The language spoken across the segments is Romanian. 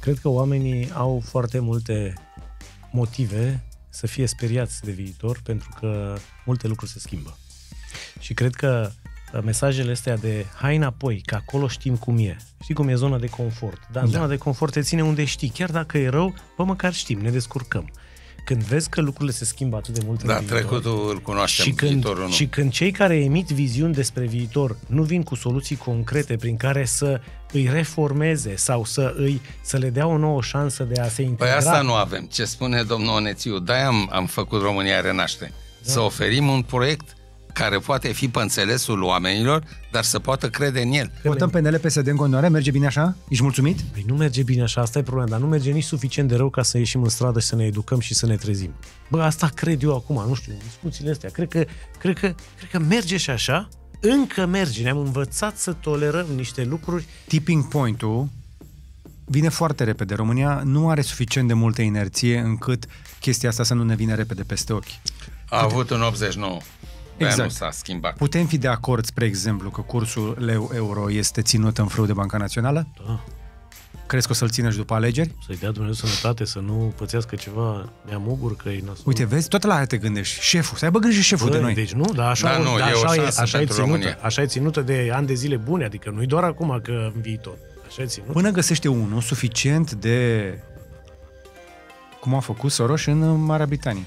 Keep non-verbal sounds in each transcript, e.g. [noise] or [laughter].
Cred că oamenii au foarte multe motive să fie speriați de viitor pentru că multe lucruri se schimbă. Și cred că uh, mesajele astea de hai înapoi, că acolo știm cum e. Știi cum e zona de confort. Dar da. zona de confort te ține unde știi. Chiar dacă e rău, bă, măcar știm, ne descurcăm. Când vezi că lucrurile se schimbă atât de mult da, în viitor, trecutul îl cunoaștem, și când, viitorul nu. Și când cei care emit viziuni despre viitor nu vin cu soluții concrete prin care să îi reformeze sau să, îi, să le dea o nouă șansă de a se integra. Păi asta nu avem. Ce spune domnul Onețiu, de da, am, am făcut România Renaște. Da. Să oferim un proiect care poate fi pe înțelesul oamenilor, dar să poată crede în el. Votăm PNL PSD în continuare? Merge bine așa? Ești mulțumit? Păi nu merge bine așa, asta e problema, dar nu merge nici suficient de rău ca să ieșim în stradă și să ne educăm și să ne trezim. Bă, asta cred eu acum, nu știu, discuțiile astea. Cred că, cred că, cred că merge și așa, încă merge. Ne-am învățat să tolerăm niște lucruri. Tipping point-ul vine foarte repede. România nu are suficient de multă inerție încât chestia asta să nu ne vină repede peste ochi. A avut un 89 exact. nu s-a schimbat. Putem fi de acord, spre exemplu, că cursul leu euro este ținut în frâu de Banca Națională? Da. Crezi că o să-l țină și după alegeri? Să-i dea Dumnezeu sănătate, să nu pățească ceva neamugur că e nasul. Uite, vezi, tot la aia te gândești. Șeful, să aibă grijă șeful Bă, de noi. Deci nu, dar așa, da, nu, da, așa, e, așa, e ținută, așa e ținută de ani de zile bune, adică nu-i doar acum că în viitor. Așa e ținută. Până găsește unul suficient de cum a făcut Soros în Marea Britanie.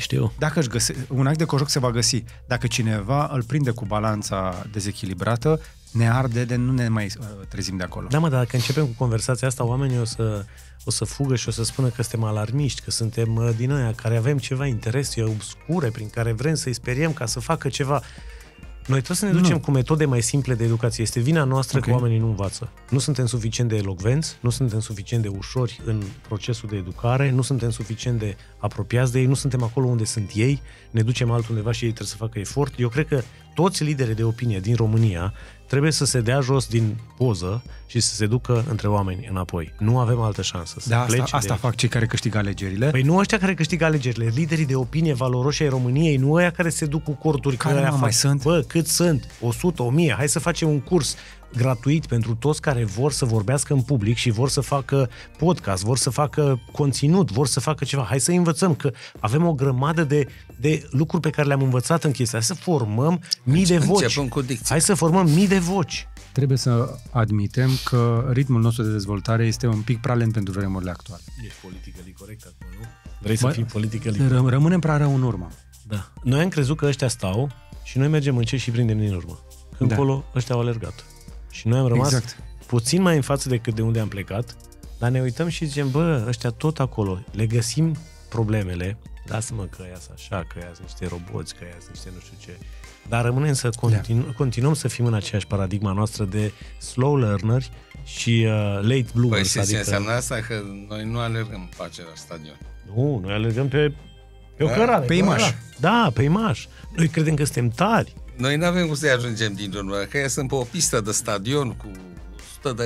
Știu. Dacă își găse, un act de cojoc se va găsi. Dacă cineva îl prinde cu balanța dezechilibrată, ne arde de nu ne mai uh, trezim de acolo. Da, mă, dar dacă începem cu conversația asta, oamenii o să, o să fugă și o să spună că suntem alarmiști, că suntem uh, din aia care avem ceva interese obscure prin care vrem să-i speriem ca să facă ceva. Noi trebuie să ne ducem nu. cu metode mai simple de educație. Este vina noastră okay. că oamenii nu învață. Nu suntem suficient de elogvenți, nu suntem suficient de ușori în procesul de educare, nu suntem suficient de apropiați de ei, nu suntem acolo unde sunt ei, ne ducem altundeva și ei trebuie să facă efort. Eu cred că toți liderii de opinie din România Trebuie să se dea jos din poză și să se ducă între oameni înapoi. Nu avem altă șansă. Să da, asta, asta fac cei care câștigă alegerile. Păi nu ăștia care câștigă alegerile, liderii de opinie valoroși ai României, nu ăia care se duc cu corturi. Care, care mai fac, sunt? Bă, cât sunt? 100, 1000, hai să facem un curs gratuit pentru toți care vor să vorbească în public și vor să facă podcast, vor să facă conținut, vor să facă ceva. Hai să învățăm că avem o grămadă de, de lucruri pe care le-am învățat în chestia. Hai să formăm mii de voci. Hai să formăm mii de voci. Trebuie să admitem că ritmul nostru de dezvoltare este un pic prea lent pentru vremurile actuale. Ești politică corect acum, nu? Vrei să fii politică ră- Rămânem prea rău în urmă. Da. Noi am crezut că ăștia stau și noi mergem încet și prindem din urmă. Da. Încolo da. ăștia au alergat. Și noi am rămas exact. puțin mai în față decât de unde am plecat, dar ne uităm și zicem, bă, ăștia tot acolo, le găsim problemele, lasă-mă că ia așa, că ia niște roboți, că ia niște nu știu ce. Dar rămânem să continu- yeah. continuăm să fim în aceeași paradigma noastră de slow learneri și uh, late bloomers. Păi și adică... înseamnă asta? Că noi nu alergăm pe același stadion. Nu, noi alergăm pe, pe da? o cărare. Pe imaș. Da, pe imaș. Noi credem că suntem tari. Noi nu avem cum să-i ajungem din urmă, că ei sunt pe o pistă de stadion cu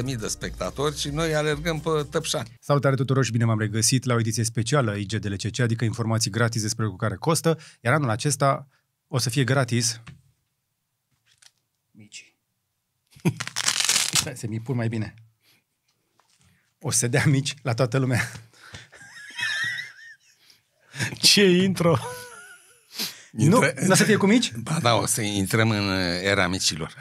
100.000 de spectatori și noi alergăm pe Tăpșani. Salutare tuturor și bine m-am regăsit la o ediție specială IGDLCC, adică informații gratis despre cu care costă, iar anul acesta o să fie gratis. Mici. Se mi pur mai bine. O să dea mici la toată lumea. Ce intro! Intră... Nu, nu să fie cu mici? Ba da, o să intrăm în era micilor.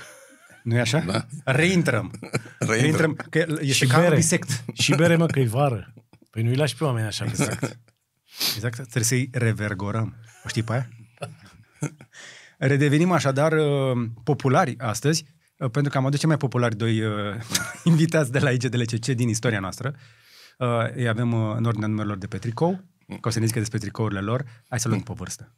nu e așa? Da. Reintrăm. Reintrăm. Reintrăm. Că e și bere. bisect. Și bere, mă, că e vară. Păi nu-i lași pe oameni așa exact. Exact, trebuie să-i revergorăm. O știi pe aia? Redevenim așadar uh, populari astăzi, uh, pentru că am adus cei mai populari doi uh, [laughs] invitați de la IGDLCC din istoria noastră. Îi avem în ordinea numerelor de pe tricou, că o să ne zică despre tricourile lor. Hai să luăm mm. pe vârstă.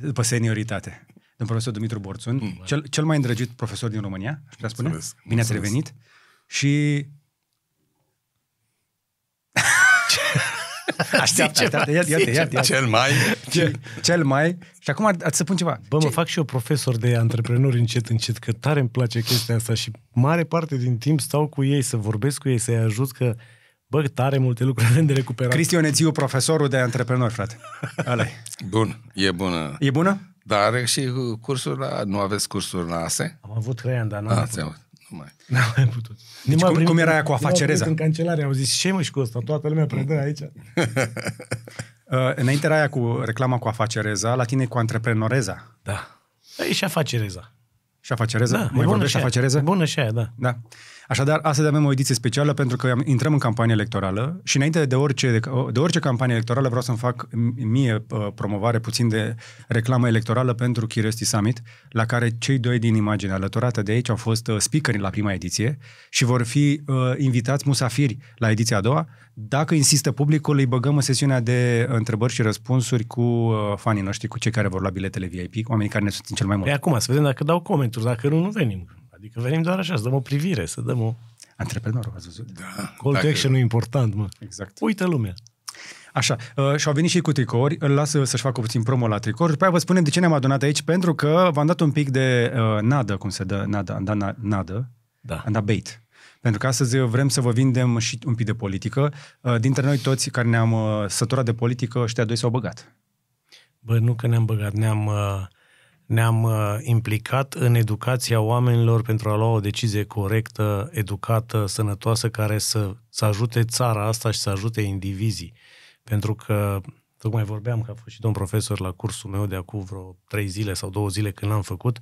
După senioritate. Domnul profesor Dumitru Borțun, mm, cel, cel mai îndrăgit profesor din România, aș putea spune. Mulțumesc. Bine ați revenit. Și... [laughs] Așteaptă, Cel mai... Cel, cel mai... Și acum ați să pun ceva. Bă, Ce? mă fac și eu profesor de antreprenori încet, încet, că tare îmi place chestia asta și mare parte din timp stau cu ei, să vorbesc cu ei, să-i ajut, că Bă, tare multe lucruri avem de recuperat. Cristian Ețiu, profesorul de antreprenori, frate. Ale. Bun, e bună. E bună? Dar are și cursuri la... Nu aveți cursuri la ASE? Am avut trei ani, dar nu am ah, avut. Nu mai. Nu am mai putut. Deci, cum, primit, cum era aia cu afacereza? În cancelare au zis, ce mă și Costa, toată lumea predă aici. [laughs] uh, înainte era aia cu reclama cu afacereza, la tine cu antreprenoreza. Da. E păi și afacereza. Și afacereza? Da, mai vorbești și afacereza? Bună și aia, da. Da. Așadar, astăzi avem o ediție specială pentru că intrăm în campanie electorală și înainte de orice, de, orice campanie electorală vreau să-mi fac mie uh, promovare puțin de reclamă electorală pentru Chiresti Summit, la care cei doi din imagine alăturată de aici au fost uh, speakeri la prima ediție și vor fi uh, invitați musafiri la ediția a doua. Dacă insistă publicul, îi băgăm în sesiunea de întrebări și răspunsuri cu fanii noștri, cu cei care vor lua biletele VIP, oamenii care ne susțin cel mai mult. E păi acum, să vedem dacă dau comenturi, dacă nu, nu venim. Adică venim doar așa, să dăm o privire, să dăm o... Antreprenorul, ați văzut? Da. Call to action e important, mă. Exact. Uite lumea. Așa, uh, și au venit și cu tricouri, îl las să-și facă puțin promo la tricouri, după aia vă spunem de ce ne-am adunat aici, pentru că v-am dat un pic de uh, nadă, cum se dă, nadă, am dat na, nadă, da. am dat bait. Pentru că astăzi vrem să vă vindem și un pic de politică. Uh, dintre noi toți care ne-am uh, săturat de politică, ăștia doi s-au băgat. Bă, nu că ne-am băgat, ne-am... Uh ne-am uh, implicat în educația oamenilor pentru a lua o decizie corectă, educată, sănătoasă, care să, să ajute țara asta și să ajute indivizii. Pentru că, tocmai vorbeam că a fost și domn profesor la cursul meu de acum vreo trei zile sau două zile când l-am făcut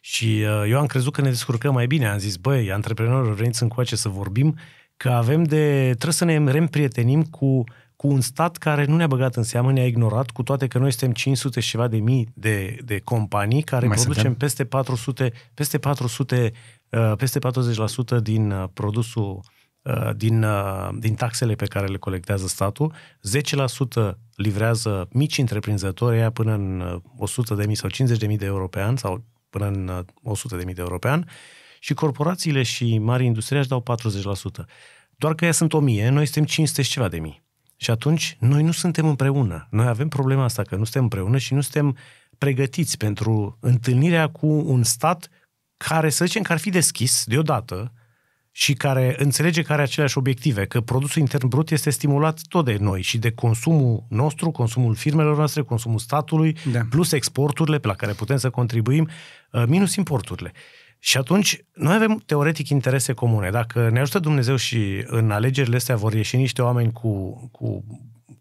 și uh, eu am crezut că ne descurcăm mai bine. Am zis, băi, antreprenorilor, veniți încoace să vorbim, că avem de... trebuie să ne reîmprietenim cu cu un stat care nu ne-a băgat în seamă, ne-a ignorat, cu toate că noi suntem 500 și ceva de mii de, de companii care Mai producem suntem? peste 400, peste 400, uh, peste 40% din uh, produsul uh, din, din taxele pe care le colectează statul, 10% livrează mici întreprinzători, aia până în 100.000 sau 50.000 de euro pe an, sau până în 100.000 de euro pe an, și corporațiile și mari industriași dau 40%. Doar că ea sunt 1000, noi suntem 500 și ceva de mii. Și atunci noi nu suntem împreună. Noi avem problema asta că nu suntem împreună și nu suntem pregătiți pentru întâlnirea cu un stat care, să zicem, că ar fi deschis deodată și care înțelege că are aceleași obiective, că produsul intern brut este stimulat tot de noi și de consumul nostru, consumul firmelor noastre, consumul statului, da. plus exporturile pe la care putem să contribuim, uh, minus importurile. Și atunci, noi avem teoretic interese comune. Dacă ne ajută Dumnezeu și în alegerile astea vor ieși niște oameni cu, cu,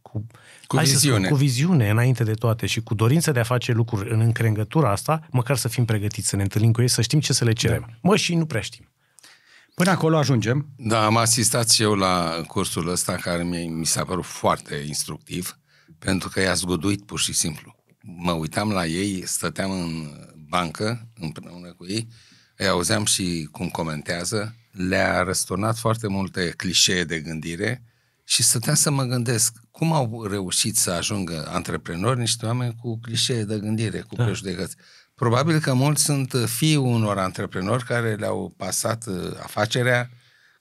cu, cu, viziune. Spun, cu viziune înainte de toate și cu dorință de a face lucruri în încrengătura asta, măcar să fim pregătiți să ne întâlnim cu ei, să știm ce să le da. cerem. Da. Mă, și nu prea știm. Până acolo ajungem. Da, am asistat și eu la cursul ăsta care mi, mi s-a părut foarte instructiv, pentru că i-a zguduit pur și simplu. Mă uitam la ei, stăteam în bancă împreună cu ei îi auzeam și cum comentează, le-a răsturnat foarte multe clișee de gândire și stăteam să mă gândesc cum au reușit să ajungă antreprenori niște oameni cu clișee de gândire, cu da. prejudecăți. Probabil că mulți sunt fii unor antreprenori care le-au pasat uh, afacerea,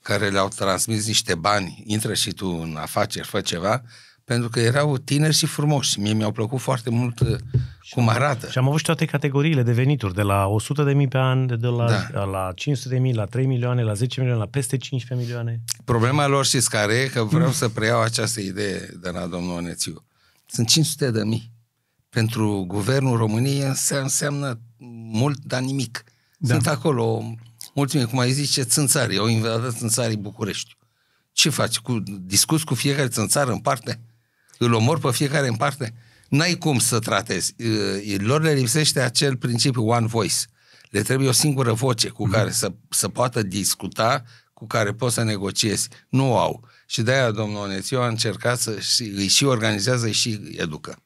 care le-au transmis niște bani, intră și tu în afaceri, fă ceva, pentru că erau tineri și frumoși. Mie mi-au plăcut foarte mult și uh, cum arată. Și am avut și toate categoriile de venituri, de la 100 de mii pe an, de, da. la, da. la 500 de mii, la 3 milioane, la 10 milioane, la peste 15 milioane. Problema lor și care că vreau să preiau această idee de la domnul Onețiu. Sunt 500 de mii. Pentru guvernul României înseamnă mult, dar nimic. Da. Sunt acolo mulțumim, cum ai zice, țânțarii, au invadat țânțarii București. Ce faci? Cu, discuți cu fiecare țânțar în parte? îl omor pe fiecare în parte, n-ai cum să tratezi. Lor le lipsește acel principiu one voice. Le trebuie o singură voce cu care să, să poată discuta, cu care poți să negociezi. Nu au. Și de-aia domnul Onețiu a încercat să îi și organizează, îi și educă.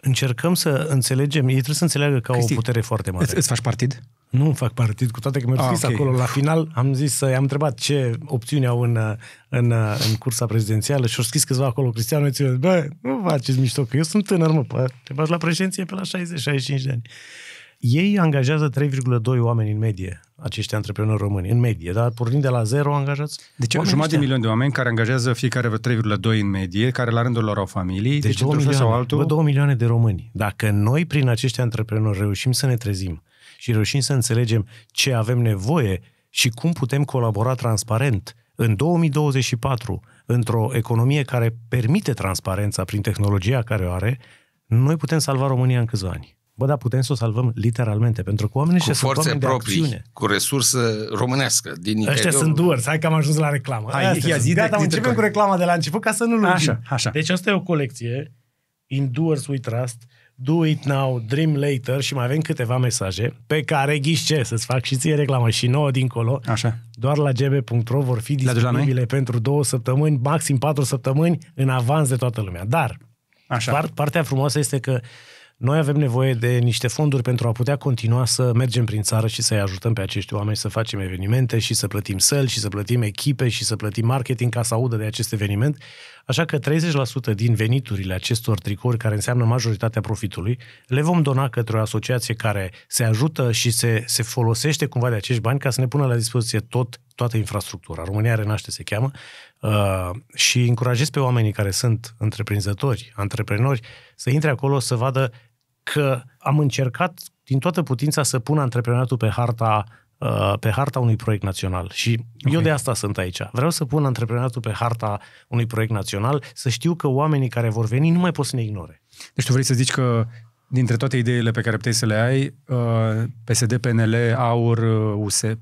Încercăm să înțelegem, ei trebuie să înțeleagă că au o putere foarte mare. Îți, îți faci partid? Nu fac partid, cu toate că mi-au ah, scris ah, okay. acolo la final, am zis, să eh, am întrebat ce opțiuni au în, eh, în, eh, în cursa prezidențială și au scris câțiva acolo, Cristian, eu zis, bă, nu faceți mișto, că eu sunt tânăr, mă, pă, te bași la președinție pe la 60-65 de ani. Ei angajează 3,2 oameni în medie, acești antreprenori români, în medie, dar pornind de la zero angajați. Deci o jumătate de milion de oameni care angajează fiecare 3,2 în medie, care la rândul lor au familii, deci, deci 2 milioane, sau altul. Bă, 2 milioane de români. Dacă noi prin acești antreprenori reușim să ne trezim și reușim să înțelegem ce avem nevoie și cum putem colabora transparent în 2024, într-o economie care permite transparența prin tehnologia care o are, noi putem salva România în câțiva ani. Bă, da, putem să o salvăm literalmente, pentru că oamenii cu forțe sunt proprii, de acțiune. cu resursă românească din interior. sunt duers, hai că am ajuns la reclamă. Hai, hai ia, zi, Gata, începem cu reclama de la început ca să nu lungim. Așa, așa. Deci asta e o colecție, In We Trust, Do It Now, Dream Later și mai avem câteva mesaje pe care ghișce să-ți fac și ție reclamă și nouă dincolo. Așa. Doar la gb.ro vor fi disponibile pentru două săptămâni, maxim patru săptămâni, în avans de toată lumea. Dar Așa. Part, partea frumoasă este că noi avem nevoie de niște fonduri pentru a putea continua să mergem prin țară și să-i ajutăm pe acești oameni să facem evenimente și să plătim săl și să plătim echipe și să plătim marketing ca să audă de acest eveniment. Așa că 30% din veniturile acestor tricouri, care înseamnă majoritatea profitului, le vom dona către o asociație care se ajută și se, se folosește cumva de acești bani ca să ne pună la dispoziție tot, toată infrastructura. România Renaște se cheamă uh, și încurajez pe oamenii care sunt întreprinzători, antreprenori, să intre acolo să vadă că am încercat din toată putința să pun antreprenoriatul pe harta uh, pe harta unui proiect național. Și okay. eu de asta sunt aici. Vreau să pun antreprenoriatul pe harta unui proiect național, să știu că oamenii care vor veni nu mai pot să ne ignore. Deci tu vrei să zici că dintre toate ideile pe care puteai să le ai, uh, PSD, PNL, AUR, US, uh,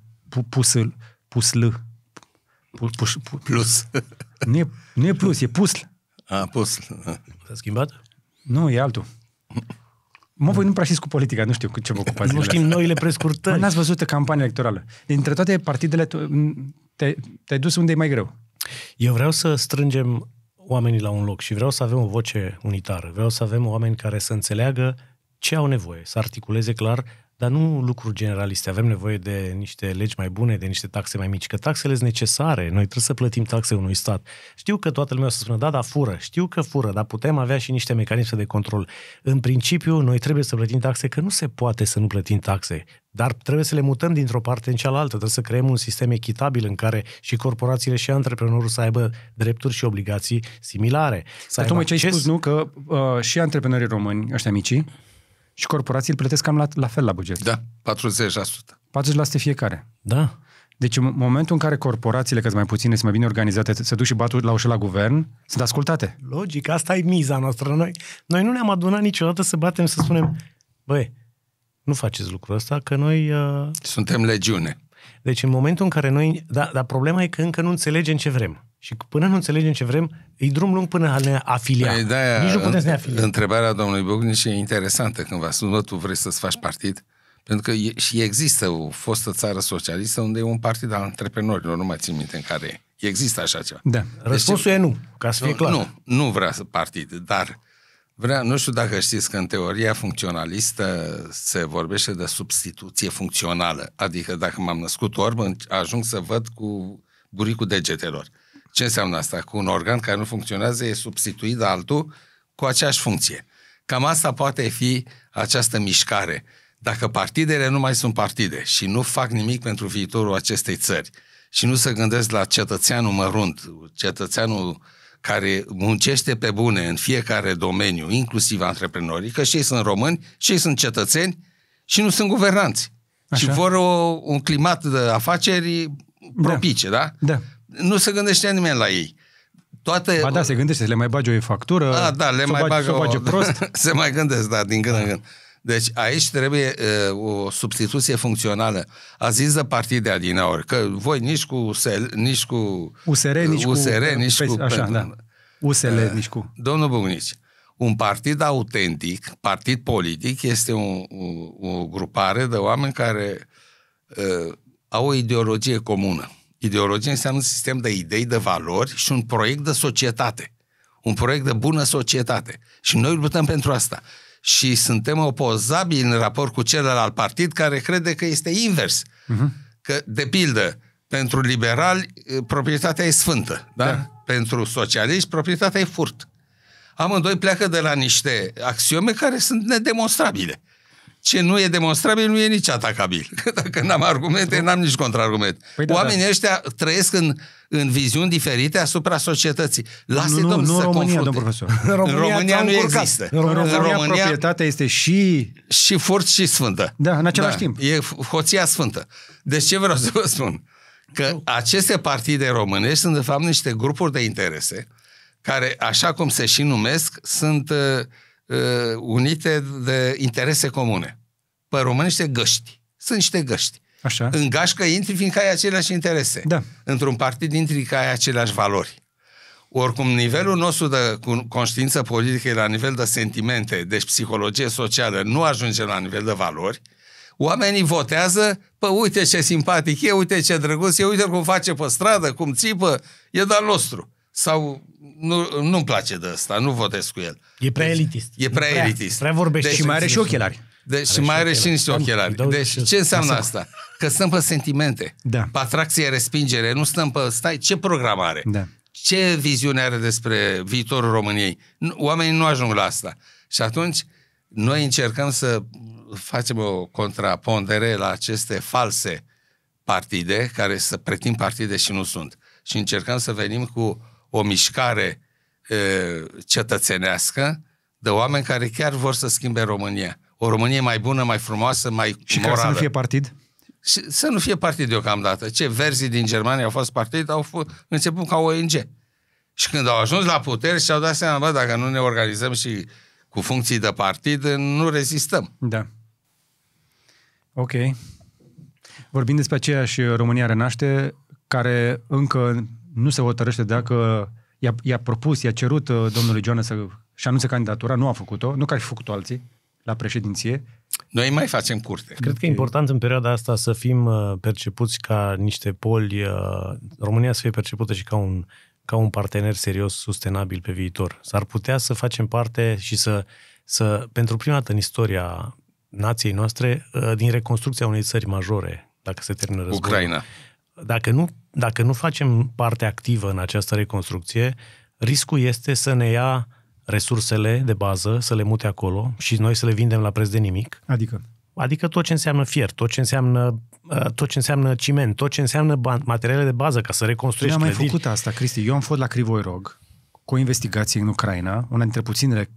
PUSL, PUSL, pus, plus. Nu e, nu e plus, e PUSL. A, PUSL. S-a schimbat? Nu, e altul. Mă, voi nu prea știți cu politica, nu știu cu ce vă ocupați. Nu știm noile prescurtări. prescurtăm. n-ați văzut campania electorală. Dintre toate partidele, te, te-ai dus unde e mai greu. Eu vreau să strângem oamenii la un loc și vreau să avem o voce unitară. Vreau să avem oameni care să înțeleagă ce au nevoie, să articuleze clar dar nu lucruri generaliste. Avem nevoie de niște legi mai bune, de niște taxe mai mici, că taxele sunt necesare. Noi trebuie să plătim taxe unui stat. Știu că toată lumea o să spună, da, da, fură. Știu că fură, dar putem avea și niște mecanisme de control. În principiu, noi trebuie să plătim taxe, că nu se poate să nu plătim taxe. Dar trebuie să le mutăm dintr-o parte în cealaltă. Trebuie să creăm un sistem echitabil în care și corporațiile și antreprenorul să aibă drepturi și obligații similare. Să dar tocmai ce ai spus, nu? Că uh, și antreprenorii români, ăștia mici, și corporații îl plătesc cam la, la fel la buget. Da, 40%. 40% fiecare. Da. Deci în momentul în care corporațiile, că mai puține, sunt mai bine organizate, se duc și bat la ușă la guvern, sunt ascultate. Logic, asta e miza noastră. Noi, noi nu ne-am adunat niciodată să batem, să spunem, băi, nu faceți lucrul ăsta, că noi... Uh... Suntem legiune. Deci în momentul în care noi... Da, dar problema e că încă nu înțelegem ce vrem. Și până nu înțelegem ce vrem, e drum lung până a ne afilia. Păi, da, Nici nu putem să ne afiliem. Întrebarea domnului Bognici e interesantă când v-a spus, tu vrei să-ți faci partid? Pentru că e, și există o fostă țară socialistă unde e un partid al antreprenorilor, nu mai țin minte în care e. Există așa ceva. Da. Deci, Răspunsul deci, e nu, ca să fie clar. Nu, nu vrea să partid, dar vrea, nu știu dacă știți că în teoria funcționalistă se vorbește de substituție funcțională. Adică dacă m-am născut orb, ajung să văd cu buricul degetelor. Ce înseamnă asta? Cu un organ care nu funcționează e substituit de altul cu aceeași funcție. Cam asta poate fi această mișcare. Dacă partidele nu mai sunt partide și nu fac nimic pentru viitorul acestei țări și nu se gândesc la cetățeanul mărunt, cetățeanul care muncește pe bune în fiecare domeniu, inclusiv antreprenorii, că și ei sunt români, și ei sunt cetățeni și nu sunt guvernanți. Așa. Și vor o, un climat de afaceri da. propice, da? Da. da? Nu se gândește nimeni la ei. Toate... Ba da, se gândește, le mai bagi o factură, A, da, le mai bagi, bagă o... bagi prost. [laughs] se mai gândesc, da, din când în când. Deci aici trebuie uh, o substituție funcțională. A zis de partidea din aur, că voi nici cu, USL, nici cu USR, nici uh, USR, cu, nici cu așa, da. USL, uh, nici cu... Domnul Bugnici, un partid autentic, partid politic, este un, o, o grupare de oameni care uh, au o ideologie comună. Ideologie înseamnă un sistem de idei, de valori și un proiect de societate. Un proiect de bună societate. Și noi luptăm pentru asta. Și suntem opozabili în raport cu celălalt partid care crede că este invers. Uh-huh. Că, de pildă, pentru liberali, proprietatea e sfântă. Da? da. Pentru socialiști, proprietatea e furt. Amândoi pleacă de la niște axiome care sunt nedemonstrabile. Ce nu e demonstrabil, nu e nici atacabil. [laughs] Dacă n-am argumente, n-am nici contraargument. Păi da, Oamenii da. ăștia trăiesc în, în viziuni diferite asupra societății. Lasă-i, nu, domn, nu, să România, domn profesor. în România, în România nu încurcat. există. În România, în România proprietatea este și... Și furt și sfântă. Da, în același da, timp. E hoția sfântă. Deci ce vreau să vă spun? Că aceste partide românești sunt de fapt niște grupuri de interese care, așa cum se și numesc, sunt uh, uh, unite de interese comune. Pe românește, găști. Sunt niște găști. Așa. În gașcă intri fiindcă ai aceleași interese. Da. Într-un partid intri că ai aceleași valori. Oricum, nivelul nostru de conștiință politică e la nivel de sentimente, deci psihologie socială, nu ajunge la nivel de valori, oamenii votează, pă, uite ce simpatic e, uite ce drăguț e, uite cum face pe stradă, cum țipă, e de-al nostru sau nu, nu-mi place de asta, nu votez cu el. E prea deci, elitist. E prea, prea elitist. Prea vorbește. Deci, și mai are deci, și ochelari. Deci, și mai are și niște ochelari. Deci ce înseamnă asta? Că stăm pe sentimente. Da. Pe atracție, respingere, nu stăm pe... Stai, ce program are? Da. Ce viziune are despre viitorul României? Oamenii nu ajung la asta. Și atunci noi încercăm să facem o contrapondere la aceste false partide care să pretind partide și nu sunt. Și încercăm să venim cu o mișcare cetățenească de oameni care chiar vor să schimbe România. O Românie mai bună, mai frumoasă, mai Și morală. Și să nu fie partid? Și să nu fie partid deocamdată. Ce verzii din Germania au fost partid, au fost, început ca ONG. Și când au ajuns la putere și au dat seama, bă, dacă nu ne organizăm și cu funcții de partid, nu rezistăm. Da. Ok. Vorbim despre aceeași România Renaște, care încă nu se hotărăște dacă i-a, i-a propus, i-a cerut uh, domnului Joana să și anunțe candidatura, nu a făcut-o, nu că ar fi făcut-o alții la președinție. Noi mai facem curte. Cred că e important în perioada asta să fim uh, percepuți ca niște poli, uh, România să fie percepută și ca un, ca un partener serios, sustenabil pe viitor. S-ar putea să facem parte și să, să pentru prima dată în istoria nației noastre, din reconstrucția unei țări majore, dacă se termină războiul. Ucraina dacă nu, dacă nu facem parte activă în această reconstrucție, riscul este să ne ia resursele de bază, să le mute acolo și noi să le vindem la preț de nimic. Adică? Adică tot ce înseamnă fier, tot ce înseamnă, uh, tot ce înseamnă ciment, tot ce înseamnă materiale de bază ca să reconstruiești. Eu am mai făcut asta, Cristi. Eu am fost la Crivoi Rog cu o investigație în Ucraina, una dintre puținele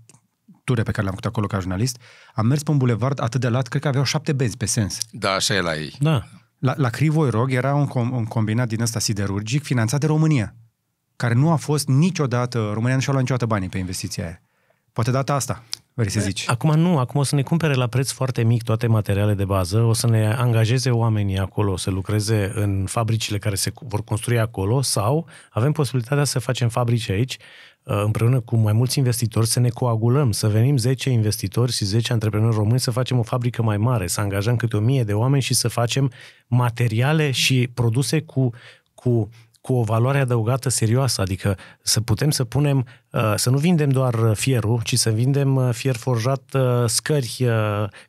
ture pe care le-am făcut acolo ca jurnalist. Am mers pe un bulevard atât de lat, cred că aveau șapte benzi pe sens. Da, așa e la ei. Da. La, la Crivoi Rog era un, com, un combinat din ăsta siderurgic finanțat de România, care nu a fost niciodată, România nu și-a luat niciodată banii pe investiția aia. Poate data asta vrei să zici. Acum nu, acum o să ne cumpere la preț foarte mic toate materialele de bază, o să ne angajeze oamenii acolo să lucreze în fabricile care se vor construi acolo sau avem posibilitatea să facem fabrici aici Uh, împreună cu mai mulți investitori să ne coagulăm, să venim 10 investitori și 10 antreprenori români să facem o fabrică mai mare, să angajăm câte o mie de oameni și să facem materiale și produse cu, cu cu o valoare adăugată serioasă, adică să putem să punem, uh, să nu vindem doar fierul, ci să vindem uh, fier forjat scări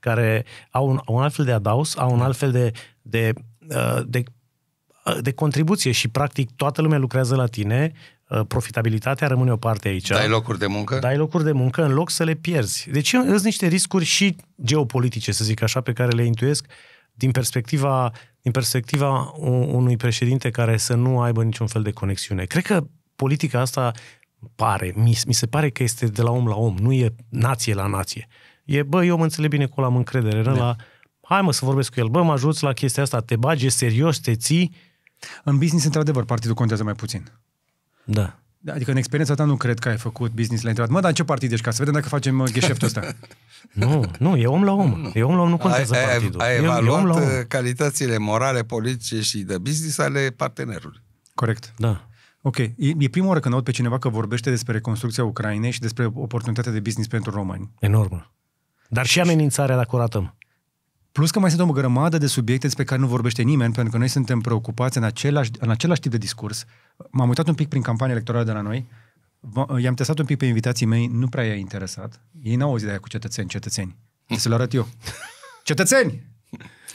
care au un, un alt fel de adaus, au un alt fel de, de, de de contribuție și practic toată lumea lucrează la tine, Uh, profitabilitatea rămâne o parte aici. Dai locuri de muncă? Dai locuri de muncă în loc să le pierzi. Deci sunt niște riscuri și geopolitice, să zic așa, pe care le intuiesc din perspectiva, din perspectiva unui președinte care să nu aibă niciun fel de conexiune. Cred că politica asta pare, mi, mi se pare că este de la om la om, nu e nație la nație. E, bă, eu mă înțeleg bine cu ăla, am încredere în la, hai mă să vorbesc cu el, bă, mă ajuți la chestia asta, te bagi, e serios, te ții. În business, într-adevăr, partidul contează mai puțin. Da. Adică în experiența ta nu cred că ai făcut business, la intrat. mă, dar în ce partid ești, ca să vedem dacă facem uh, gheșeftul ăsta. [laughs] nu, nu, e om la om. Nu. E om la om, nu contează ai, partidul. Ai, ai evaluat e om la om. Uh, calitățile morale, politice și de business ale partenerului. Corect. Da. Ok. E, e prima oară când aud pe cineva că vorbește despre reconstrucția Ucrainei și despre oportunitatea de business pentru români. Enormă. Dar și amenințarea dacă o ratăm. Plus că mai sunt o grămadă de subiecte despre care nu vorbește nimeni, pentru că noi suntem preocupați în același, în același tip de discurs. M-am uitat un pic prin campania electorală de la noi, i-am testat un pic pe invitații mei, nu prea i-a interesat. Ei n-au auzit de aia cu cetățeni, cetățeni. Să le arăt eu. [laughs] Cetățeni!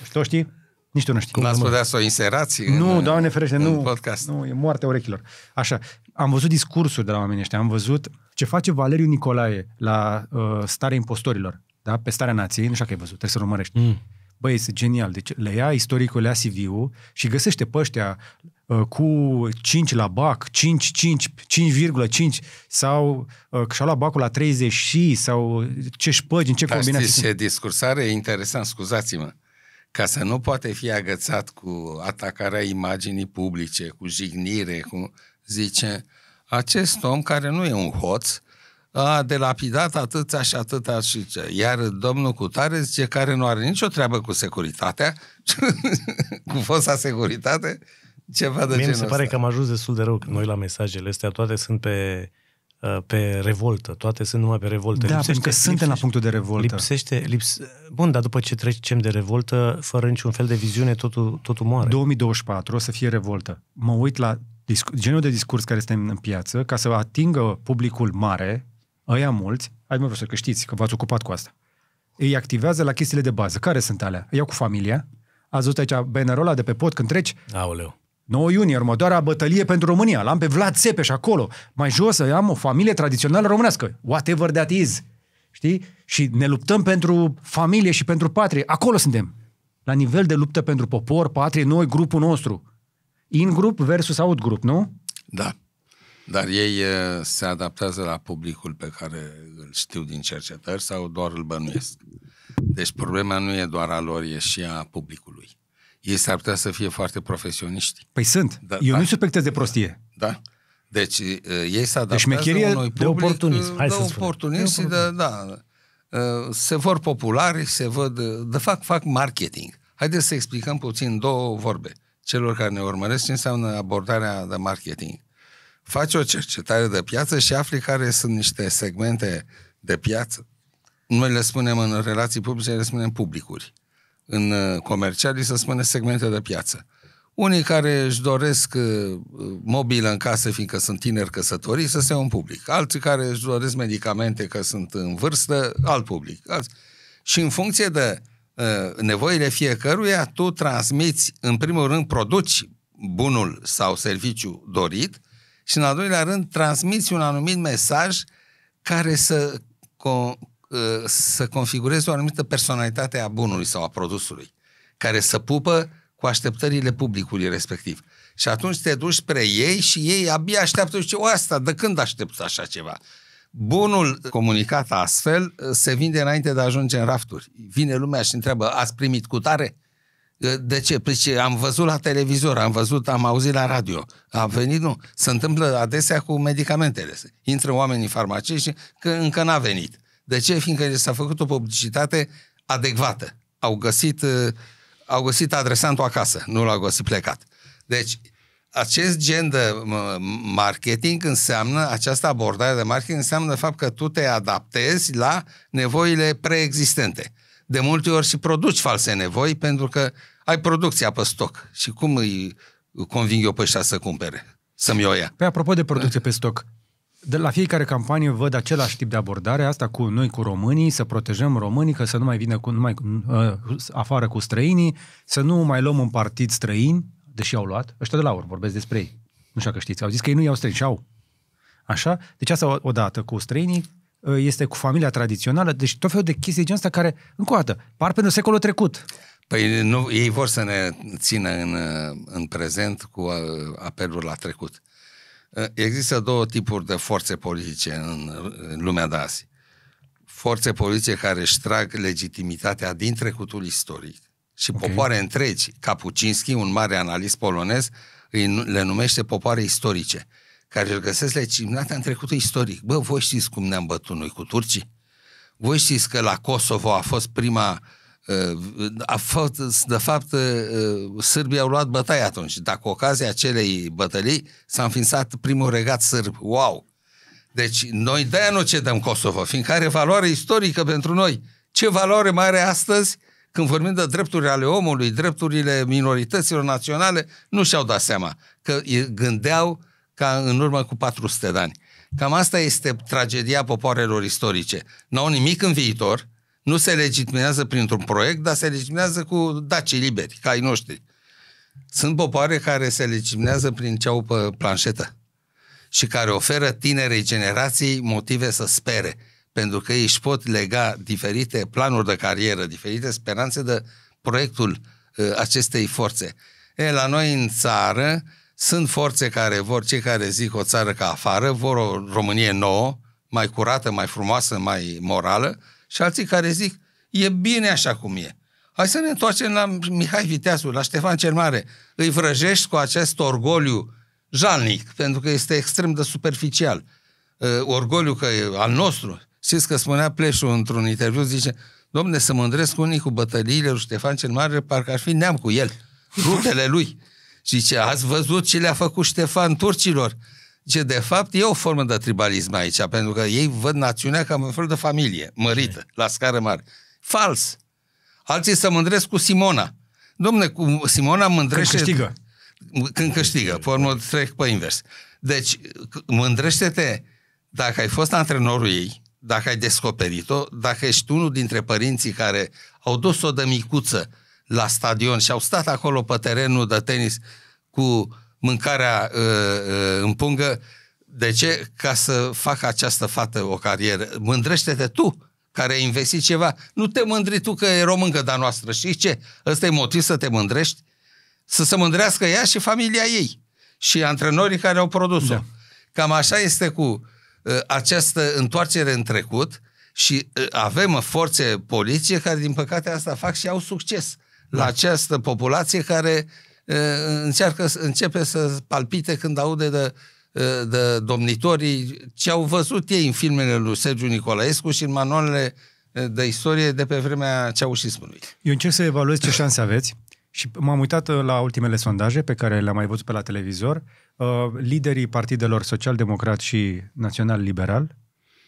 Și tu știi? Nici tu nu știi. Cum ați putea să o inserați Nu, în, doamne ferește, în nu. Podcast. Nu, e moartea urechilor. Așa, am văzut discursuri de la oamenii ăștia, am văzut ce face Valeriu Nicolae la uh, Starea Impostorilor da? pe starea nației, nu știu că ai văzut, trebuie să-l urmărești. Mm. Băi, este genial. Deci le ia istoricul, le ia CV-ul și găsește păștea uh, cu 5 la BAC, 5, 5, 5,5 sau uh, și-au luat BAC-ul la 30 și sau ce șpăgi, în ce Dar combinații. Știți ce discursare e interesant, scuzați-mă. Ca să nu poate fi agățat cu atacarea imaginii publice, cu jignire, cu... zice, acest om care nu e un hoț, a delapidat atâția și atâta și ce. Iar domnul Cutare zice, care nu are nicio treabă cu securitatea, [laughs] cu fosta securitate, ceva de Mie genul mi se pare ăsta. că am ajuns destul de rău, noi la mesajele astea toate sunt pe uh, pe revoltă, toate sunt numai pe revoltă. Da, lipsește, pentru că suntem lipsește, la punctul de revoltă. Lipsește, lips... Bun, dar după ce trecem de revoltă, fără niciun fel de viziune, totul, totul moare. 2024 o să fie revoltă. Mă uit la genul de discurs care este în piață, ca să atingă publicul mare, Ăia mulți, hai mă să că știți, că v-ați ocupat cu asta. Îi activează la chestiile de bază. Care sunt alea? Ia cu familia. Ați văzut aici bannerul de pe pod când treci? Aoleu. 9 iunie, următoarea bătălie pentru România. L-am pe Vlad Țepeș acolo. Mai jos am o familie tradițională românească. Whatever that is. Știi? Și ne luptăm pentru familie și pentru patrie. Acolo suntem. La nivel de luptă pentru popor, patrie, noi, grupul nostru. In grup versus out grup, nu? Da. Dar ei se adaptează la publicul pe care îl știu din cercetări sau doar îl bănuiesc. Deci problema nu e doar a lor, e și a publicului. Ei s-ar putea să fie foarte profesioniști. Păi sunt. Da, Eu da. nu suspectez de prostie. Da. Deci ei se adaptează deci unui public de oportunism. Hai de oportunism spune. de, da, se vor populari, se văd, de fapt fac marketing. Haideți să explicăm puțin două vorbe celor care ne urmăresc ce înseamnă abordarea de marketing faci o cercetare de piață și afli care sunt niște segmente de piață. Noi le spunem în relații publice, le spunem publicuri. În uh, comerciali se spune segmente de piață. Unii care își doresc uh, mobilă în casă, fiindcă sunt tineri căsătorii, să se un public. Alții care își doresc medicamente, că sunt în vârstă, alt public. Alții. Și în funcție de uh, nevoile fiecăruia, tu transmiți, în primul rând, produci bunul sau serviciu dorit și, în al doilea rând, transmiți un anumit mesaj care să, co- uh, să configureze o anumită personalitate a bunului sau a produsului, care să pupă cu așteptările publicului respectiv. Și atunci te duci spre ei și ei abia așteaptă și ce, o asta, de când aștepți așa ceva? Bunul comunicat astfel uh, se vinde înainte de a ajunge în rafturi. Vine lumea și întreabă, ați primit cu tare? De ce? Păi ce, am văzut la televizor, am văzut, am auzit la radio. A venit, nu. Se întâmplă adesea cu medicamentele. Intră oamenii în farmacie și că încă n-a venit. De ce? Fiindcă s-a făcut o publicitate adecvată. Au găsit, uh, au găsit adresantul acasă, nu l-au găsit plecat. Deci, acest gen de marketing înseamnă, această abordare de marketing înseamnă de fapt că tu te adaptezi la nevoile preexistente de multe ori și produci false nevoi pentru că ai producția pe stoc. Și cum îi conving eu pe ăștia să cumpere? Să-mi o ia. Pe păi, apropo de producție pe stoc, de la fiecare campanie văd același tip de abordare, asta cu noi cu românii, să protejăm românii, că să nu mai vină cu, numai, uh, afară cu străinii, să nu mai luăm un partid străin, deși au luat, ăștia de la ori vorbesc despre ei. Nu știu că știți, au zis că ei nu iau străini și au. Așa? Deci asta odată cu străinii, Uh, este cu familia tradițională, deci tot felul de chestii de genul ăsta care, încă o dată, par pentru secolul trecut. Păi nu, ei vor să ne țină în, uh, în prezent cu uh, apelul la trecut. Există două tipuri de forțe politice în, în lumea de azi. Forțe politice care își trag legitimitatea din trecutul istoric și okay. popoare întregi. Capucinski, un mare analist polonez, îi, le numește popoare istorice. Uh, care îl găsesc legitimate în trecutul istoric. Bă, voi știți cum ne-am bătut noi cu turcii? Voi știți că la Kosovo a fost prima uh, a fost, de fapt, uh, sârbii au luat bătaie atunci. Dacă ocazia acelei bătălii s-a înființat primul regat sârb. Wow! Deci noi de-aia nu cedăm Kosovo, fiindcă are valoare istorică pentru noi. Ce valoare mai are astăzi când vorbim de drepturile ale omului, drepturile minorităților naționale, nu și-au dat seama că gândeau ca în urmă cu 400 de ani. Cam asta este tragedia popoarelor istorice. N-au nimic în viitor, nu se legitimează printr-un proiect, dar se legitimează cu dacii liberi, ca ai noștri. Sunt popoare care se legitimează prin ce au pe planșetă și care oferă tinerei generații motive să spere, pentru că ei își pot lega diferite planuri de carieră, diferite speranțe de proiectul ă, acestei forțe. E, la noi în țară, sunt forțe care vor, cei care zic o țară ca afară, vor o Românie nouă, mai curată, mai frumoasă, mai morală, și alții care zic, e bine așa cum e. Hai să ne întoarcem la Mihai Viteasul, la Ștefan cel Mare. Îi vrăjești cu acest orgoliu jalnic, pentru că este extrem de superficial. Ă, orgoliu că e al nostru. Știți că spunea Pleșu într-un interviu, zice, domne, să mândresc unii cu bătăliile lui Ștefan cel Mare, parcă ar fi neam cu el, rutele lui. Zice, ați văzut ce le-a făcut Ștefan turcilor? Ce de fapt, e o formă de tribalism aici, pentru că ei văd națiunea ca un fel de familie, mărită, la scară mare. Fals! Alții se mândresc cu Simona. Domne, cu Simona mândrește... Când câștigă. Când câștigă, pe urmă trec pe invers. Deci, mândrește-te dacă ai fost antrenorul ei, dacă ai descoperit-o, dacă ești unul dintre părinții care au dus-o de micuță la stadion și au stat acolo pe terenul de tenis cu mâncarea uh, uh, în pungă. De ce? Ca să facă această fată o carieră. Mândrește-te tu care ai investit ceva. Nu te mândri tu că e româncă de noastră. și ce? Ăsta e motiv să te mândrești? Să se mândrească ea și familia ei și antrenorii care au produs-o. Da. Cam așa este cu uh, această întoarcere în trecut și uh, avem forțe poliție care, din păcate, asta fac și au succes la această populație care încearcă, începe să palpite când aude de, de domnitorii ce au văzut ei în filmele lui Sergiu Nicolaescu și în manualele de istorie de pe vremea ceaușismului. Eu încerc să evaluez ce șanse aveți și m-am uitat la ultimele sondaje pe care le-am mai văzut pe la televizor. Liderii partidelor social-democrat și național-liberal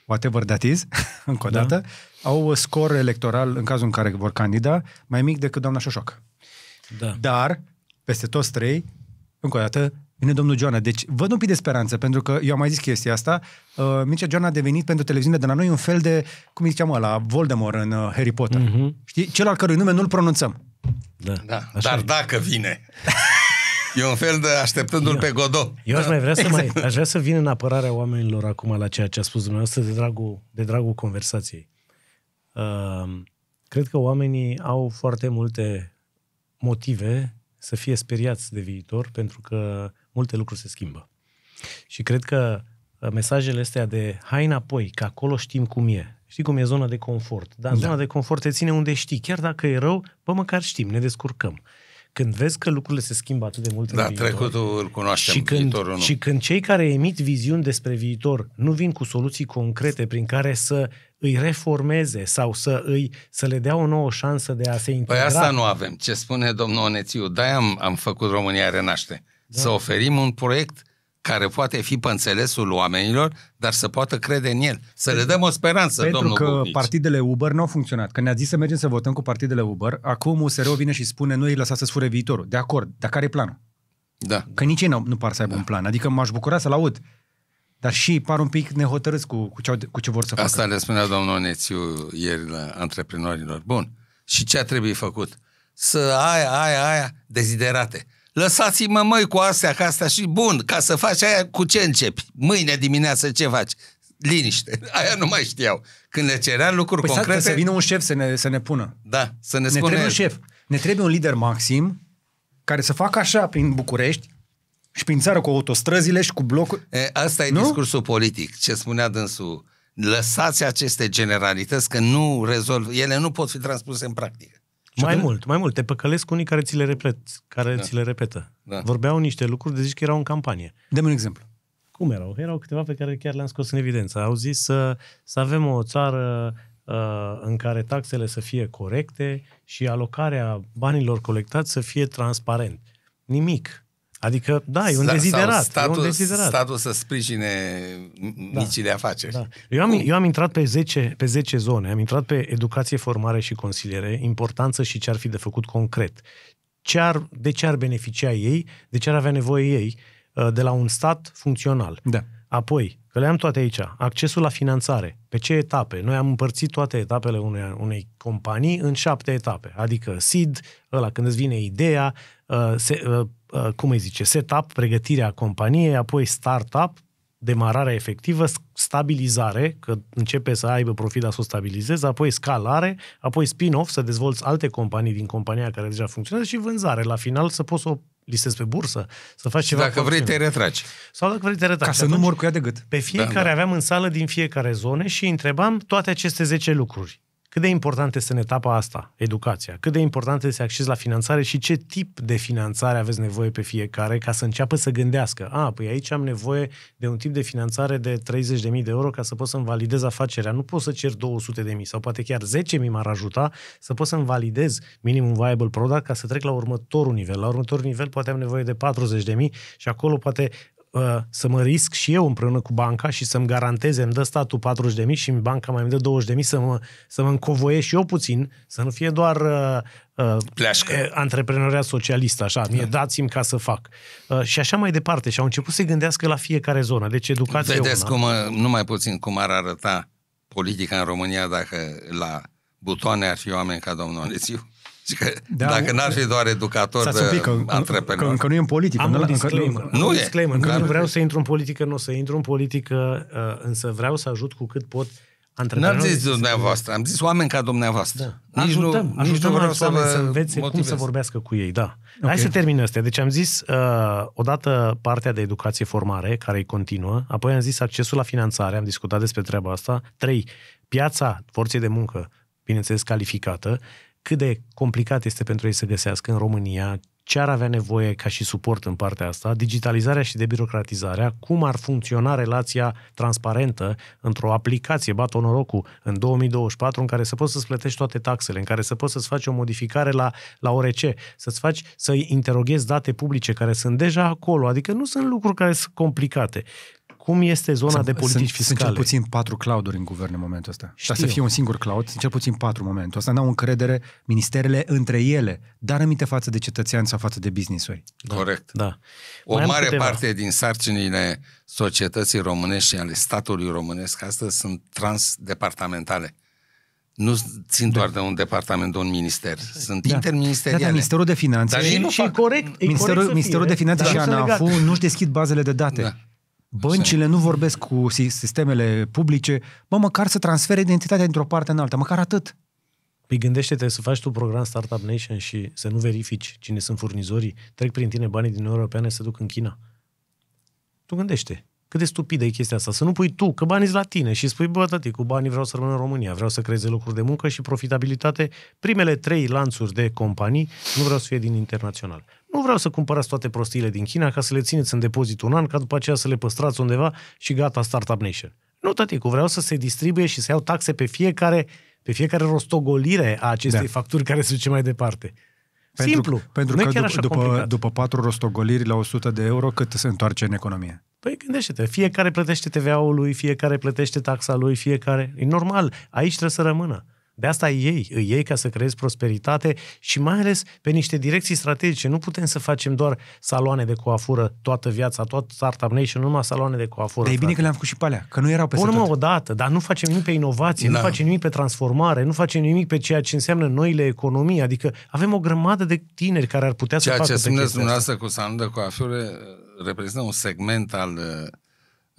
whatever that is, [laughs] încă o da. dată, au scor electoral, în cazul în care vor candida, mai mic decât doamna Șoșoc. Da. Dar, peste toți trei, încă o dată, vine domnul Joana. Deci, văd un pic de speranță, pentru că eu am mai zis chestia asta. Uh, Mircea Joana a devenit pentru televiziune de la noi un fel de, cum îi ziceam la Voldemort în uh, Harry Potter. Mm-hmm. Știi? Cel al cărui nume nu-l pronunțăm. Da. da. Dar e. dacă vine... [laughs] E un fel de așteptându-l eu, pe Godot. Eu aș mai vrea să da. mai, exact. aș vrea să vin în apărarea oamenilor acum la ceea ce a spus dumneavoastră de dragul, de dragul conversației. Uh, cred că oamenii au foarte multe motive să fie speriați de viitor pentru că multe lucruri se schimbă. Și cred că uh, mesajele astea de hai înapoi, că acolo știm cum e. Știi cum e zona de confort. Dar da. zona de confort te ține unde știi. Chiar dacă e rău, bă, măcar știm, ne descurcăm când vezi că lucrurile se schimbă atât de mult da, în viitor, trecutul îl cunoaștem, și când, viitorul nu. Și când cei care emit viziuni despre viitor nu vin cu soluții concrete prin care să îi reformeze sau să, îi, să le dea o nouă șansă de a se păi integra. Păi asta nu avem. Ce spune domnul Onețiu, de da, am, am făcut România Renaște. Da. Să oferim un proiect care poate fi pe înțelesul oamenilor, dar să poată crede în el. Să le dăm o speranță, Pentru domnul că Bubici. partidele Uber nu au funcționat. Când ne-a zis să mergem să votăm cu partidele Uber, acum usr vine și spune noi îi lăsați să-ți fure viitorul. De acord, dar care e planul? Da. Că nici ei nu, nu par să aibă da. un plan. Adică m-aș bucura să-l aud. Dar și par un pic nehotărâți cu, cu, ce, cu ce vor să facă. Asta le spunea domnul Nețiu ieri la antreprenorilor. Bun. Și ce a trebuit făcut? Să aia, aia, aia, deziderate Lăsați-mă măi cu astea, ca astea și bun, ca să faci aia cu ce începi? Mâine dimineață ce faci? Liniște. [laughs] Aia nu mai știau. Când ne cerea lucruri păi concrete... să vină un șef să ne, să ne pună. Da, să ne, ne spune... trebuie un șef. Ne trebuie un lider maxim care să facă așa prin București și prin țară cu autostrăzile și cu blocuri. E, asta e nu? discursul politic. Ce spunea dânsul lăsați aceste generalități că nu rezolv, ele nu pot fi transpuse în practică. Și mai atunci... mult, mai mult. Te păcălesc unii care ți le, repet, care da. ți le repetă. Da. Vorbeau niște lucruri de zici că erau în campanie. Dăm un exemplu. Cum erau? Erau câteva pe care chiar le-am scos în evidență. Au zis să, să avem o țară uh, în care taxele să fie corecte și alocarea banilor colectați să fie transparent. Nimic. Adică, da, e un deziderat. Statul, e un deziderat. statul să sprijine da, afaceri. Da. Eu, am, eu am intrat pe 10, pe 10 zone. Am intrat pe educație, formare și consiliere, importanță și ce ar fi de făcut concret. Ce ar, de ce ar beneficia ei, de ce ar avea nevoie ei uh, de la un stat funcțional. Da. Apoi, că le-am toate aici, accesul la finanțare, pe ce etape? Noi am împărțit toate etapele unei, unei companii în șapte etape, adică seed, ăla când îți vine ideea, uh, se, uh, uh, cum îi zice, setup, pregătirea companiei, apoi startup, demararea efectivă, stabilizare, că începe să aibă profit, dar să o stabilizezi, apoi scalare, apoi spin-off, să dezvolți alte companii din compania care deja funcționează și vânzare. La final să poți să o listezi pe bursă, să faci ceva. Dacă vrei, te retragi. Sau dacă vrei, te retragi. Ca să nu mor cu ea de gât. Pe da, fiecare da, da. aveam în sală din fiecare zone și întrebam toate aceste 10 lucruri. Cât de important este în etapa asta, educația? Cât de important este acces la finanțare și ce tip de finanțare aveți nevoie pe fiecare ca să înceapă să gândească? A, păi aici am nevoie de un tip de finanțare de 30.000 de euro ca să pot să-mi validez afacerea. Nu pot să cer 200.000 sau poate chiar 10.000 m-ar ajuta să pot să-mi validez minimum viable product ca să trec la următorul nivel. La următorul nivel poate am nevoie de 40.000 și acolo poate Uh, să mă risc și eu împreună cu banca și să-mi garanteze, îmi dă statul 40.000 și banca mai îmi dă 20.000 să mă, să mă încovoie și eu puțin, să nu fie doar uh, uh, antreprenoria socialistă, așa, mie da. dați-mi ca să fac. Uh, și așa mai departe. Și au început să gândească la fiecare zonă. Deci educația Vedeți una. cum, uh, numai puțin cum ar arăta politica în România dacă la butoane ar fi oameni ca domnul Alețiu. Că da, dacă n-ar fi doar educator, să antreprenor. Că, încă nu e în politică. Am un disclaimer. Nu, e. disclaimer e, că nu vreau să intru în politică, nu o să intru în politică, uh, însă vreau să ajut cu cât pot N-am zis dumneavoastră, am zis oameni ca dumneavoastră. Da. Nici ajutăm, nu, ajutăm nu vreau să, vă să învețe motivez. cum să vorbească cu ei, da. Okay. Hai să termin astea. Deci am zis, uh, odată partea de educație-formare, care îi continuă, apoi am zis accesul la finanțare, am discutat despre treaba asta. Trei, piața forței de muncă, bineînțeles calificată, cât de complicat este pentru ei să găsească în România, ce ar avea nevoie ca și suport în partea asta, digitalizarea și debirocratizarea, cum ar funcționa relația transparentă într-o aplicație, bat norocul, în 2024, în care să poți să-ți plătești toate taxele, în care să poți să-ți faci o modificare la, la ORC, să-ți faci, să i interoghezi date publice care sunt deja acolo, adică nu sunt lucruri care sunt complicate. Cum este zona sunt, de politici sunt, fiscale. Sunt cel puțin patru clouduri în guvern în momentul ăsta. Știu. Dar să fie un singur cloud, sunt cel puțin patru în momentul ăsta. N-au încredere ministerele între ele, dar aminte față de cetățeani sau față de business-uri. Da. Corect. Da. O Mai mare câteva. parte din sarcinile societății românești și ale statului românesc astăzi sunt transdepartamentale nu țin doar da. de un departament, de un minister. Sunt da. interministeriale. Da, da, Ministerul de Finanțe. Dar și, nu și fac. corect. Ministerul, corect Ministerul fie, de Finanțe da. și ANAFU nu-și deschid bazele de date. Da. Băncile nu vorbesc cu sistemele publice, bă, măcar să transfere identitatea dintr-o parte în alta, măcar atât. Păi gândește-te să faci tu program Startup Nation și să nu verifici cine sunt furnizorii, trec prin tine banii din Europeană să duc în China. Tu gândește. Cât de stupidă e chestia asta. Să nu pui tu, că banii la tine și spui, bă, tati, cu banii vreau să rămân în România, vreau să creeze locuri de muncă și profitabilitate. Primele trei lanțuri de companii nu vreau să fie din internațional. Nu vreau să cumpărați toate prostiile din China ca să le țineți în depozit un an, ca după aceea să le păstrați undeva și gata, Startup Nation. Nu, tăticu, vreau să se distribuie și să iau taxe pe fiecare, pe fiecare rostogolire a acestei da. facturi care se duce mai departe. Pentru, Simplu. Pentru că după, după, după patru rostogoliri la 100 de euro, cât se întoarce în economie? Păi gândește-te, fiecare plătește TVA-ul lui, fiecare plătește taxa lui, fiecare... E normal, aici trebuie să rămână. De asta ei, ei ca să creezi prosperitate și mai ales pe niște direcții strategice. Nu putem să facem doar saloane de coafură toată viața, tot Startup Nation, numai saloane de coafură. Dar e bine că le-am făcut și pe alea, că nu erau pe Urmă o dată, dar nu facem nimic pe inovație, da. nu facem nimic pe transformare, nu facem nimic pe ceea ce înseamnă noile economii. Adică avem o grămadă de tineri care ar putea ceea să facă ce spuneți dumneavoastră cu saloane de coafură reprezintă un segment al uh,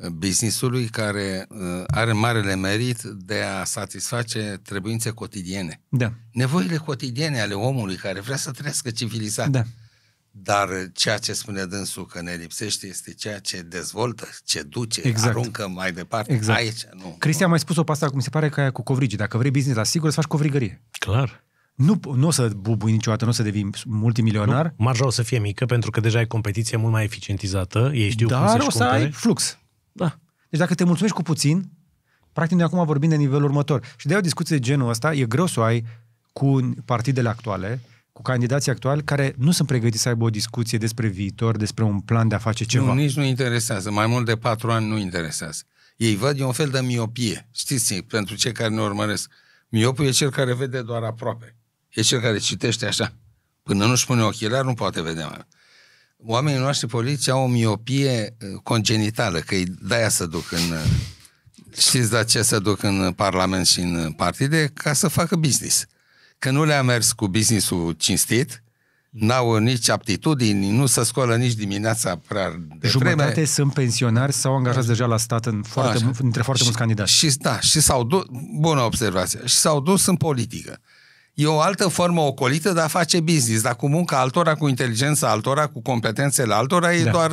businessului care uh, are marele merit de a satisface trebuințe cotidiene. Da. Nevoile cotidiene ale omului care vrea să trăiască civilizat. Da. Dar ceea ce spune dânsul că ne lipsește este ceea ce dezvoltă, ce duce, exact. aruncă mai departe. Exact. Aici, nu. Cristian a mai spus-o pe asta, cum se pare că e cu covrigi. Dacă vrei business la sigur, să faci covrigărie. Clar. Nu, nu o să bubui niciodată, nu o să devii multimilionar. Nu, marja o să fie mică pentru că deja e competiție mult mai eficientizată, ei știu Dar cum o să cumpere. ai flux. Da. Deci dacă te mulțumești cu puțin, practic noi acum vorbim de nivelul următor. Și de o discuție de genul ăsta e greu să o ai cu partidele actuale, cu candidații actuali care nu sunt pregătiți să aibă o discuție despre viitor, despre un plan de a face ceva. Nu, nici nu interesează. Mai mult de patru ani nu interesează. Ei văd, e un fel de miopie. Știți, pentru cei care ne urmăresc, miopul e cel care vede doar aproape. E cel care citește așa. Până nu-și pune ochelari, nu poate vedea mai oamenii noștri poliți au o miopie uh, congenitală, că îi de-aia să duc în... Uh, știți de ce să duc în Parlament și în partide? Ca să facă business. Că nu le-a mers cu businessul cinstit, n-au nici aptitudini, nu se scolă nici dimineața prea de Jumătate vreme. sunt pensionari sau angajați deja la stat în foarte, între foarte și, mulți candidați. Și, da, și s-au dus, bună observație, și s-au dus în politică. E o altă formă ocolită, a face business. Dar cu munca altora, cu inteligența altora, cu competențele altora, e da. doar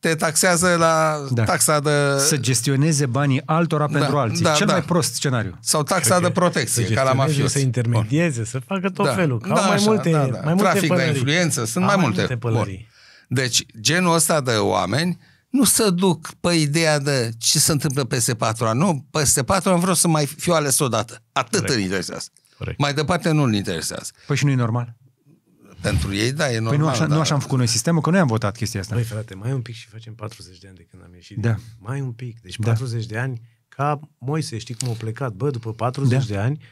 te taxează la da. taxa de... Să gestioneze banii altora da, pentru alții. Da, Cel da. mai prost scenariu. Sau taxa Cred de protecție, ca la mafioți. Să intermedieze, Bun. să facă tot da. felul. da, mai, așa, multe, da, da. mai multe Trafic pălării. de influență, sunt mai, mai multe. multe pălării. Bun. Deci, genul ăsta de oameni nu se duc pe ideea de ce se întâmplă peste patru ani. Nu, peste patru ani vreau să mai fiu ales odată. Atât Correct. în interesează. Corect. Mai departe nu-l interesează. Păi și nu e normal? Pentru ei, da, e normal. Păi nu așa, dar... nu așa am făcut noi sistemul, că noi am votat chestia asta. Băi, frate, mai un pic și facem 40 de ani de când am ieșit. Da. Mai un pic. Deci 40 da. de ani, ca Moise, știi cum au plecat. Bă, după 40 da. de ani,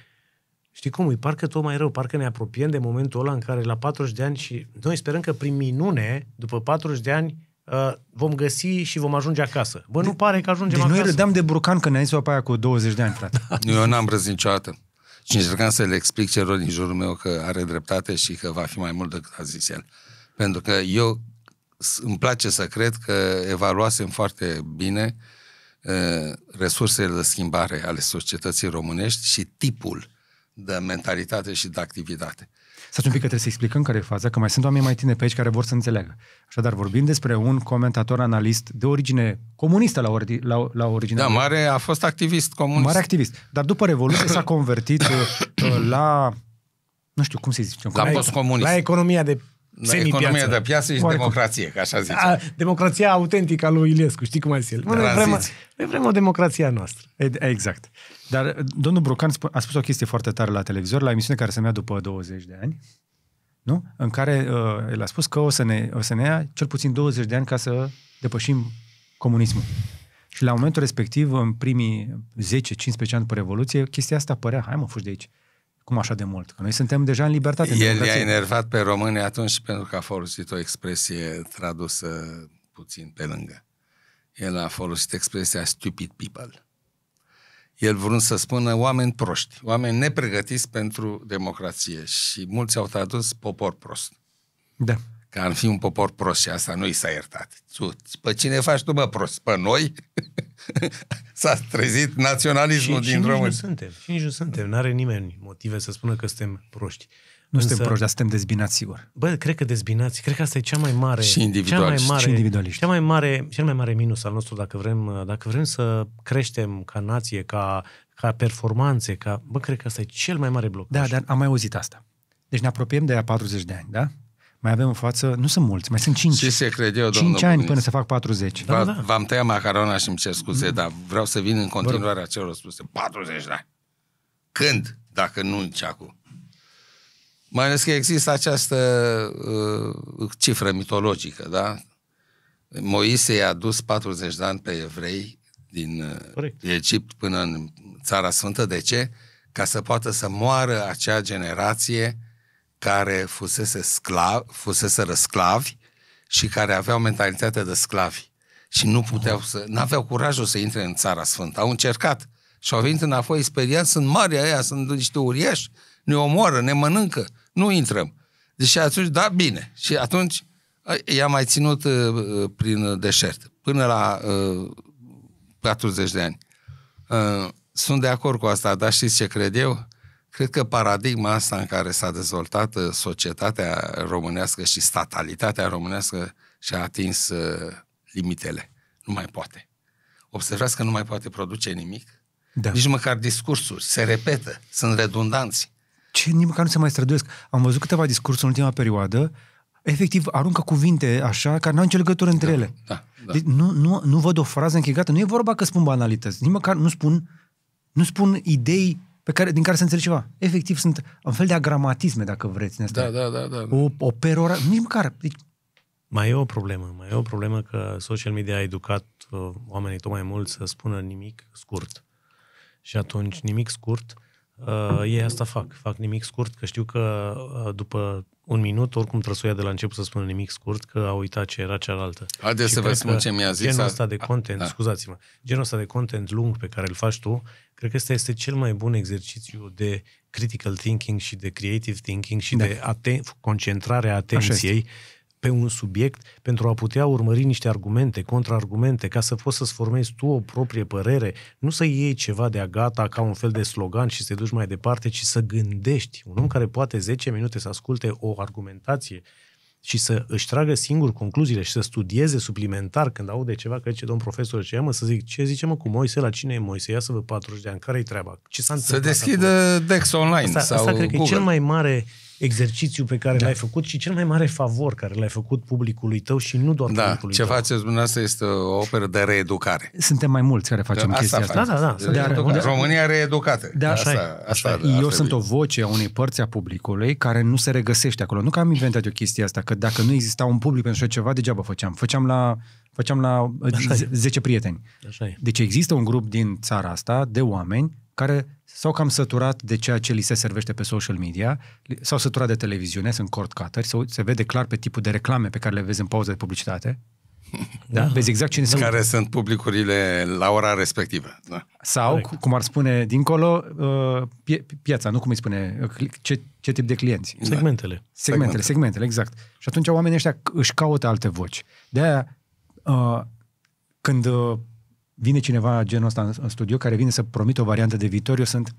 știi cum e? Parcă tot mai rău, parcă ne apropiem de momentul ăla în care la 40 de ani și noi sperăm că prin minune, după 40 de ani, Uh, vom găsi și vom ajunge acasă. Bă, de, nu pare că ajungem deci acasă. noi râdeam de Brucan că ne ai zis aia cu 20 de ani, frate. Eu n-am râs niciodată și încercam să le explic celor din jurul meu că are dreptate și că va fi mai mult decât a zis el. Pentru că eu îmi place să cred că evaluasem foarte bine uh, resursele de schimbare ale societății românești și tipul de mentalitate și de activitate să un pic că trebuie să explicăm care e faza, că mai sunt oameni mai tineri pe aici care vor să înțeleagă. Așadar, vorbim despre un comentator analist de origine comunistă la, ori, la, la origine. Da, mare a fost activist comunist. Mare activist. Dar după Revoluție s-a convertit [coughs] uh, la, nu știu cum să zicem, la, la, la economia de semi Economie de piață și Oarecum. democrație, ca așa zice. A, democrația autentică a lui Ilescu, știi cum a zis el. Da, noi vrem, noi vrem o democrație a noastră. Exact. Dar eh, domnul Brocan a spus o chestie foarte tare la televizor, la emisiune care se mea După 20 de ani, nu? în care uh, el a spus că o să, ne, o să ne ia cel puțin 20 de ani ca să depășim comunismul. Și la momentul respectiv, în primii 10-15 ani după Revoluție, chestia asta părea, hai mă, fugi de aici. Cum așa de mult? Că noi suntem deja în libertate. În El i-a enervat pe români atunci pentru că a folosit o expresie tradusă puțin pe lângă. El a folosit expresia stupid people. El vrând să spună oameni proști, oameni nepregătiți pentru democrație și mulți au tradus popor prost. Da că am fi un popor prost și asta nu i s-a iertat. Pe cine faci tu, mă, prost? Pe noi? [laughs] S-a trezit naționalismul și, din și România. nu suntem, și nici nu suntem. N-are nimeni motive să spună că suntem proști. Nu Însă, suntem proști, dar suntem dezbinați, sigur. Bă, cred că dezbinați, cred că asta e cea mai mare... Și Cea mai mare, și individualiști. Cea mai mare, cel mai mare minus al nostru, dacă vrem, dacă vrem să creștem ca nație, ca, ca performanțe, ca... Bă, cred că asta e cel mai mare bloc. Da, dar am mai auzit asta. Deci ne apropiem de a 40 de ani, da? mai avem în față, nu sunt mulți, mai sunt 5. Ce se crede eu, 5 ani până să fac 40. Da, da. V-am tăiat macarona și îmi cer scuze, da. dar vreau să vin în continuare a celor spuse. 40 de ani. Când? Dacă nu în acum. Mai ales că există această uh, cifră mitologică, da? Moise i-a dus 40 de ani pe evrei din uh, Corect. Egipt până în Țara Sfântă. De ce? Ca să poată să moară acea generație care fusese sclav, fusese răsclavi și care aveau mentalitatea de sclavi și nu puteau să, n-aveau curajul să intre în Țara Sfântă. Au încercat și au venit înapoi speriați, sunt mari aia, sunt niște uriași, ne omoară, ne mănâncă, nu intrăm. Deci atunci, da, bine. Și atunci i-a mai ținut uh, uh, prin deșert, până la uh, 40 de ani. Uh, sunt de acord cu asta, dar știți ce cred eu? Cred că paradigma asta în care s-a dezvoltat uh, societatea românească și statalitatea românească și-a atins uh, limitele. Nu mai poate. Observați că nu mai poate produce nimic. Da. Nici măcar discursuri. Se repetă. Sunt redundanți. Ce? Nici măcar nu se mai străduiesc. Am văzut câteva discursuri în ultima perioadă efectiv aruncă cuvinte așa, care nu au nicio legătură între da, ele. Da, da. Deci nu, nu, nu văd o frază închegată. Nu e vorba că spun banalități, nici măcar nu spun, nu spun idei pe care, din care să înțelegi ceva. Efectiv, sunt un fel de agramatisme, dacă vreți. Da, da, da, da. O, o perora, nici măcar. Deci... Mai e o problemă. Mai e o problemă că social media a educat uh, oamenii tot mai mult să spună nimic scurt. Și atunci, nimic scurt Uh, ei asta fac, fac nimic scurt, că știu că uh, după un minut oricum trăsuia de la început să spună nimic scurt, că a uitat ce era cealaltă. Haideți să vă spun ce mi-a zis. Genul ăsta a... de content, a. Da. scuzați-mă, genul ăsta de content lung pe care îl faci tu, cred că ăsta este cel mai bun exercițiu de critical thinking și de creative thinking și da. de aten- concentrarea atenției. Așa este pe un subiect pentru a putea urmări niște argumente, contraargumente, ca să poți să-ți formezi tu o proprie părere, nu să iei ceva de-a gata ca un fel de slogan și să te duci mai departe, ci să gândești. Un om care poate 10 minute să asculte o argumentație și să își tragă singur concluziile și să studieze suplimentar când aude ceva că zice domn profesor ce mă, să zic ce zice mă cu Moise, la cine e Moise, ia să vă 40 de ani, care-i treaba? Ce s-a să deschidă Dex Online asta, sau asta cred Google. că e cel mai mare exercițiu pe care da. l-ai făcut și cel mai mare favor care l-ai făcut publicului tău și nu doar da, publicului ce tău. ce faceți dumneavoastră este o operă de reeducare. Suntem mai mulți care facem da, asta chestia asta. asta. Da, da, da. Dar, România reeducată. Da, asta, așa, asta, așa asta Eu sunt o voce a unei părți a publicului care nu se regăsește acolo. Nu că am inventat o chestie asta, că dacă nu exista un public pentru așa ceva, degeaba făceam. Făceam la făceam la 10 prieteni. Așa e. Deci există un grup din țara asta de oameni care s-au cam săturat de ceea ce li se servește pe social media, s-au săturat de televiziune, sunt cord cutteri, se vede clar pe tipul de reclame pe care le vezi în pauză de publicitate, da? [laughs] da? Vezi exact cine sunt. Care sunt publicurile la ora respectivă. Da? Sau, Correct. cum ar spune dincolo, uh, pie- piața, nu cum îi spune, uh, ce, ce tip de clienți. Da. Segmentele. Segmentele. Segmentele, segmentele, exact. Și atunci oamenii ăștia își caută alte voci. De-aia, uh, când vine cineva genul ăsta în, studio care vine să promită o variantă de viitor, eu sunt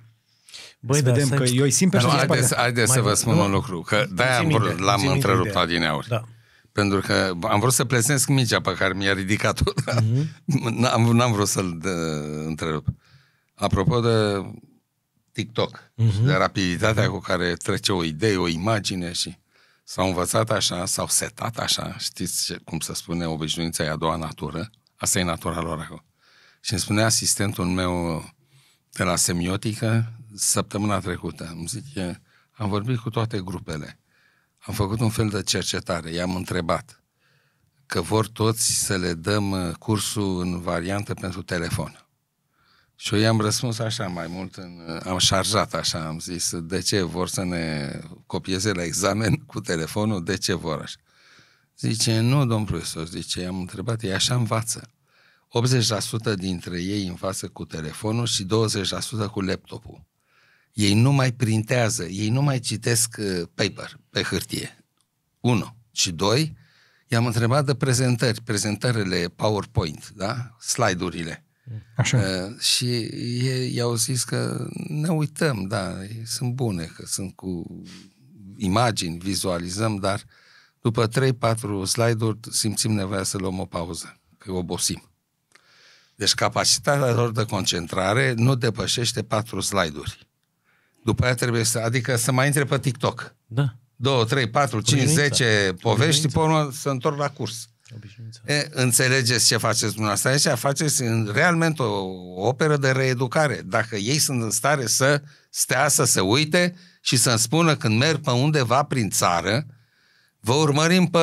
Băi, da, vedem, că eu îi simt pe Haideți să, haideți să vă spun nu? un lucru, că de-aia am vrut, l-am întrerupt aur. Da. Pentru că am vrut să plesnesc mingea pe care mi-a ridicat-o, mm-hmm. [laughs] am n-am vrut să-l întrerup. Apropo de TikTok, mm-hmm. de rapiditatea cu care trece o idee, o imagine și s-au învățat așa, s-au setat așa, știți cum se spune, obișnuința e a doua natură, asta e natura lor acum. Și îmi spunea asistentul meu de la semiotică săptămâna trecută. Îmi zice, am vorbit cu toate grupele. Am făcut un fel de cercetare. I-am întrebat că vor toți să le dăm uh, cursul în variantă pentru telefon. Și eu i-am răspuns așa mai mult, în, uh, am șarjat așa, am zis, de ce vor să ne copieze la examen [laughs] cu telefonul, de ce vor așa? Zice, nu, domn profesor, zice, i-am întrebat, e așa învață. 80% dintre ei în față cu telefonul și 20% cu laptopul. Ei nu mai printează, ei nu mai citesc uh, paper pe hârtie. Unu. Și doi, i-am întrebat de prezentări, prezentările PowerPoint, da? Slide-urile. Așa. Uh, și ei i-au zis că ne uităm, da, sunt bune, că sunt cu imagini, vizualizăm, dar după 3-4 slide-uri simțim nevoia să luăm o pauză, că obosim. Deci capacitatea lor de concentrare nu depășește patru slide-uri. După aia trebuie să, adică să mai intre pe TikTok. Da. 2, 3, 4, 5, 10 povești, pe urmă să întorc la curs. E, înțelegeți ce faceți dumneavoastră aici? Faceți în, realmente o, o operă de reeducare. Dacă ei sunt în stare să stea, să se uite și să-mi spună când merg pe undeva prin țară, Vă urmărim pe,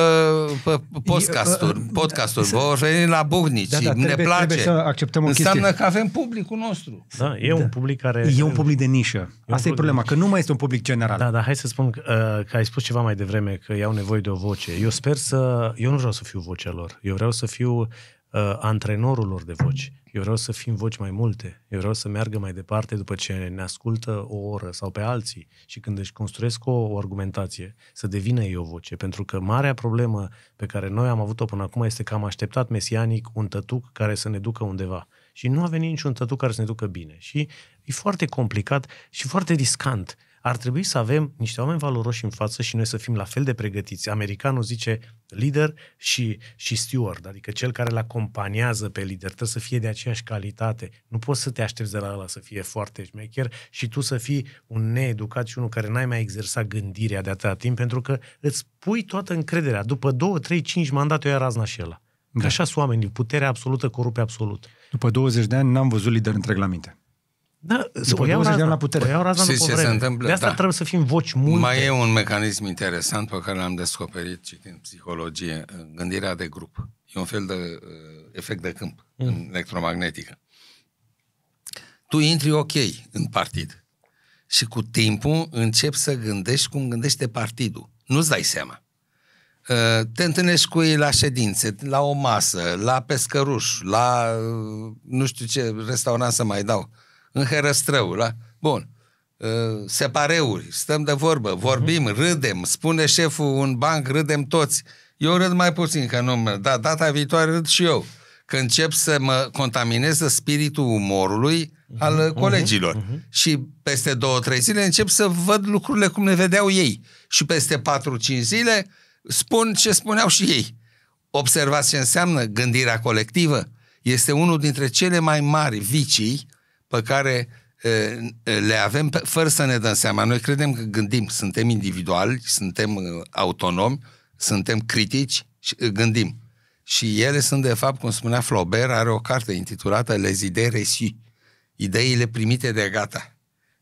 pe podcasturi, podcasturi. vă veni la Buhnici, da, da, ne place. să acceptăm o Înseamnă chestie. că avem publicul nostru. Da, e da. un public care... E un public de nișă. E Asta e problema, că nu mai este un public general. Da, dar hai să spun că, uh, că ai spus ceva mai devreme, că iau nevoie de o voce. Eu sper să... Eu nu vreau să fiu vocea lor. Eu vreau să fiu uh, antrenorul lor de voci. Eu vreau să fim voci mai multe. Eu vreau să meargă mai departe după ce ne ascultă o oră sau pe alții și când își construiesc o, o argumentație, să devină ei o voce. Pentru că marea problemă pe care noi am avut-o până acum este că am așteptat mesianic un tătuc care să ne ducă undeva. Și nu a venit niciun tătuc care să ne ducă bine. Și e foarte complicat și foarte riscant ar trebui să avem niște oameni valoroși în față și noi să fim la fel de pregătiți. Americanul zice lider și, și steward, adică cel care îl acompaniază pe lider, trebuie să fie de aceeași calitate. Nu poți să te aștepți de la ăla să fie foarte șmecher și tu să fii un needucat și unul care n-ai mai exersat gândirea de atâta timp, pentru că îți pui toată încrederea. După 2, 3, 5 mandate, o ia razna și ăla. Da. Că așa sunt oamenii, puterea absolută corupe absolut. După 20 de ani n-am văzut lider întreg la minte. Da, o iau, razna, la putere. o iau razna după ce se întâmplă? De asta da. trebuie să fim voci multe. Mai e un mecanism interesant pe care l-am descoperit citind psihologie, gândirea de grup. E un fel de uh, efect de câmp mm. în electromagnetică. Tu intri ok în partid și cu timpul începi să gândești cum gândește partidul. Nu-ți dai seama. Uh, te întâlnești cu ei la ședințe, la o masă, la pescăruș, la uh, nu știu ce restaurant să mai dau. Uh, în herăstrău, la... Bun. Ă, separeuri, stăm de vorbă, vorbim, uh-huh. râdem, spune șeful un banc, râdem toți. Eu râd mai puțin, că nu dar data viitoare râd și eu. Că încep să mă contaminez de spiritul umorului uh-huh. al mhm, colegilor. Uh-huh. Uh-huh. Și peste două, trei zile încep să văd lucrurile cum le vedeau ei. Și peste patru, cinci zile spun ce spuneau și ei. Observați ce înseamnă gândirea colectivă. Este unul dintre cele mai mari vicii pe care le avem fără să ne dăm seama. Noi credem că gândim, suntem individuali, suntem autonomi, suntem critici și gândim. Și ele sunt, de fapt, cum spunea Flaubert, are o carte intitulată Les idées reçues, ideile primite de gata.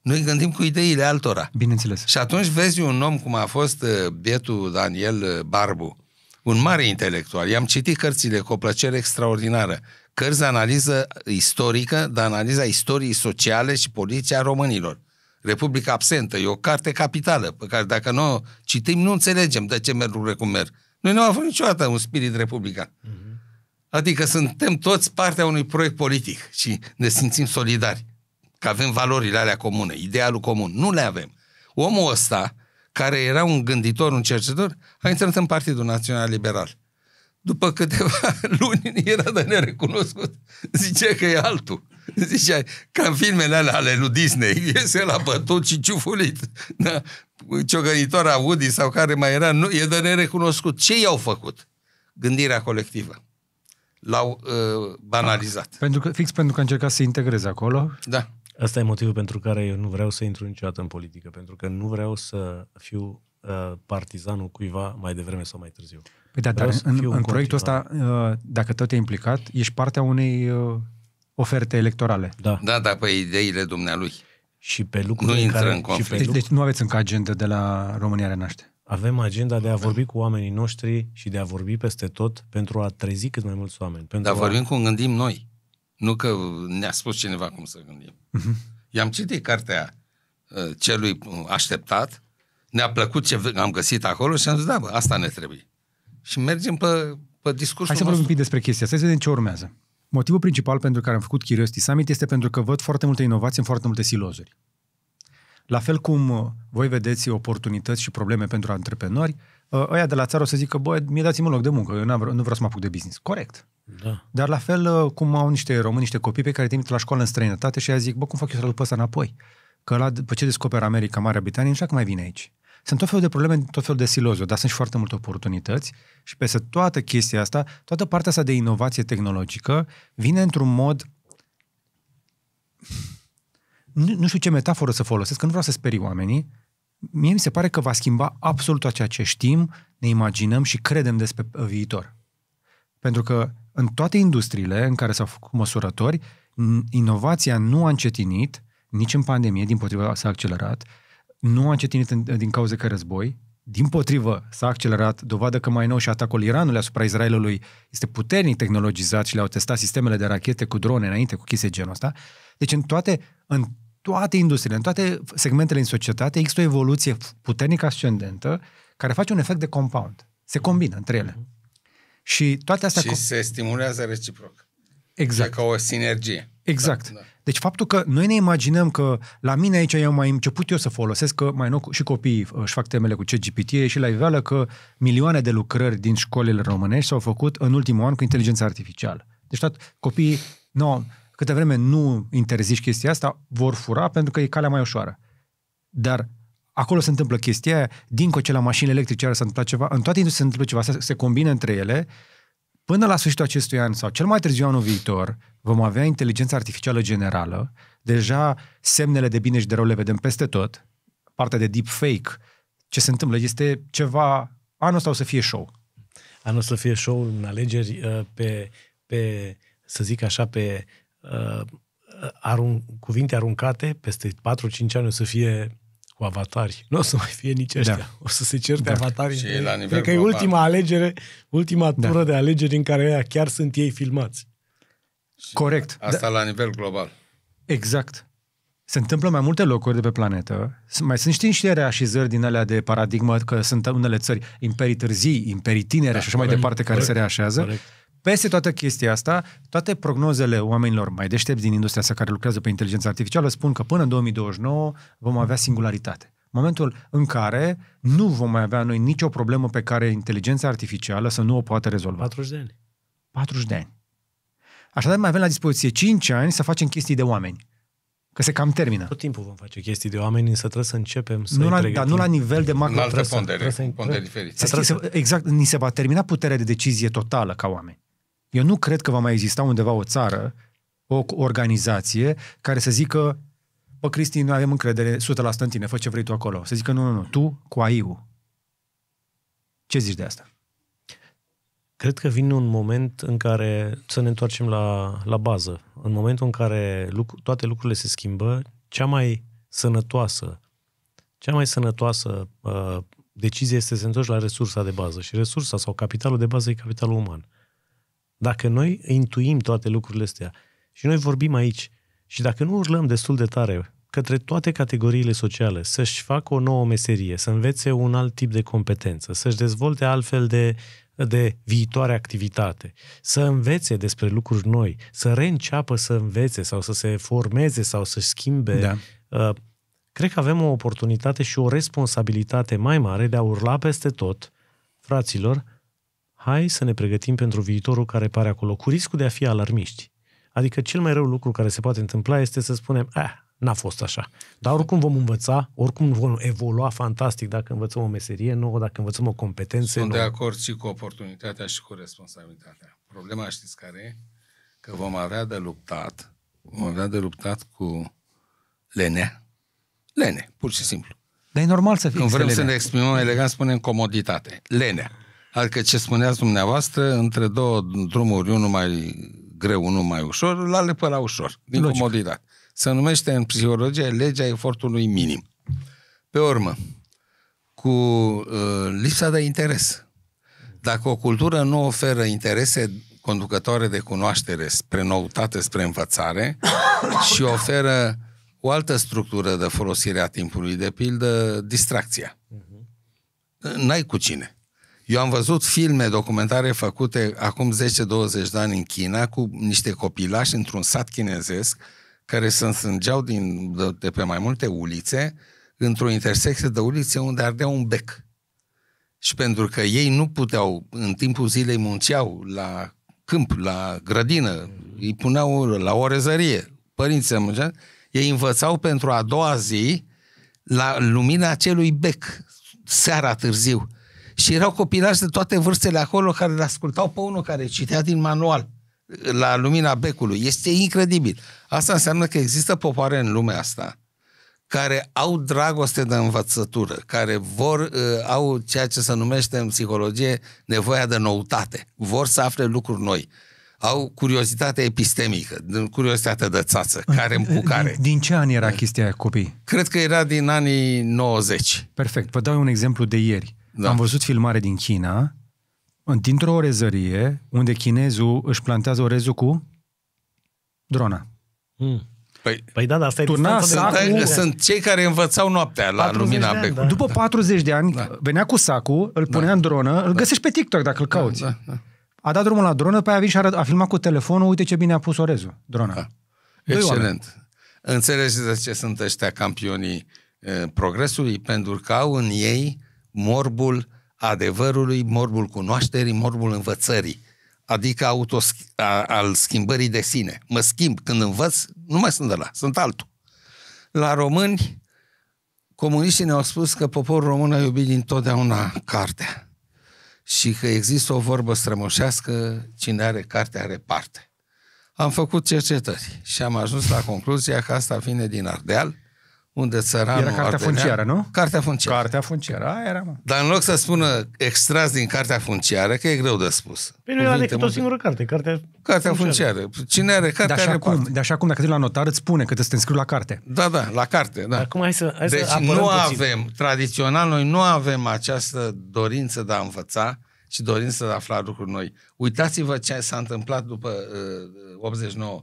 Noi gândim cu ideile altora. Bineînțeles. Și atunci vezi un om cum a fost bietul Daniel Barbu, un mare intelectual. I-am citit cărțile cu o plăcere extraordinară cărți de analiză istorică, de analiza istoriei sociale și politice a românilor. Republica absentă e o carte capitală pe care dacă nu o citim, nu înțelegem de ce merg lucrurile cum merg. Noi nu am avut niciodată un spirit republican. Uh-huh. Mhm. Adică suntem toți partea unui proiect politic și ne simțim solidari. Că avem valorile alea comune, idealul comun. Nu le avem. Omul ăsta, care era un gânditor, un cercetător, a intrat în Partidul Național Liberal după câteva [laughs] luni era de nerecunoscut. Zice că e altul. Zicea, ca în filmele alea ale lui Disney, [laughs] iese la bătut și ciufulit. Da? Ciogănitoarea Woody sau care mai era, nu, e de nerecunoscut. Ce i-au făcut? Gândirea colectivă. L-au uh, banalizat. Ah, pentru că, fix pentru că a încercat să integreze acolo? Da. Asta e motivul pentru care eu nu vreau să intru niciodată în politică, pentru că nu vreau să fiu uh, partizanul cuiva mai devreme sau mai târziu. Păi da, dar în, în, în proiectul ăsta, uh, dacă tot te-ai implicat, ești partea unei uh, oferte electorale. Da, da, da pe ideile dumnealui. Și pe lucruri nu intră care, în conflict. Și pe deci, deci nu aveți încă agenda de la România Renaște. Avem agenda de a vorbi cu oamenii noștri și de a vorbi peste tot pentru a trezi cât mai mulți oameni. Pentru Dar vorbim cum gândim noi. Nu că ne-a spus cineva cum să gândim. Uh-huh. I-am citit cartea uh, celui așteptat, ne-a plăcut ce am găsit acolo și am zis, da, bă, asta ne trebuie și mergem pe, pe discursul Hai să vorbim un pic despre chestia asta, să vedem ce urmează. Motivul principal pentru care am făcut Curiosity Summit este pentru că văd foarte multe inovații în foarte multe silozuri. La fel cum uh, voi vedeți oportunități și probleme pentru antreprenori, uh, ăia de la țară o să zică, mi e dați-mi un loc de muncă, eu nu vreau să mă apuc de business. Corect. Da. Dar la fel uh, cum au niște români, niște copii pe care trimit la școală în străinătate și aia zic, bă, cum fac eu să-l pe ăsta înapoi? Că la, după ce descoperă America, Marea Britanie, nu știu mai vine aici. Sunt tot felul de probleme, tot felul de silozuri, dar sunt și foarte multe oportunități și peste toată chestia asta, toată partea asta de inovație tehnologică vine într-un mod nu, știu ce metaforă să folosesc, că nu vreau să sperii oamenii, mie mi se pare că va schimba absolut tot ceea ce știm, ne imaginăm și credem despre uh, viitor. Pentru că în toate industriile în care s-au făcut măsurători, inovația nu a încetinit, nici în pandemie, din potriva s-a accelerat, nu a încetinit din cauza că război, din potrivă, s-a accelerat, dovadă că mai nou și atacul Iranului asupra Israelului este puternic tehnologizat și le-au testat sistemele de rachete cu drone înainte, cu chestii genul ăsta. Deci în toate, în toate industriile, în toate segmentele în societate există o evoluție puternic ascendentă care face un efect de compound. Se combină între ele. Mhm. Și toate astea... Și com- se stimulează reciproc. Exact. E ca o sinergie. Exact. Da, da. Deci faptul că noi ne imaginăm că la mine aici eu mai început eu să folosesc, că mai nou și copiii uh, își fac temele cu CGPT și la iveală că milioane de lucrări din școlile românești s-au făcut în ultimul an cu inteligența artificială. Deci tot copiii, no, câte vreme nu interzici chestia asta, vor fura pentru că e calea mai ușoară. Dar acolo se întâmplă chestia aia, din ce la mașini electrice ar s-a întâmplat ceva, în toate industriile se întâmplă ceva, se, se combină între ele Până la sfârșitul acestui an sau cel mai târziu anul viitor, vom avea inteligența artificială generală. Deja semnele de bine și de rău le vedem peste tot. Partea de deep fake ce se întâmplă, este ceva... Anul ăsta o să fie show. Anul o să fie show în alegeri uh, pe, pe să zic așa, pe uh, arun, cuvinte aruncate, peste 4-5 ani o să fie cu avatari. Nu o să mai fie nici ăștia. Da. O să se certe da. avatarii. Și la nivel Cred că e ultima alegere, ultima da. tură da. de alegeri în care chiar sunt ei filmați. Și Corect. Asta da. la nivel global. Exact. Se întâmplă mai multe locuri de pe planetă. Mai sunt știți și reașizări din alea de paradigmă, că sunt unele țări imperii târzii, imperii tinere da, și așa corect, mai departe, care corect, se reașează. Corect. Peste toată chestia asta, toate prognozele oamenilor mai deștepți din industria asta care lucrează pe inteligența artificială spun că până în 2029 vom avea singularitate. Momentul în care nu vom mai avea noi nicio problemă pe care inteligența artificială să nu o poată rezolva. 40 de ani. 40 de ani. Așadar mai avem la dispoziție 5 ani să facem chestii de oameni. Că se cam termină. Tot timpul vom face chestii de oameni, însă trebuie să începem să nu la, dar nu la nivel de macro. La alte pondere, pondere Exact, ni se va termina puterea de decizie totală ca oameni. Eu nu cred că va mai exista undeva o țară, o organizație care să zică Bă, Cristi, noi avem încredere 100% în tine, fă ce vrei tu acolo. Să zică, nu, nu, nu, tu cu AI-ul. Ce zici de asta? Cred că vine un moment în care, să ne întoarcem la, la bază, în momentul în care lucru, toate lucrurile se schimbă, cea mai sănătoasă, cea mai sănătoasă uh, decizie este să se întoarcem la resursa de bază. Și resursa sau capitalul de bază e capitalul uman. Uh, dacă noi intuim toate lucrurile astea și noi vorbim aici și dacă nu urlăm destul de tare către toate categoriile sociale, să-și facă o nouă meserie, să învețe un alt tip de competență, să-și dezvolte altfel de, de viitoare activitate, să învețe despre lucruri noi, să reînceapă să învețe sau să se formeze sau să schimbe, da. Uh, cred că avem o oportunitate și o responsabilitate mai mare de a urla peste tot, fraților, hai să ne pregătim pentru viitorul care pare acolo, cu riscul de a fi alarmiști. Adică cel mai rău lucru care se poate întâmpla este să spunem, eh, n-a fost așa. Dar oricum vom învăța, oricum vom evolua fantastic dacă învățăm o meserie nouă, dacă învățăm o competență Sunt nouă. de acord și cu oportunitatea și cu responsabilitatea. Problema știți care e? Că vom avea de luptat, vom avea de luptat cu lenea, lene, pur și simplu. Dar e normal să fie. Când vrem să ne exprimăm elegant, spunem comoditate, lenea. Adică ce spuneați dumneavoastră, între două drumuri, unul mai greu, unul mai ușor, la le la ușor, din Logic. comoditate. Se numește în psihologie legea efortului minim. Pe urmă, cu uh, lipsa de interes. Dacă o cultură nu oferă interese conducătoare de cunoaștere spre noutate, spre învățare [coughs] și oferă o altă structură de folosire a timpului, de pildă distracția. Mhm. N-ai cu cine. Eu am văzut filme, documentare făcute acum 10-20 de ani în China cu niște copilași într-un sat chinezesc care se însângeau din, de, de pe mai multe ulițe într-o intersecție de ulițe unde ardea un bec. Și pentru că ei nu puteau, în timpul zilei munceau la câmp, la grădină, îi puneau la o rezărie, părinții munceau, ei învățau pentru a doua zi la lumina acelui bec, seara târziu. Și erau copilași de toate vârstele acolo care le ascultau pe unul care citea din manual la lumina becului. Este incredibil. Asta înseamnă că există popoare în lumea asta care au dragoste de învățătură, care vor, uh, au ceea ce se numește în psihologie nevoia de noutate, vor să afle lucruri noi, au curiozitate epistemică, curiozitate de țață, care care. Din, din ce an era chestia aia, copii? Cred că era din anii 90. Perfect, vă dau un exemplu de ieri. Da. Am văzut filmare din China, dintr-o orezărie, unde chinezul își plantează orezul cu drona. Hmm. Păi, păi da, dar asta turna e sacul. De... Sunt cei care învățau noaptea la lumina ani, becului. Da. După 40 da. de ani, da. venea cu sacul, îl punea da. în dronă, da. îl găsești pe TikTok dacă îl da, cauți. Da, da, da. A dat drumul la dronă, pe aia a, și a, a filmat cu telefonul, uite ce bine a pus orezul, drona. Da. Excelent. Oameni. Înțelegeți de ce sunt ăștia campionii eh, progresului? Pentru că au în ei morbul adevărului, morbul cunoașterii, morbul învățării, adică a, al schimbării de sine. Mă schimb când învăț, nu mai sunt de la, sunt altul. La români, comuniștii ne-au spus că poporul român a iubit dintotdeauna cartea și că există o vorbă strămoșească, cine are carte are parte. Am făcut cercetări și am ajuns la concluzia că asta vine din Ardeal, unde țăranul Era cartea ardenea, funciară, nu? Cartea funciară. Cartea funciară, aia era, mă. Dar în loc să spună extras din cartea funciară, că e greu de spus. Păi nu era decât o singură carte, cartea Cartea funciară. funciară. Cine are cartea, dar și, are acum, parte. dar și acum, dacă te la notar, îți spune că te să la carte. Da, da, la carte, da. Acum hai să, hai deci să nu puțin. avem, tradițional, noi nu avem această dorință de a învăța și dorință de a afla lucruri noi. Uitați-vă ce s-a întâmplat după uh, 89 uh,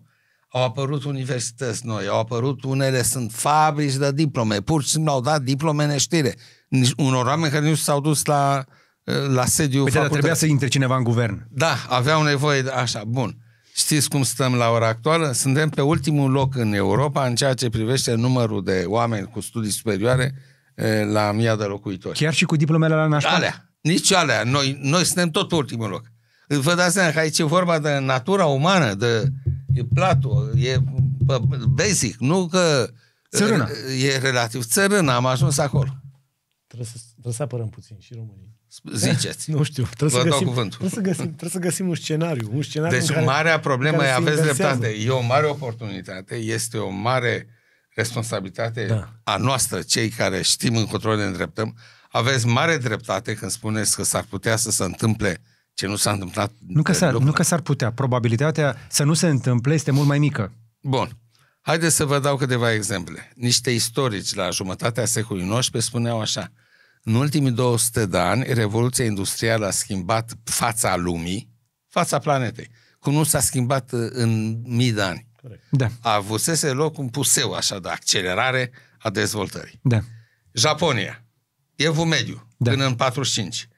au apărut universități noi, au apărut unele sunt fabrici de diplome, pur și simplu au dat diplome neștire. Nici unor oameni care nu s-au dus la, eh, la sediu. Păi, dar trebuia să intre cineva în guvern. Da, aveau nevoie de așa, bun. Știți cum stăm la ora actuală? Suntem pe ultimul loc în Europa în ceea ce privește numărul de oameni cu studii superioare eh, la mii de locuitori. Chiar și cu diplomele la nașpa? Alea. Nici alea. Noi, noi suntem tot pe ultimul loc. Vă dați seama că aici e vorba de natura umană, de, e platul, e basic, nu că Țărână. e relativ țărână, am ajuns acolo. Trebuie să, trebuie să apărăm puțin și românii. Ziceți. nu știu, trebuie Vă să, găsim, cuvântul. trebuie, să găsim, trebuie să găsim un scenariu. Un scenariu deci care, marea problemă, e, aveți dreptate, e o mare oportunitate, este o mare responsabilitate da. a noastră, cei care știm încotro ne îndreptăm. Aveți mare dreptate când spuneți că s-ar putea să se întâmple ce nu s-a întâmplat. Nu că, s-ar, nu că s-ar putea, probabilitatea să nu se întâmple este mult mai mică. Bun. Haideți să vă dau câteva exemple. Niște istorici la jumătatea secolului XIX spuneau așa, în ultimii 200 de ani, Revoluția Industrială a schimbat fața lumii, fața planetei, cum nu s-a schimbat uh, în mii de ani. Corect. Da. A avut loc un puseu așa de accelerare a dezvoltării. Da. Japonia, evul mediu, da. până în 45.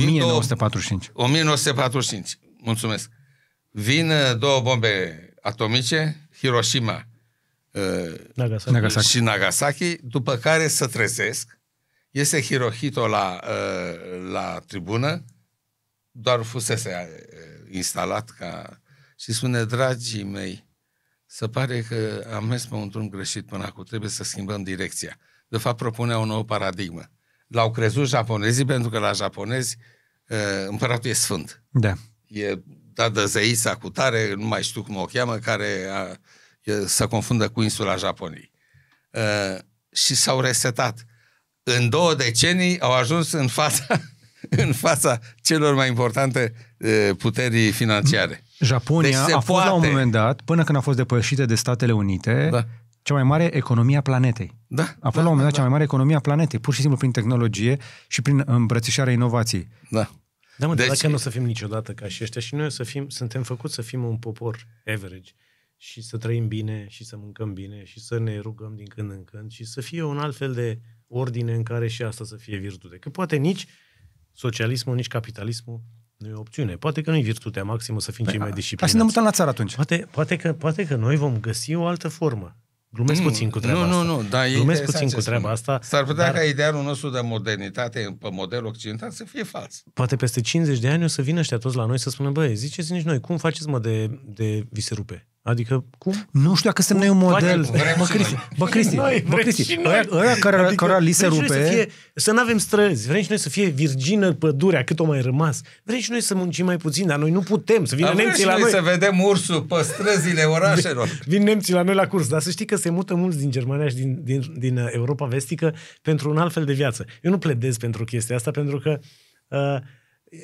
1945. 1945, mulțumesc. Vin uh, două bombe atomice, Hiroshima uh, Nagasaki. Nagasaki. și Nagasaki, după care să trezesc, este Hirohito la, uh, la tribună, doar fusese instalat ca... Și spune, dragii mei, se pare că am mers pe un drum greșit până acum, trebuie să schimbăm direcția. De fapt, propunea o nouă paradigmă l-au crezut japonezii pentru că la japonezi uh, împăratul e sfânt. Da. E dat de Zeisa cu tare, nu mai știu cum o cheamă, care a, e, se confundă cu insula Japoniei. Uh, și s-au resetat. În două decenii au ajuns în fața, [laughs] în fața celor mai importante uh, puteri financiare. Japonia deci a fost poate. la un moment dat, până când a fost depășită de Statele Unite, da cea mai mare economie a planetei. Da. A fost da, la un moment dat da, cea da. mai mare economie a planetei, pur și simplu prin tehnologie și prin îmbrățișarea inovației. Da. Da, mă, deci... dacă nu o să fim niciodată ca și ăștia și noi o să fim, suntem făcuți să fim un popor average și să trăim bine și să mâncăm bine și să ne rugăm din când în când și să fie un alt fel de ordine în care și asta să fie virtute. Că poate nici socialismul, nici capitalismul nu e o opțiune. Poate că nu e virtutea maximă să fim păi, cei mai disciplinați. Hai să ne mutăm la țară atunci. Poate, poate, că, poate că noi vom găsi o altă formă. Glumesc nu, mm. puțin cu treaba nu, asta. Nu, nu, da, Glumesc puțin cu treaba spune. asta. S-ar putea dar... ca idealul nostru de modernitate pe model occidental să fie fals. Poate peste 50 de ani o să vină ăștia toți la noi să spună, băi, ziceți nici noi, cum faceți mă de, de rupe. Adică, cum? Nu știu dacă sunt un model. Bă, Cristi, bă, Cristi, bă, Cristi, ăia care, adică, care li se rupe... Să, fie, să nu avem străzi, vrem și noi să fie virgină pădurea, cât o mai rămas. Vrem și noi să muncim mai puțin, dar noi nu putem, să vină dar nemții la noi. să vedem ursul pe străzile orașelor. Vin nemții la noi la curs, dar să știi că se mută mulți din Germania și din, din, din uh, Europa vestică pentru un alt fel de viață. Eu nu pledez pentru chestia asta, pentru că uh,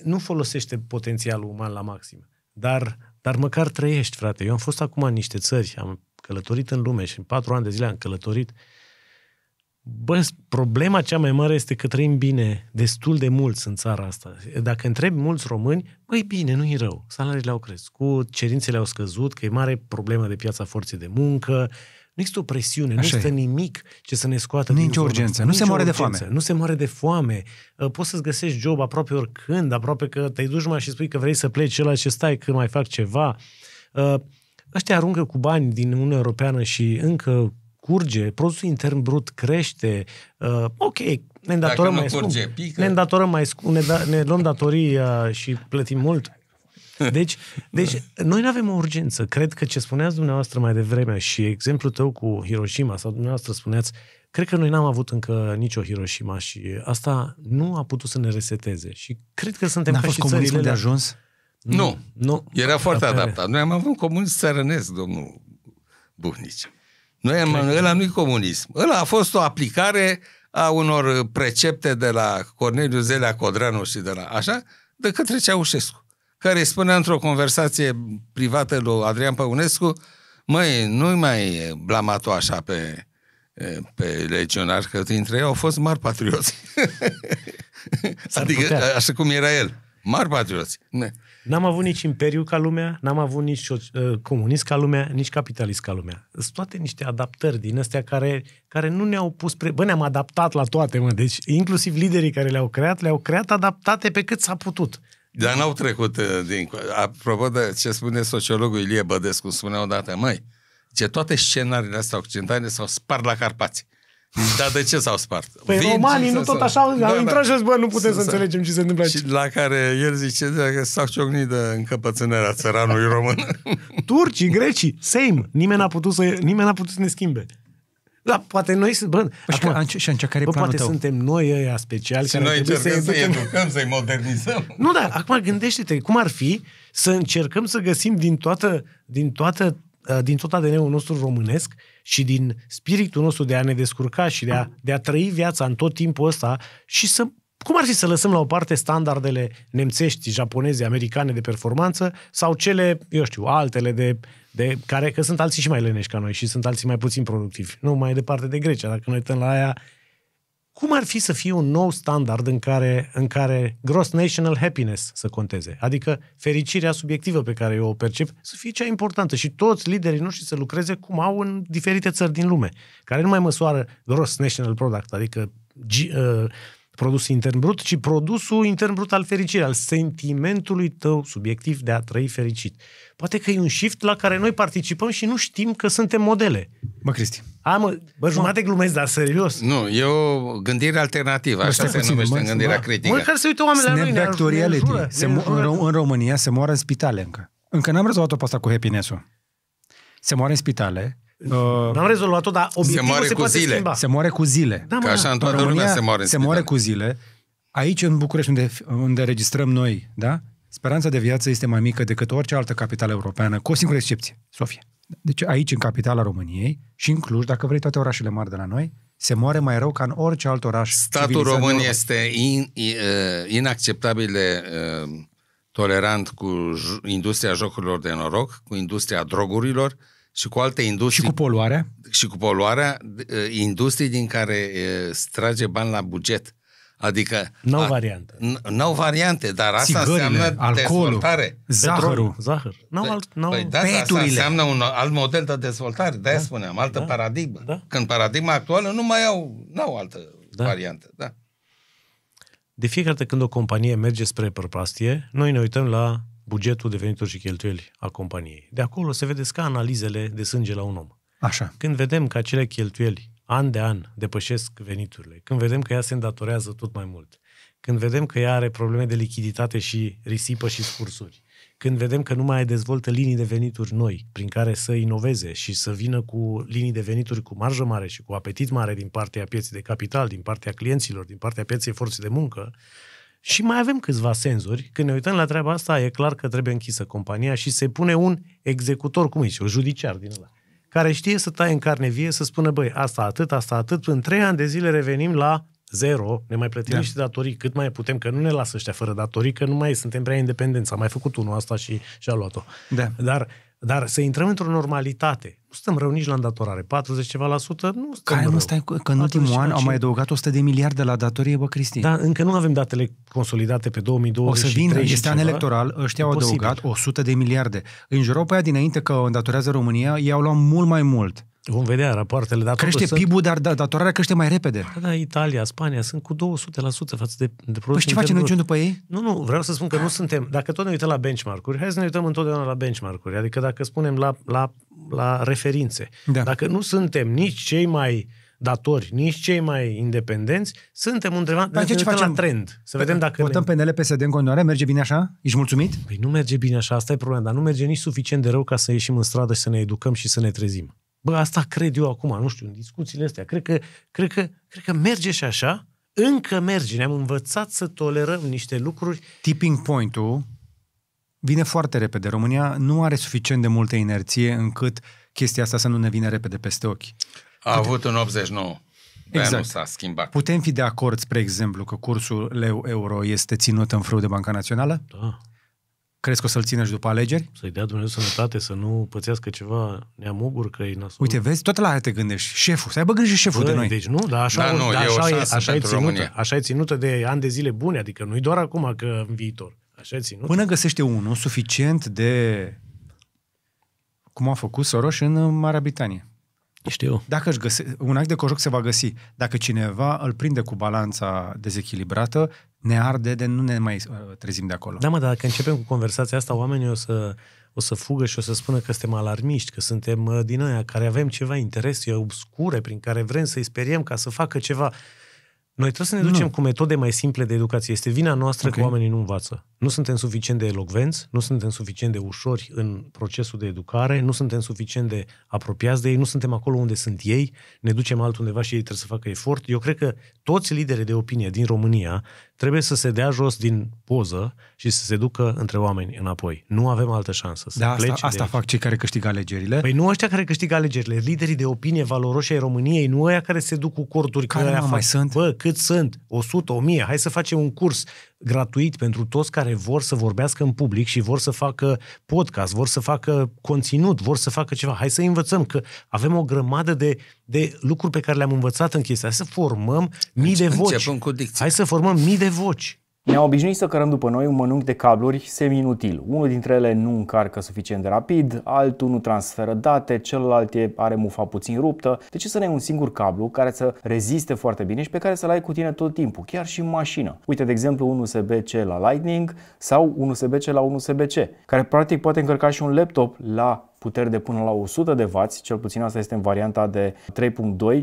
nu folosește potențialul uman la maxim. Dar dar măcar trăiești, frate. Eu am fost acum în niște țări, am călătorit în lume și în patru ani de zile am călătorit. Bă, problema cea mai mare este că trăim bine destul de mulți în țara asta. Dacă întrebi mulți români, băi, bine, nu-i rău. Salariile au crescut, cerințele au scăzut, că e mare problemă de piața forței de muncă, uh, există o presiune, Așa nu există e. nimic ce să ne scoată Nici din urgență. urgență. Nu se moare urgență. de foame. Nu se moare de foame. Ă, poți să-ți găsești job aproape oricând, aproape că te duci mai și spui că vrei să pleci ăla și stai că mai fac ceva. Ă, ăștia aruncă cu bani din Uniunea Europeană și încă curge, produsul intern brut crește, uh, ok, ne îndatorăm mai mai scump, ne, da, ne luăm datorii uh, și plătim mult, deci, deci noi nu avem o urgență. Cred că ce spuneați dumneavoastră mai devreme și exemplul tău cu Hiroshima sau dumneavoastră spuneați, cred că noi n-am avut încă nicio Hiroshima și asta nu a putut să ne reseteze. Și cred că suntem N-a fost de ajuns? Nu. nu. nu. Era foarte adaptat. Noi am avut comunism țărănesc, domnul Buhnici. Noi am, cred ăla da. nu-i comunism. Ăla a fost o aplicare a unor precepte de la Corneliu Zelea Codreanu și de la așa, de către Ceaușescu care spunea într-o conversație privată lui Adrian Păunescu, măi, nu-i mai blamat așa pe, pe legionari, că dintre ei au fost mari patrioți. [laughs] adică, putea. așa cum era el. Mari patrioți. N-am avut nici imperiu ca lumea, n-am avut nici uh, comunist ca lumea, nici capitalist ca lumea. Sunt toate niște adaptări din astea care, care nu ne-au pus... Pre... Bă, ne-am adaptat la toate, mă. Deci, inclusiv liderii care le-au creat, le-au creat adaptate pe cât s-a putut. Dar n-au trecut uh, din... Apropo de ce spune sociologul Ilie Bădescu, spunea odată, mai, ce toate scenariile astea occidentale s-au spart la Carpați. Dar de ce s-au spart? Păi Vin, romanii nu tot așa da, au da. intrat da, și bă, nu putem să înțelegem ce se întâmplă aici. Și la care el zice da, că s-au ciocnit de încăpățânerea țăranului român. Turcii, grecii, same. Nimeni n-a putut să, nimeni n-a putut să ne schimbe. Da, poate noi sunt, bă, și, acum, și atunci, care bă, poate tău? suntem noi ăia speciali. Și care noi încercăm să-i educăm, să-i modernizăm. Nu, da, acum gândește-te, cum ar fi să încercăm să găsim din toată, din toată uh, din tot ADN-ul nostru românesc și din spiritul nostru de a ne descurca și de a, de a trăi viața în tot timpul ăsta și să cum ar fi să lăsăm la o parte standardele nemțești, japoneze, americane de performanță sau cele, eu știu, altele de de care că sunt alții și mai leneși ca noi și sunt alții mai puțin productivi. Nu, mai departe de Grecia, dacă ne uităm la aia, cum ar fi să fie un nou standard în care, în care gross national happiness să conteze? Adică fericirea subiectivă pe care eu o percep să fie cea importantă și toți liderii noștri să lucreze cum au în diferite țări din lume, care nu mai măsoară gross national product, adică uh, produs intern brut, ci produsul intern brut al fericirii, al sentimentului tău subiectiv de a trăi fericit. Poate că e un shift la care noi participăm și nu știm că suntem modele. Mă, Cristi. A, mă, bă, jumate mă. glumesc, dar serios. Nu, e o gândire alternativă, așa se puțin, numește mă, gândirea mă, critică. Măcar să uită oamenii la noi, ne ne jură, se mo- în, Rom- în România se moară în spitale încă. Încă n-am rezolvat-o pe asta cu happiness-ul. Se moare în spitale, Uh, N-am rezolvat-o, dar obiectivul se, moare se cu poate zile. schimba. Se moare cu zile. Da, mă, Ca așa da. în toată România, lumea se moare. Se moare cu zile. Aici, în București, unde, unde registrăm noi, da? Speranța de viață este mai mică decât orice altă capitală europeană, cu o singură excepție, Sofia. Deci aici, în capitala României și în Cluj, dacă vrei toate orașele mari de la noi, se moare mai rău ca în orice alt oraș. Statul român este in, in, uh, inacceptabil de uh, tolerant cu industria jocurilor de noroc, cu industria drogurilor, uh, și cu alte industrii. Și cu poluarea. Și cu poluarea ă, industrii din care strage bani la buget. Adică... N-au variante. N-au variante, dar asta Țigările, înseamnă alcoolul, dezvoltare. Zahărul. Zahăr. N-au păi- alt, n-au păi da, asta înseamnă un alt model de dezvoltare, de da, spuneam, altă da, paradigmă. Da. Când paradigma actuală nu mai au, n-au altă da. variantă. Da. De fiecare dată când o companie merge spre prăpastie, noi ne uităm la bugetul de venituri și cheltuieli a companiei. De acolo se vede ca analizele de sânge la un om. Așa. Când vedem că acele cheltuieli an de an depășesc veniturile, când vedem că ea se îndatorează tot mai mult, când vedem că ea are probleme de lichiditate și risipă și scursuri, când vedem că nu mai dezvoltă linii de venituri noi prin care să inoveze și să vină cu linii de venituri cu marjă mare și cu apetit mare din partea pieței de capital, din partea clienților, din partea pieței forței de muncă, și mai avem câțiva senzori. Când ne uităm la treaba asta, e clar că trebuie închisă compania și se pune un executor, cum zice, o judiciar din ăla, care știe să taie în carne vie, să spună, băi, asta atât, asta atât, în trei ani de zile revenim la zero, ne mai plătim da. niște datorii cât mai putem, că nu ne lasă ăștia fără datorii, că nu mai suntem prea independenți. Am mai făcut unul asta și și-a luat-o. Da. Dar dar să intrăm într-o normalitate. Nu stăm rău nici la îndatorare. 40 ceva la sută, nu stăm Care, rău. Mă, stai, că în ultimul an au mai adăugat 100 de miliarde la datorie, bă, Cristi. Da, încă nu avem datele consolidate pe 2020. O să vină, este an electoral, ăștia au adăugat 100 de miliarde. În jurul pe aia dinainte că îndatorează România, i-au luat mult mai mult. Vom vedea rapoartele. Dar crește sunt... PIB-ul, dar da, datorarea crește mai repede. Da, da, Italia, Spania sunt cu 200% față de, de Păi ce facem noi după ei? Nu, nu, vreau să spun că nu suntem... Dacă tot ne uităm la benchmark-uri, hai să ne uităm întotdeauna la benchmark-uri. Adică dacă spunem la, la, la referințe. Da. Dacă nu suntem nici cei mai datori, nici cei mai independenți, suntem undeva Dar păi ce facem? la trend. Să păi vedem da, dacă Votăm ne... PNL PSD în continuare, merge bine așa? Ești mulțumit? Păi nu merge bine așa, asta e problema, dar nu merge nici suficient de rău ca să ieșim în stradă și să ne educăm și să ne trezim. Bă, asta cred eu acum, nu știu, în discuțiile astea. Cred că, cred că, cred că merge și așa, încă merge. Ne-am învățat să tolerăm niște lucruri. Tipping point-ul vine foarte repede. România nu are suficient de multă inerție încât chestia asta să nu ne vină repede peste ochi. A avut în 89. Exact. nu s-a schimbat. Putem fi de acord, spre exemplu, că cursul leu-euro este ținut în frâu de Banca Națională? Da. Crezi că o să-l țină și după alegeri? Să-i dea Dumnezeu sănătate, să nu pățească ceva neamugur că e nasol. Uite, vezi, tot la aia te gândești. Șeful, să aibă grijă șeful Bă, de noi. Deci nu, dar așa, da, nu, da, așa, e, așa, e ținută, așa e ținută de ani de zile bune, adică nu-i doar acum că în viitor. Așa e ținută. Până găsește unul suficient de cum a făcut Soros în Marea Britanie. Știu. Dacă își găse, un act de cojoc se va găsi. Dacă cineva îl prinde cu balanța dezechilibrată, ne arde de nu ne mai uh, trezim de acolo. Da, mă, dar dacă începem cu conversația asta, oamenii o să, o să fugă și o să spună că suntem alarmiști, că suntem uh, din aia care avem ceva interese obscure prin care vrem să-i speriem ca să facă ceva. Noi trebuie să ne ducem nu. cu metode mai simple de educație. Este vina noastră okay. că oamenii nu învață. Nu suntem suficient de elogvenți, nu suntem suficient de ușori în procesul de educare, nu suntem suficient de apropiați de ei, nu suntem acolo unde sunt ei, ne ducem altundeva și ei trebuie să facă efort. Eu cred că toți liderii de opinie din România trebuie să se dea jos din poză și să se ducă între oameni înapoi. Nu avem altă șansă. Să da, asta, asta fac cei care câștigă alegerile. Păi nu ăștia care câștigă alegerile, liderii de opinie valoroși ai României, nu ăia care se duc cu corturi. Care, care mai fac, sunt? Bă, cât sunt? 100, 1000, hai să facem un curs gratuit pentru toți care vor să vorbească în public și vor să facă podcast, vor să facă conținut, vor să facă ceva. Hai să învățăm că avem o grămadă de, de lucruri pe care le-am învățat în chestia. Hai să formăm mii de voci. cu Hai să formăm mii de voci. Ne-am obișnuit să cărăm după noi un mănânc de cabluri semi-inutil. Unul dintre ele nu încarcă suficient de rapid, altul nu transferă date, celălalt are mufa puțin ruptă. De ce să ne ai un singur cablu care să reziste foarte bine și pe care să-l ai cu tine tot timpul, chiar și în mașină? Uite, de exemplu, un USB-C la Lightning sau un USB-C la un USB-C, care practic poate încărca și un laptop la puteri de până la 100 de W, cel puțin asta este în varianta de 3.2,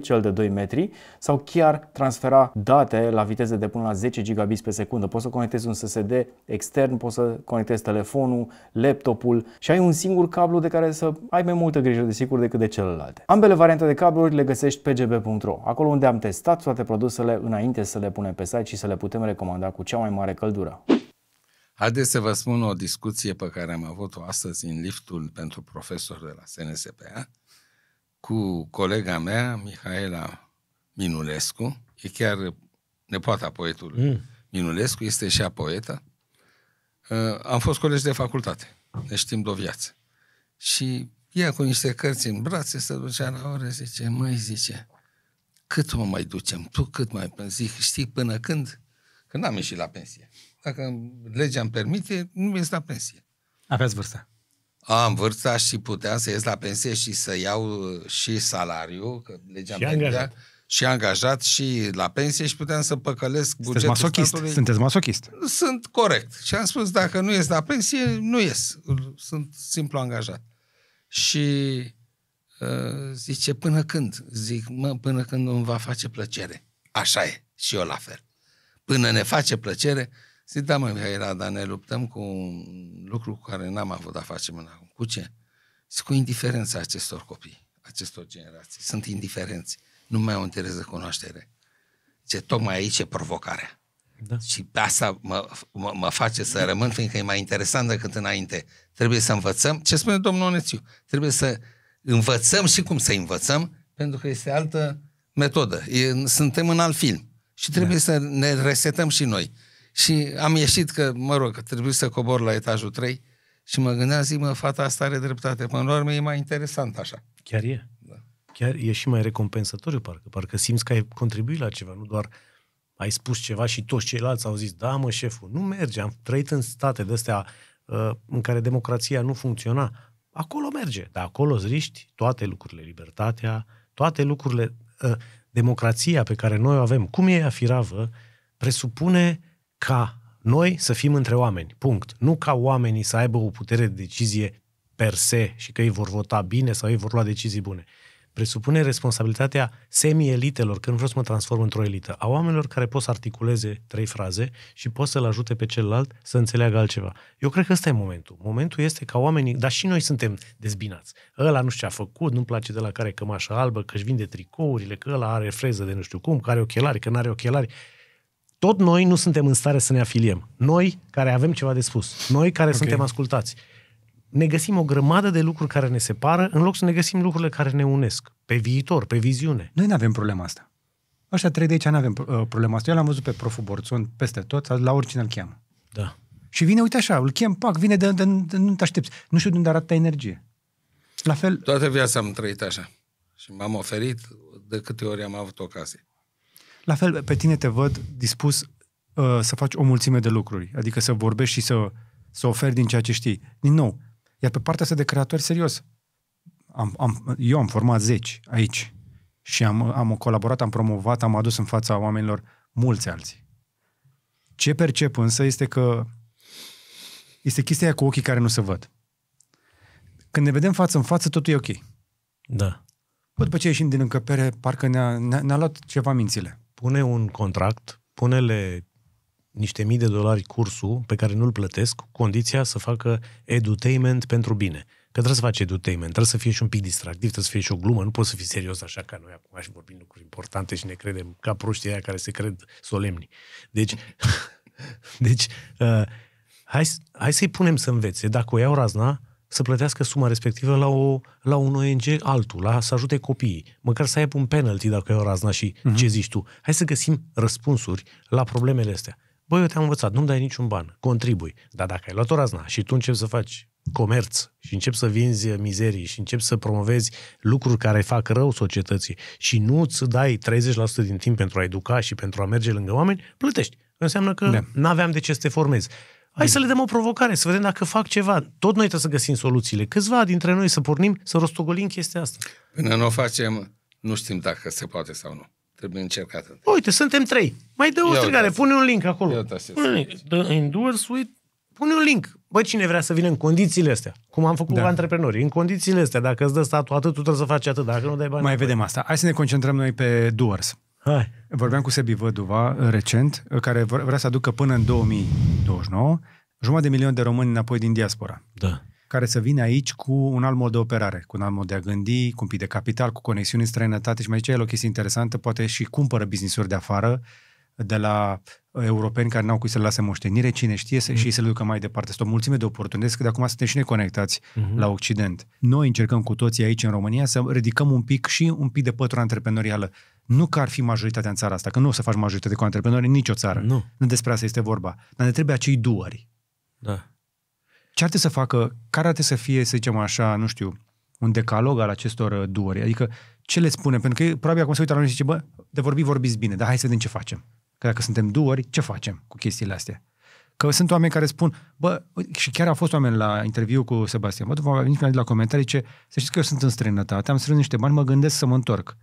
cel de 2 metri, sau chiar transfera date la viteze de până la 10 gigabits pe secundă. Poți să conectezi un SSD extern, poți să conectezi telefonul, laptopul și ai un singur cablu de care să ai mai multă grijă, desigur, decât de celelalte. Ambele variante de cabluri le găsești pe gb.ro, acolo unde am testat toate produsele înainte să le punem pe site și să le putem recomanda cu cea mai mare căldură. Haideți să vă spun o discuție pe care am avut-o astăzi în liftul pentru profesor de la SNSPA cu colega mea, Mihaela Minulescu, e chiar nepoata poetului mm. Minulescu, este și a poetă. Uh, am fost colegi de facultate, ne știm de o viață. Și ea cu niște cărți în brațe se ducea la ore, zice, măi, zice, cât mă mai ducem, tu cât mai... Zic, știi, până când? Când am ieșit la pensie dacă legea îmi permite, nu ies la pensie. Aveți vârsta? Am vârsta și puteam să ies la pensie și să iau uh, și salariu, că legea și angajat. și angajat și la pensie și puteam să păcălesc Sunteți bugetul masochist. statului. Sunteți masochist. Sunt corect. Și am spus, dacă nu ies la pensie, nu ies. Sunt simplu angajat. Și uh, zice, până când? Zic, mă, până când îmi va face plăcere. Așa e. Și eu la fel. Până ne face plăcere, Zic, da mă, Mihaela, dar ne luptăm cu un lucru cu care n-am avut a face până acum. Cu ce? Zic, cu indiferența acestor copii, acestor generații. Sunt indiferenți. Nu mai au interes de cunoaștere. Ce tocmai aici e provocarea. Da. Și pe asta mă, mă, mă face să rămân, fiindcă e mai interesant decât înainte. Trebuie să învățăm, ce spune domnul Onețiu, trebuie să învățăm și cum să învățăm, pentru că este altă metodă. E, suntem în alt film și trebuie da. să ne resetăm și noi. Și am ieșit că, mă rog, trebuie să cobor la etajul 3 și mă gândeam, zic, mă, fata asta are dreptate. Până la urmă e mai interesant așa. Chiar e. Da. Chiar e și mai recompensatoriu, parcă. Parcă simți că ai contribuit la ceva, nu doar ai spus ceva și toți ceilalți au zis, da mă, șeful, nu merge, am trăit în state de astea uh, în care democrația nu funcționa. Acolo merge, dar acolo zriști toate lucrurile, libertatea, toate lucrurile, uh, democrația pe care noi o avem, cum e afiravă, presupune presupune ca noi să fim între oameni. Punct. Nu ca oamenii să aibă o putere de decizie per se și că ei vor vota bine sau ei vor lua decizii bune. Presupune responsabilitatea semi-elitelor, când vreau să mă transform într-o elită, a oamenilor care pot să articuleze trei fraze și pot să-l ajute pe celălalt să înțeleagă altceva. Eu cred că ăsta e momentul. Momentul este ca oamenii, dar și noi suntem dezbinați. Ăla nu știu ce a făcut, nu-mi place de la care cămașă albă, că-și vinde tricourile, că ăla are freză de nu știu cum, că are ochelari, că nu are ochelari tot noi nu suntem în stare să ne afiliem. Noi care avem ceva de spus, noi care okay. suntem ascultați. Ne găsim o grămadă de lucruri care ne separă, în loc să ne găsim lucrurile care ne unesc, pe viitor, pe viziune. Noi nu avem problema asta. Așa trei de aici nu avem uh, problema asta. Eu l-am văzut pe proful Borțon peste tot, la oricine îl cheamă. Da. Și vine, uite așa, îl chem, pac, vine de, de, de nu te aștepți. Nu știu de unde arată energie. La fel... Toată viața am trăit așa. Și m-am oferit de câte ori am avut ocazie. La fel, pe tine te văd dispus uh, să faci o mulțime de lucruri, adică să vorbești și să, să oferi din ceea ce știi. Din nou, iar pe partea asta de creatori, serios, am, am, eu am format zeci aici și am, am colaborat, am promovat, am adus în fața oamenilor mulți alții. Ce percep însă este că este chestia cu ochii care nu se văd. Când ne vedem față în față, totul e ok. Da. Păi după ce ieșim din încăpere, parcă ne-a, ne-a, ne luat ceva mințile pune un contract, pune-le niște mii de dolari cursul pe care nu-l plătesc, cu condiția să facă edutainment pentru bine. Că trebuie să faci edutainment, trebuie să fie și un pic distractiv, trebuie să fie și o glumă, nu poți să fii serios așa ca noi acum și vorbim lucruri importante și ne credem ca proștii aia care se cred solemni. Deci, [laughs] deci uh, hai, hai să-i punem să învețe. Dacă o iau razna, să plătească suma respectivă la, o, la un ONG altul, la să ajute copiii, măcar să aibă un penalty dacă e o razna și uh-huh. ce zici tu. Hai să găsim răspunsuri la problemele astea. Băi, eu te-am învățat, nu-mi dai niciun ban, contribui. Dar dacă ai luat o razna și tu începi să faci comerț și începi să vinzi mizerii și începi să promovezi lucruri care fac rău societății și nu îți dai 30% din timp pentru a educa și pentru a merge lângă oameni, plătești. Înseamnă că da. n-aveam de ce să te formezi. Hai să mm. le dăm o provocare, să vedem dacă fac ceva. Tot noi trebuie să găsim soluțiile. Câțiva dintre noi să pornim, să rostogolim chestia asta. Până nu o facem, nu știm dacă se poate sau nu. Trebuie încercat. Uite, suntem trei. Mai dă o strigare, pune un link acolo. pune un link. Pune un link. Bă, cine vrea să vină în condițiile astea? Cum am făcut da. cu antreprenorii. În condițiile astea, dacă îți dă statul atât, tu trebuie să faci atât. Dacă nu dai bani... Mai vedem asta. Hai să ne concentrăm noi pe Doors. Hai. Vorbeam cu Sebi Văduva uh, recent, uh, care vrea să aducă până în 2029 jumătate de milion de români înapoi din diaspora. Da. Care să vină aici cu un alt mod de operare, cu un alt mod de a gândi, cu un pic de capital, cu conexiuni în străinătate și mai ce e o chestie interesantă, poate și cumpără business-uri de afară, de la uh, europeni care n-au cui să le lase moștenire, cine știe, mm. și să le ducă mai departe. Sunt o mulțime de oportunități, că de acum suntem și noi conectați mm-hmm. la Occident. Noi încercăm cu toții aici în România să ridicăm un pic și un pic de pătura antreprenorială. Nu că ar fi majoritatea în țara asta, că nu o să faci majoritate cu antreprenori în nicio țară. Nu. nu despre asta este vorba. Dar ne trebuie acei duări. Da. Ce ar trebui să facă, care ar trebui să fie, să zicem așa, nu știu, un decalog al acestor uh, duări? Adică ce le spune? Pentru că probabil acum se uită la noi și zice, bă, de vorbi vorbiți bine, dar hai să vedem ce facem. Că dacă suntem duori, ce facem cu chestiile astea? Că sunt oameni care spun, bă, și chiar a fost oameni la interviu cu Sebastian, bă, după venit la comentarii, ce să știți că eu sunt în străinătate, am strâns niște bani, mă gândesc să mă întorc.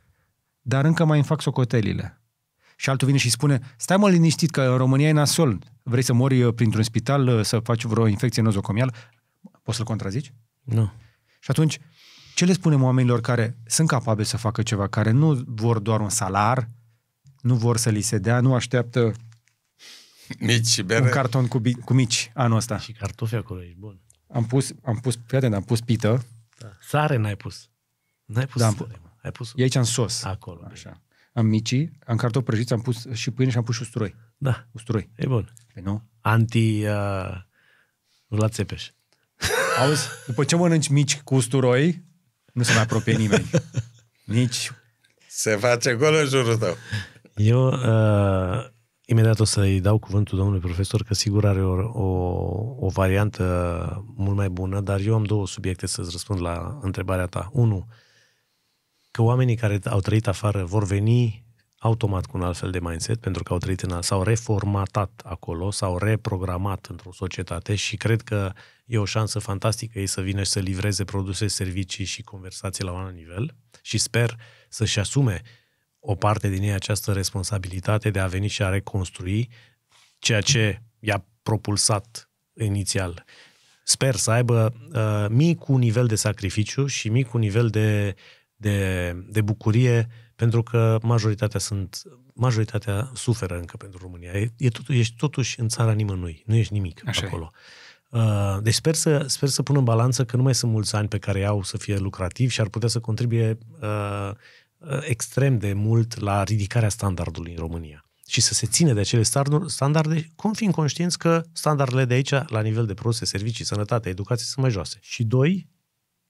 Dar încă mai îmi fac socotelile. Și altul vine și spune, stai mă liniștit că în România e nasol, vrei să mori uh, printr-un spital, uh, să faci vreo infecție nozocomială, poți să-l contrazici? Nu. Și atunci, ce le spunem oamenilor care sunt capabili să facă ceva, care nu vor doar un salar, nu vor să li se dea, nu așteaptă mici bere. un carton cu, cu mici anul ăsta. Și cartofi acolo, ești bun. Am pus, am pus, fii atent, am pus pită. Da. Sare n-ai pus. N-ai pus da, am, sare, Ai pus... E aici în sos. Acolo. Așa. Bine. Am mici, am cartofi prăjiți, am pus și pâine și am pus și usturoi. Da. Usturoi. E bun. Pe păi nu? Anti... Uh, la Țepeș. [laughs] Auzi, după ce mănânci mici cu usturoi, nu se mai apropie nimeni. [laughs] Nici... Se face gol în jurul tău. Eu uh, imediat o să-i dau cuvântul domnului profesor, că sigur are o, o, o variantă mult mai bună, dar eu am două subiecte să-ți răspund la întrebarea ta. Unu, că oamenii care au trăit afară vor veni automat cu un alt fel de mindset, pentru că au trăit în s-au reformatat acolo, s-au reprogramat într-o societate și cred că e o șansă fantastică ei să vină și să livreze produse, servicii și conversații la un alt nivel și sper să-și asume o parte din ei această responsabilitate de a veni și a reconstrui ceea ce i-a propulsat inițial. Sper să aibă uh, micul nivel de sacrificiu și micul nivel de, de, de bucurie, pentru că majoritatea sunt majoritatea suferă încă pentru România. E, e tot, ești totuși în țara nimănui, nu ești nimic Așa acolo. E. Uh, deci sper să, sper să pun în balanță că nu mai sunt mulți ani pe care au să fie lucrativ și ar putea să contribuie uh, Uh, extrem de mult la ridicarea standardului în România și să se ține de acele standarde, cum fiind conștienți că standardele de aici, la nivel de produse, servicii, sănătate, educație, sunt mai joase. Și doi,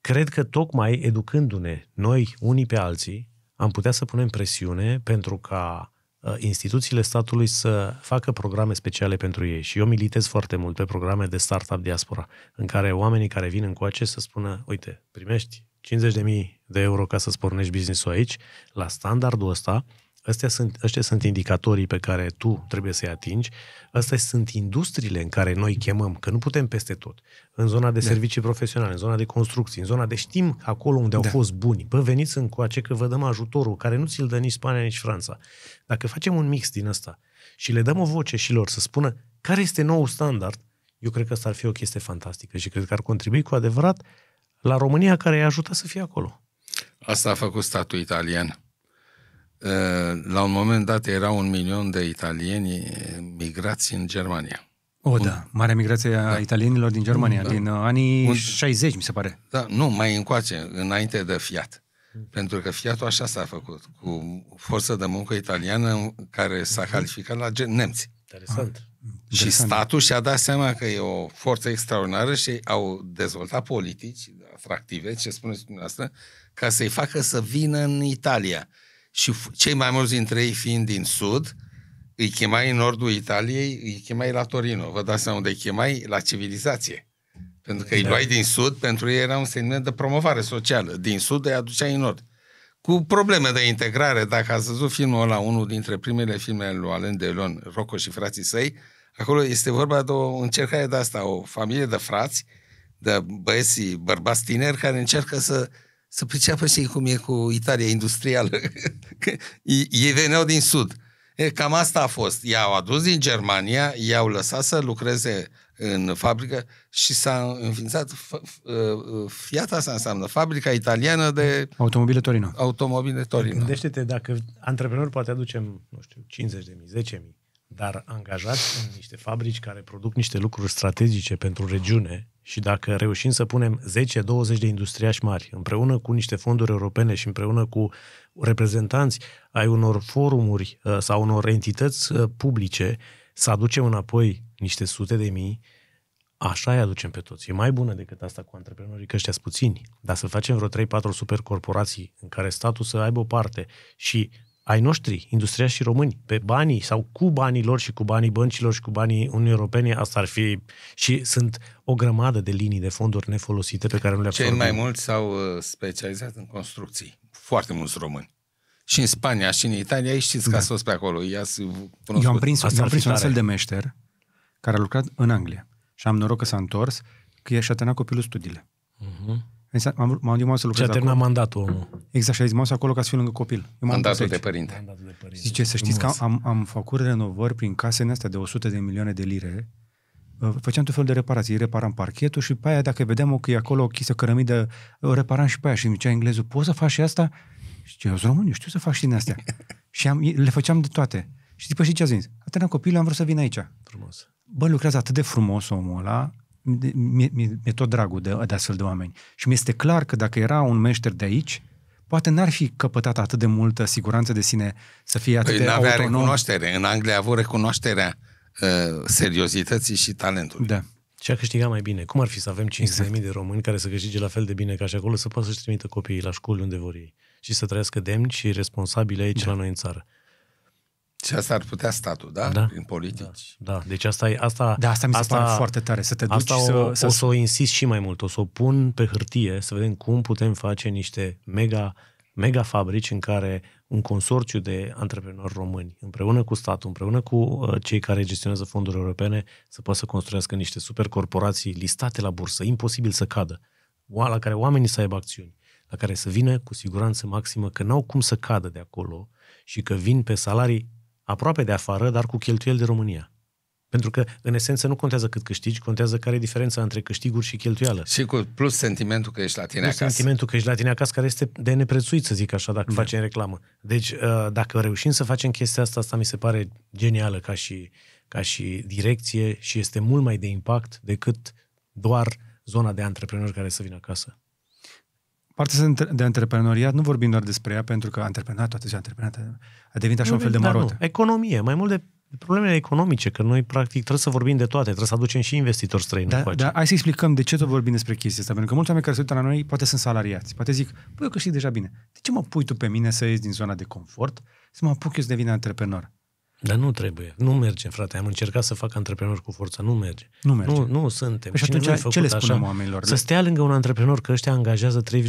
cred că tocmai educându-ne noi unii pe alții, am putea să punem presiune pentru ca uh, instituțiile statului să facă programe speciale pentru ei. Și eu militez foarte mult pe programe de startup diaspora, în care oamenii care vin încoace să spună, uite, primești 50.000 de euro ca să-ți pornești business-ul aici, la standardul ăsta, Astea sunt, ăștia sunt indicatorii pe care tu trebuie să-i atingi. Astea sunt industriile în care noi chemăm, că nu putem peste tot. În zona de da. servicii profesionale, în zona de construcții, în zona de știm acolo unde au da. fost buni. Bă, veniți încoace că vă dăm ajutorul, care nu ți-l dă nici Spania, nici Franța. Dacă facem un mix din ăsta și le dăm o voce și lor să spună care este nou standard, eu cred că asta ar fi o chestie fantastică și cred că ar contribui cu adevărat la România care i-a ajutat să fie acolo. Asta a făcut statul italian. Ă, la un moment dat era un milion de italieni migrați în Germania. O, oh, da. Marea migrație a da. italienilor din Germania, da. din uh, anii un... 60, mi se pare. Da, nu, mai încoace, înainte de Fiat. Pentru că Fiatul așa s-a făcut, cu forță de muncă italiană care s-a mhm. calificat la gen- nemți. Interesant. Ah, și interesant. statul și-a dat seama că e o forță extraordinară și au dezvoltat politici atractive, ce spuneți dumneavoastră, ca să-i facă să vină în Italia. Și cei mai mulți dintre ei fiind din sud, îi chemai în nordul Italiei, îi chemai la Torino. Vă dați seama unde îi chemai? La civilizație. Pentru că îi da. luai din sud, pentru ei era un sentiment de promovare socială. Din sud îi aduceai în nord. Cu probleme de integrare, dacă ați văzut filmul ăla, unul dintre primele filme lui Alain Delon, Rocco și frații săi, acolo este vorba de o încercare de asta, o familie de frați, de băieți, bărbați tineri care încearcă să să priceapă și cum e cu Italia industrială. ei veneau din sud. E, cam asta a fost. I-au adus din Germania, i-au lăsat să lucreze în fabrică și s-a înființat uh, uh, Fiat asta înseamnă fabrica italiană de automobile Torino. Automobile Torino. Gândește-te dacă antreprenor poate aducem, nu știu, 50 de mii, 10 mii, dar angajați în niște fabrici care produc niște lucruri strategice pentru regiune și dacă reușim să punem 10-20 de industriași mari împreună cu niște fonduri europene și împreună cu reprezentanți ai unor forumuri uh, sau unor entități uh, publice, să aducem înapoi niște sute de mii, așa îi aducem pe toți. E mai bună decât asta cu antreprenorii, că ăștia puțini, dar să facem vreo 3-4 supercorporații în care statul să aibă o parte și ai noștri, industria și români, pe banii sau cu banii lor și cu banii băncilor și cu banii Uniunii Europene, asta ar fi și sunt o grămadă de linii de fonduri nefolosite pe care nu le absorbim. Cei mai mulți s-au uh, specializat în construcții, foarte mulți români. Și în Spania și în Italia, ei știți că da. sos pe acolo. Eu am prins, eu am prins un astfel de meșter care a lucrat în Anglia și am noroc că s-a întors, că i-a copilul studiile. Uh-huh. Am, exact, m-am să lucrez Și a terminat acolo. mandatul omul. Exact, și a zis, m-am acolo ca să fiu lângă copil. Eu mandatul, de părinte. mandatul de părinte. Zice, să știți Frumos. că am, am făcut renovări prin casele astea de 100 de milioane de lire, făceam tot felul de reparații, reparam parchetul și pe aia, dacă vedeam că e acolo o chisă cărămidă, o reparam și pe aia și îmi zicea englezul, poți să faci și asta? Și eu sunt român, eu știu să fac și din astea. [laughs] și am, le făceam de toate. Și după și ce a zis? Atâna copilul, am vrut să vin aici. Frumos. Bă, lucrează atât de frumos omul ăla, mi-e, mi-e tot dragul de, de astfel de oameni. Și mi-este clar că dacă era un meșter de aici, poate n-ar fi căpătat atât de multă siguranță de sine să fie atât păi de autonom. recunoaștere. În Anglia a avut recunoașterea uh, seriozității și talentului. Da. Și a câștigat mai bine. Cum ar fi să avem 500.000 exact. de români care să câștige la fel de bine ca și acolo, să poată să-și trimită copiii la școli unde vor ei și să trăiască demni și responsabili aici da. la noi în țară. Deci asta ar putea statul, da? da. în politici. Da, da. deci asta e... Asta, da, asta mi se asta, pare foarte tare, să te duci asta să, o, să... o să o insist și mai mult, o să o pun pe hârtie, să vedem cum putem face niște mega, mega fabrici în care un consorțiu de antreprenori români, împreună cu statul, împreună cu uh, cei care gestionează fonduri europene, să poată să construiască niște supercorporații listate la bursă, imposibil să cadă, la care oamenii să aibă acțiuni, la care să vină cu siguranță maximă, că n-au cum să cadă de acolo și că vin pe salarii aproape de afară, dar cu cheltuieli de România. Pentru că, în esență, nu contează cât câștigi, contează care e diferența între câștiguri și cheltuială. Și cu plus sentimentul că ești la tine plus acasă. sentimentul că ești la tine acasă, care este de neprețuit, să zic așa, dacă da. facem reclamă. Deci, uh, dacă reușim să facem chestia asta, asta mi se pare genială ca și, ca și direcție și este mult mai de impact decât doar zona de antreprenori care să vină acasă. Partea de antreprenoriat, nu vorbim doar despre ea, pentru că antreprenoriat, toată ziua antreprenoriat, a devenit așa nu, un fel de da, marotă. Nu. Economie, mai mult de problemele economice, că noi practic trebuie să vorbim de toate, trebuie să aducem și investitori străini. Da, da, hai să explicăm de ce tot vorbim despre chestia asta, pentru că mulți oameni care se uită la noi poate sunt salariați, poate zic, păi eu câștig deja bine, de ce mă pui tu pe mine să ies din zona de confort, să mă apuc eu să devin antreprenor? Dar nu trebuie. Nu merge, frate. Am încercat să fac antreprenori cu forța. Nu merge. Nu merge. Nu, nu suntem. Păi și atunci Cine ce, ce le spunem așa? oamenilor? Să stea lângă un antreprenor, că ăștia angajează 3,5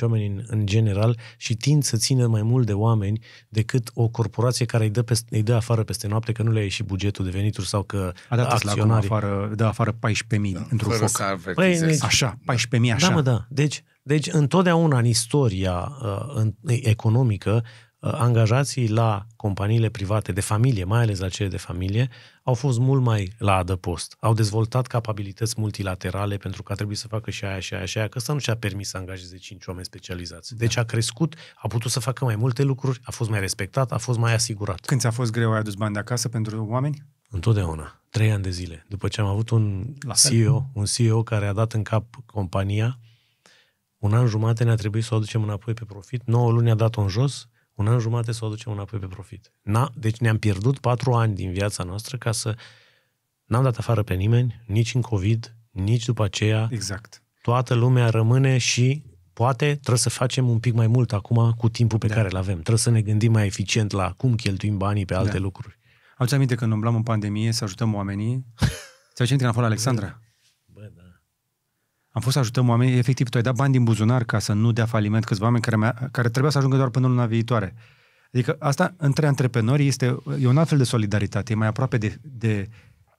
oameni în, în general și tind să țină mai mult de oameni decât o corporație care îi dă, peste, îi dă afară peste noapte că nu le-a ieșit bugetul de venituri sau că A dat acționarii... afară, dă afară 14.000 da, într-un foc. Păi, exact. așa, 14.000 așa. Da, mă, da. Deci, deci întotdeauna în istoria uh, în, economică Uh, angajații la companiile private de familie, mai ales la cele de familie, au fost mult mai la adăpost. Au dezvoltat capabilități multilaterale pentru că a trebuit să facă și aia și aia și aia, că ăsta nu și-a permis să angajeze cinci oameni specializați. Da. Deci a crescut, a putut să facă mai multe lucruri, a fost mai respectat, a fost mai asigurat. Când ți-a fost greu, ai adus bani de acasă pentru oameni? Întotdeauna. Trei ani de zile. După ce am avut un CEO, un CEO care a dat în cap compania, un an jumate ne-a trebuit să o aducem înapoi pe profit, 9 luni a dat-o în jos, un an jumate să o aducem înapoi pe profit. Na, deci ne-am pierdut patru ani din viața noastră ca să n-am dat afară pe nimeni, nici în COVID, nici după aceea. Exact. Toată lumea rămâne și poate trebuie să facem un pic mai mult acum cu timpul pe da. care îl avem. Trebuie să ne gândim mai eficient la cum cheltuim banii pe alte da. lucruri. Aduți aminte când umblam în pandemie să ajutăm oamenii? Ți-au aminte când am fost la Alexandra? Am fost să ajutăm oamenii efectiv, tu ai dat bani din buzunar ca să nu dea faliment câțiva oameni care, care trebuia să ajungă doar până luna viitoare. Adică asta între antreprenori este e un alt fel de solidaritate, e mai aproape de, de,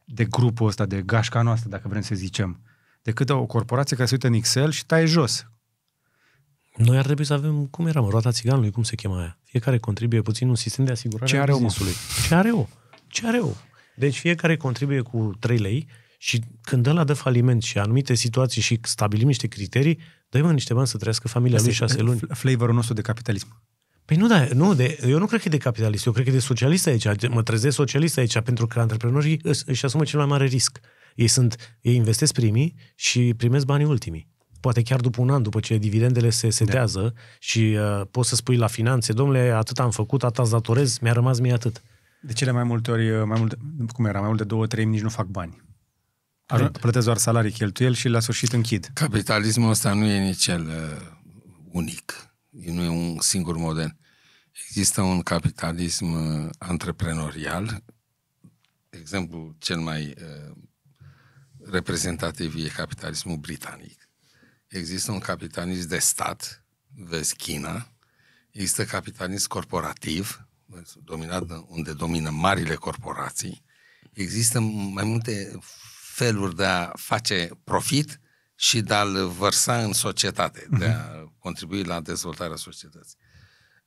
de grupul ăsta, de gașca noastră, dacă vrem să zicem, decât o corporație care se uită în Excel și taie jos. Noi ar trebui să avem, cum eram, roata țiganului, cum se chema aia. Fiecare contribuie puțin un sistem de asigurare Ce are omul? Ce are o? Ce are o? Deci fiecare contribuie cu 3 lei și când ăla dă faliment și anumite situații și stabilim niște criterii, dai mă niște bani să trăiască familia Asta lui șase luni. Flavorul nostru de capitalism. Păi nu, da, nu, de, eu nu cred că e de capitalist, eu cred că e de socialist aici. Mă trezesc socialist aici, pentru că antreprenorii își, își asumă cel mai mare risc. Ei, sunt, ei investesc primii și primesc banii ultimii. Poate chiar după un an, după ce dividendele se setează da. și uh, poți să spui la finanțe, domnule, atât am făcut, atât datorez, mi-a rămas mie atât. De cele mai multe ori, uh, mai mult, cum era, mai mult de două, trei nici nu fac bani Plătesc doar salarii, cheltuieli și la sfârșit închid. Capitalismul ăsta nu e nici cel uh, unic. Nu e un singur model. Există un capitalism uh, antreprenorial. Exemplu cel mai uh, reprezentativ e capitalismul britanic. Există un capitalism de stat, vezi China. Există capitalism corporativ, dominat unde domină marile corporații. Există mai multe feluri de a face profit și de a-l vărsa în societate, de mhm. a contribui la dezvoltarea societății.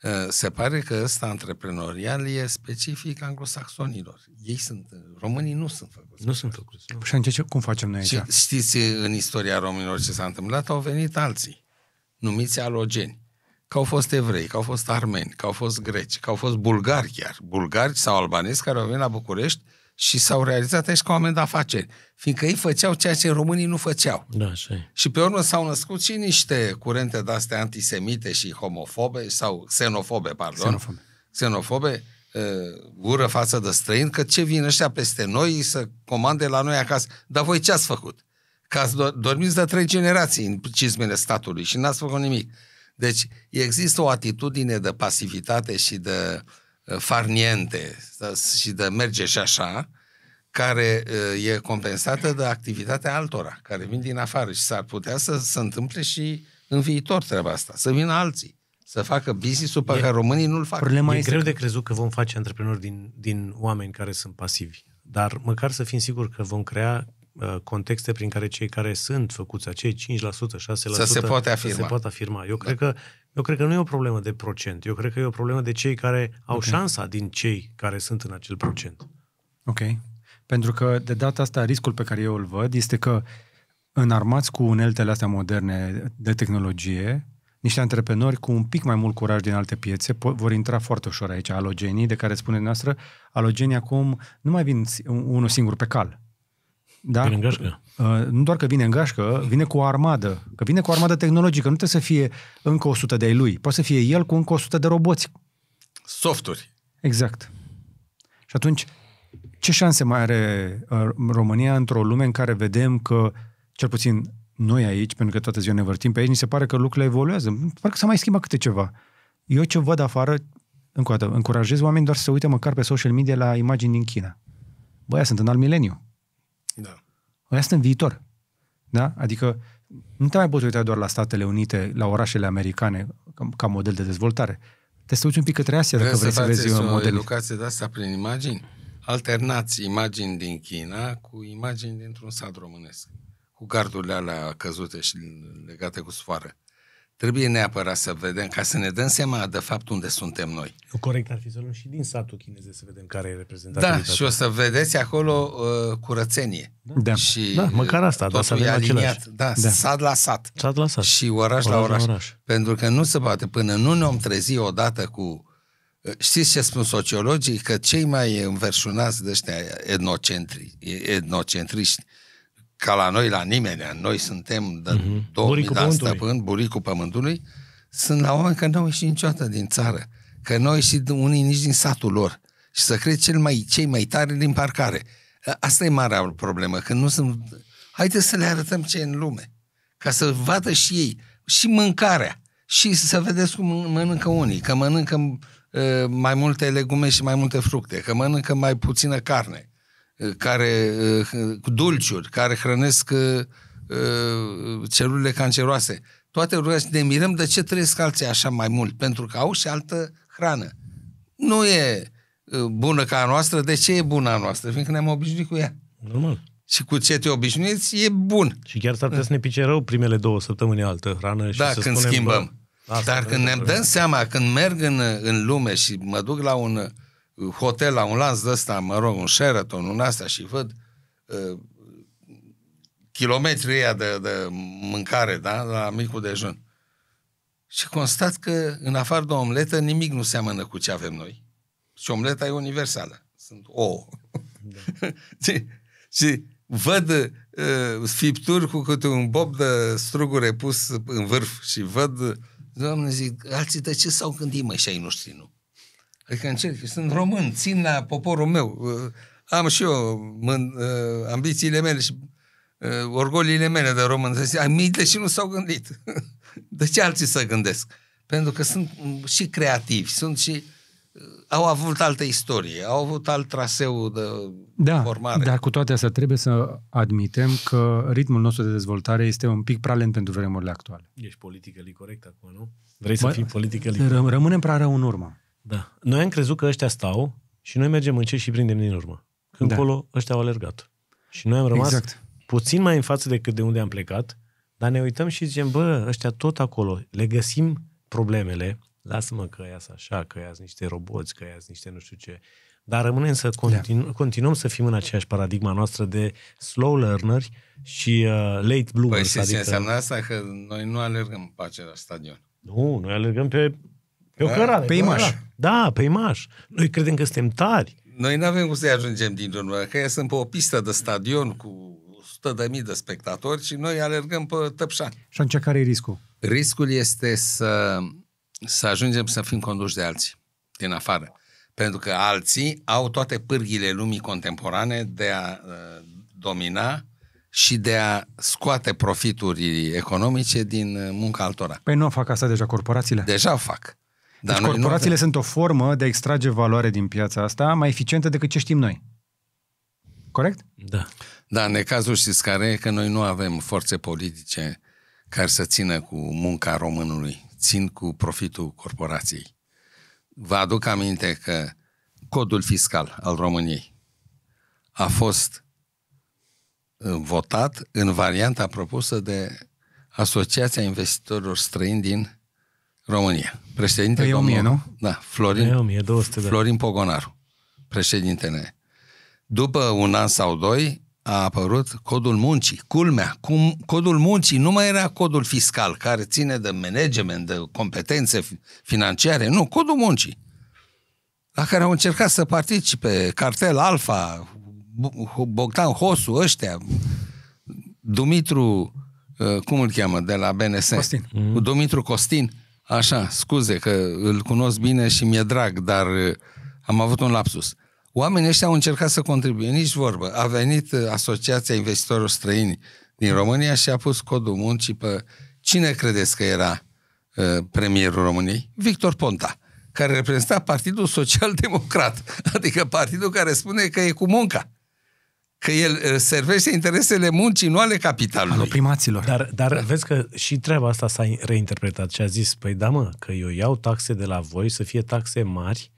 Uh, se pare că ăsta antreprenorial e specific anglosaxonilor. Ei sunt, românii nu sunt făcuți. Nu sunt făcuți. Nu. Și atunci ce, cum facem noi aici? Și știți în istoria românilor ce s-a întâmplat? Au venit alții, numiți alogeni. Că au fost evrei, că au fost armeni, că au fost greci, că au fost bulgari chiar. Bulgari sau albanezi care au venit la București și s-au realizat aici ca oameni de afaceri, fiindcă ei făceau ceea ce românii nu făceau. Da, și. și pe urmă s-au născut și niște curente de-astea antisemite și homofobe, sau xenofobe, pardon. Xenofobe. Xenofobe, ă, gură față de străin, că ce vin ăștia peste noi să comande la noi acasă. Dar voi ce ați făcut? Că ați dormiți de trei generații în cizmele statului și n-ați făcut nimic. Deci există o atitudine de pasivitate și de uh, Uh, farniente da, și de merge și așa, care uh, e compensată de activitatea altora, care vin din afară și s-ar putea să se întâmple și în viitor treaba asta, să vină alții, să facă business-ul pe e, care românii nu-l fac. Problema e este greu că... de crezut că vom face antreprenori din, din oameni care sunt pasivi, dar măcar să fim siguri că vom crea Uh, contexte prin care cei care sunt făcuți, acei 5%, 6%, să se poate afirma. Să se poate afirma. Eu, da. cred că, eu cred că nu e o problemă de procent, eu cred că e o problemă de cei care au okay. șansa din cei care sunt în acel procent. Ok. Pentru că, de data asta, riscul pe care eu îl văd este că înarmați cu uneltele astea moderne de tehnologie, niște antreprenori cu un pic mai mult curaj din alte piețe po- vor intra foarte ușor aici. Alogenii, de care spune noastră, alogenii acum nu mai vin unul singur pe cal. Da? Vine în gașcă. Uh, nu doar că vine în gașcă, vine cu o armadă. Că vine cu o armadă tehnologică. Nu trebuie să fie încă 100 de ai lui. Poate să fie el cu încă 100 de roboți. Softuri. Exact. Și atunci, ce șanse mai are uh, România într-o lume în care vedem că, cel puțin noi aici, pentru că toată ziua ne vărtim pe aici, ni se pare că lucrurile evoluează. Parcă s-a mai schimbat câte ceva. Eu ce văd afară, încă o dată, încurajez oamenii doar să se uite măcar pe social media la imagini din China. Băia, sunt în alt mileniu. Ăia sunt viitor. Da? Adică nu te mai poți uita doar la Statele Unite, la orașele americane, ca, ca model de dezvoltare. Te să uiți un pic către Asia Trebuie dacă vrei să, să vezi un uh, model. educație de asta prin imagini. Alternați imagini din China cu imagini dintr-un sat românesc. Cu gardurile alea căzute și legate cu sfoară trebuie neapărat să vedem, ca să ne dăm seama de fapt unde suntem noi. O corect ar fi să luăm și din satul chinezesc să vedem care e reprezentativitatea. Da, și o să vedeți acolo uh, curățenie. Da. da. Și da, măcar asta, dar să avem aliniat, da, da, sat la sat. Sat la sat. Și oraș, oraș la oraș. La oraș. Pentru că nu se poate, până nu ne-om trezi odată cu uh, Știți ce spun sociologii? Că cei mai înverșunați de ăștia etnocentri, etnocentriști ca la noi, la nimeni, noi suntem de mm-hmm. 2000 de ani stăpâni, buricul pământului, sunt la oameni care nu au ieșit niciodată din țară, că nu au ieșit unii nici din satul lor și să crezi cel mai, cei mai tari din parcare. Asta e marea problemă, că nu sunt... Haideți să le arătăm ce e în lume, ca să vadă și ei, și mâncarea, și să vedeți cum mănâncă unii, că mănâncă uh, mai multe legume și mai multe fructe, că mănâncă mai puțină carne, care, eh, cu dulciuri, care hrănesc eh, eh, celulele canceroase. Toate lucrurile și ne mirăm de ce trăiesc alții așa mai mult, pentru că au și altă hrană. Nu e bună ca a noastră, de ce e bună a noastră? Fiindcă ne-am obișnuit cu ea. Normal. Și cu ce te obișnuiți, e bun. Și chiar s-ar putea să ne pice rău primele două săptămâni altă hrană și da, să când spunem, schimbăm. Bă, Dar când ne dăm seama, când merg în, în lume și mă duc la un uh, hotel la un lanț de ăsta, mă rog, un Sheraton, un asta și văd uh, ă, kilometri de, de mâncare, da? La micul dejun. Și constat că, în afară de o omletă, nimic nu seamănă cu ce avem noi. Și omleta e universală. Sunt ouă. Da. [laughs] și, văd uh, ă, fipturi cu câte un bob de strugure pus în vârf și văd, doamne zic, alții de ce s-au gândit, mă, și ai noștri nu? Adică că încerc, sunt român, țin la poporul meu. Uh, am și eu mân, uh, ambițiile mele și uh, orgoliile mele de român. Minte și nu s-au gândit. [laughs] De ce alții să gândesc? Pentru că sunt um, și creativi, sunt și au avut altă istorie, au avut alt traseu de da, formare. Dar cu toate astea trebuie să admitem că ritmul nostru de dezvoltare este un pic prea lent pentru vremurile actuale. Ești politică corect acum, nu? Vrei să fii politică Rămânem prea rău în urmă. Da. Noi am crezut că ăștia stau și noi mergem încet și prindem din urmă. Când da. colo, ăștia au alergat. Și noi am rămas exact. puțin mai în față decât de unde am plecat, dar ne uităm și zicem, bă, ăștia tot acolo, le găsim problemele, lasă-mă că ia așa, că ia niște roboți, că ia niște nu știu ce. Dar rămânem să da. continu- da. continuăm să fim în aceeași paradigma noastră de slow learners și uh, late bloomers. Păi și adică... ce înseamnă asta? Că noi nu alergăm pe același stadion. Nu, noi alergăm pe pe o da. cărare. Pe da, imaș. Da. da, pe imaș. Noi credem că suntem tari. Noi nu avem cum să ajungem din urmă, că ei sunt pe o pistă de stadion cu 100.000 de de spectatori și noi alergăm pe tăpșan. Și atunci care e riscul? Riscul este să, să ajungem să fim conduși de alții, din afară. Pentru că alții au toate pârghile lumii contemporane de a uh, domina și de a scoate profituri economice din uh, munca altora. Păi nu fac asta deja corporațiile? Deja fac. Da, deci corporațiile sunt o formă de a extrage valoare din piața asta mai eficientă decât ce știm noi. Corect? Da. Da, cazul știți care e că noi nu avem forțe politice care să țină cu munca românului, țin cu profitul corporației. Vă aduc aminte că codul fiscal al României a fost uh, votat în varianta propusă de Asociația Investitorilor Străini din România. Președinte păi e 1000, nu? Da, Florin, e 1200, da. Florin Pogonaru, președintele. După un an sau doi a apărut codul muncii. Culmea, cum, codul muncii nu mai era codul fiscal care ține de management, de competențe financiare, nu, codul muncii. La care au încercat să participe cartel Alfa, Bogdan Hosu, ăștia, Dumitru, uh, cum îl cheamă, de la BNS? Costin. Dumitru Costin Așa, scuze că îl cunosc bine și mi-e drag, dar uh, am avut un lapsus. Oamenii ăștia au încercat să contribuie, nici vorbă. A venit uh, Asociația Investitorilor Străini din România și a pus codul muncii pe cine credeți că era uh, premierul României? Victor Ponta, care reprezenta Partidul Social Democrat, [laughs] adică partidul care spune că e cu munca că el uh, servește interesele muncii, nu ale capitalului. Ale primaților. Dar, dar vezi că și treaba asta s-a reinterpretat și a zis, păi da mă, că eu iau taxe de la voi să fie taxe mari,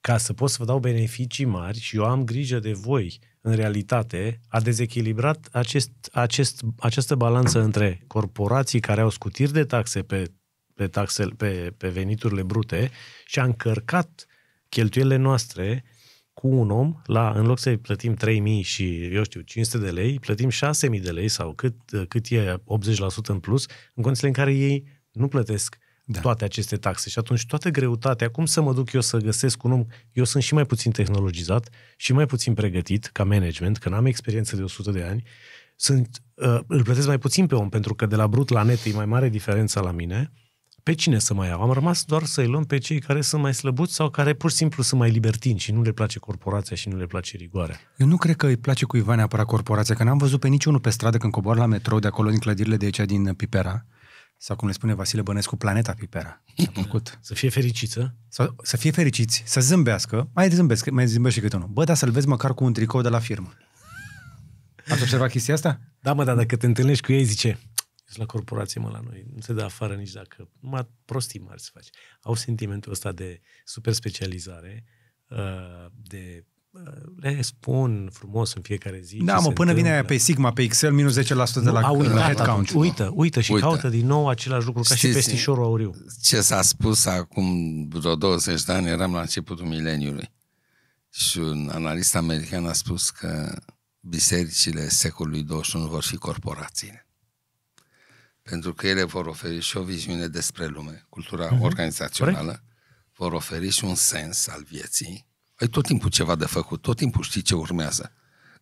ca să pot să vă dau beneficii mari și eu am grijă de voi. În realitate, a dezechilibrat acest, acest, această balanță între corporații care au scutiri de taxe pe, pe, taxe, pe, pe veniturile brute și a încărcat cheltuielile noastre cu un om, la, în loc să-i plătim 3.000 și, eu știu, 500 de lei, plătim 6.000 de lei sau cât, cât e 80% în plus, în condițiile în care ei nu plătesc da. toate aceste taxe. Și atunci toată greutatea, cum să mă duc eu să găsesc un om, eu sunt și mai puțin tehnologizat și mai puțin pregătit ca management, că n-am experiență de 100 de ani, sunt, uh, îl plătesc mai puțin pe om, pentru că de la brut la net e mai mare diferența la mine, uh, pe cine să mai iau? Am rămas doar să-i luăm pe cei care sunt mai slăbuți sau care pur și simplu sunt mai libertini și nu le place corporația și nu le place rigoarea. Eu nu cred că îi place cuiva neapărat corporația, că n-am văzut pe niciunul pe stradă când cobor la metrou de acolo din clădirile de aici din Pipera, sau cum le spune Vasile Bănescu, planeta Pipera. S-a Să fie fericită. Să, să fie fericiți, să zâmbească, mai zâmbesc, mai zâmbește câte unul. Bă, dar să-l vezi măcar cu un tricou de la firmă. Ați observat chestia asta? Da, mă, dar dacă te întâlnești cu ei, zice, Ești la corporație, mă, la noi. Nu se dă afară nici dacă... Numai prostii mari se face. Au sentimentul ăsta de super specializare, uh, de uh, le spun frumos în fiecare zi. Da, mă, până vine pe Sigma, pe Excel, minus 10% de la, la, la headcount. Uită, uită și uită. caută din nou același lucru Știți, ca și peștișorul auriu. Ce s-a spus acum vreo 20 de ani, eram la începutul mileniului și un analist american a spus că bisericile secolului 21 vor fi corporațiile pentru că ele vor oferi și o viziune despre lume, cultura uh-huh. organizațională, Correct. vor oferi și un sens al vieții. Ai păi tot timpul ceva de făcut, tot timpul știi ce urmează.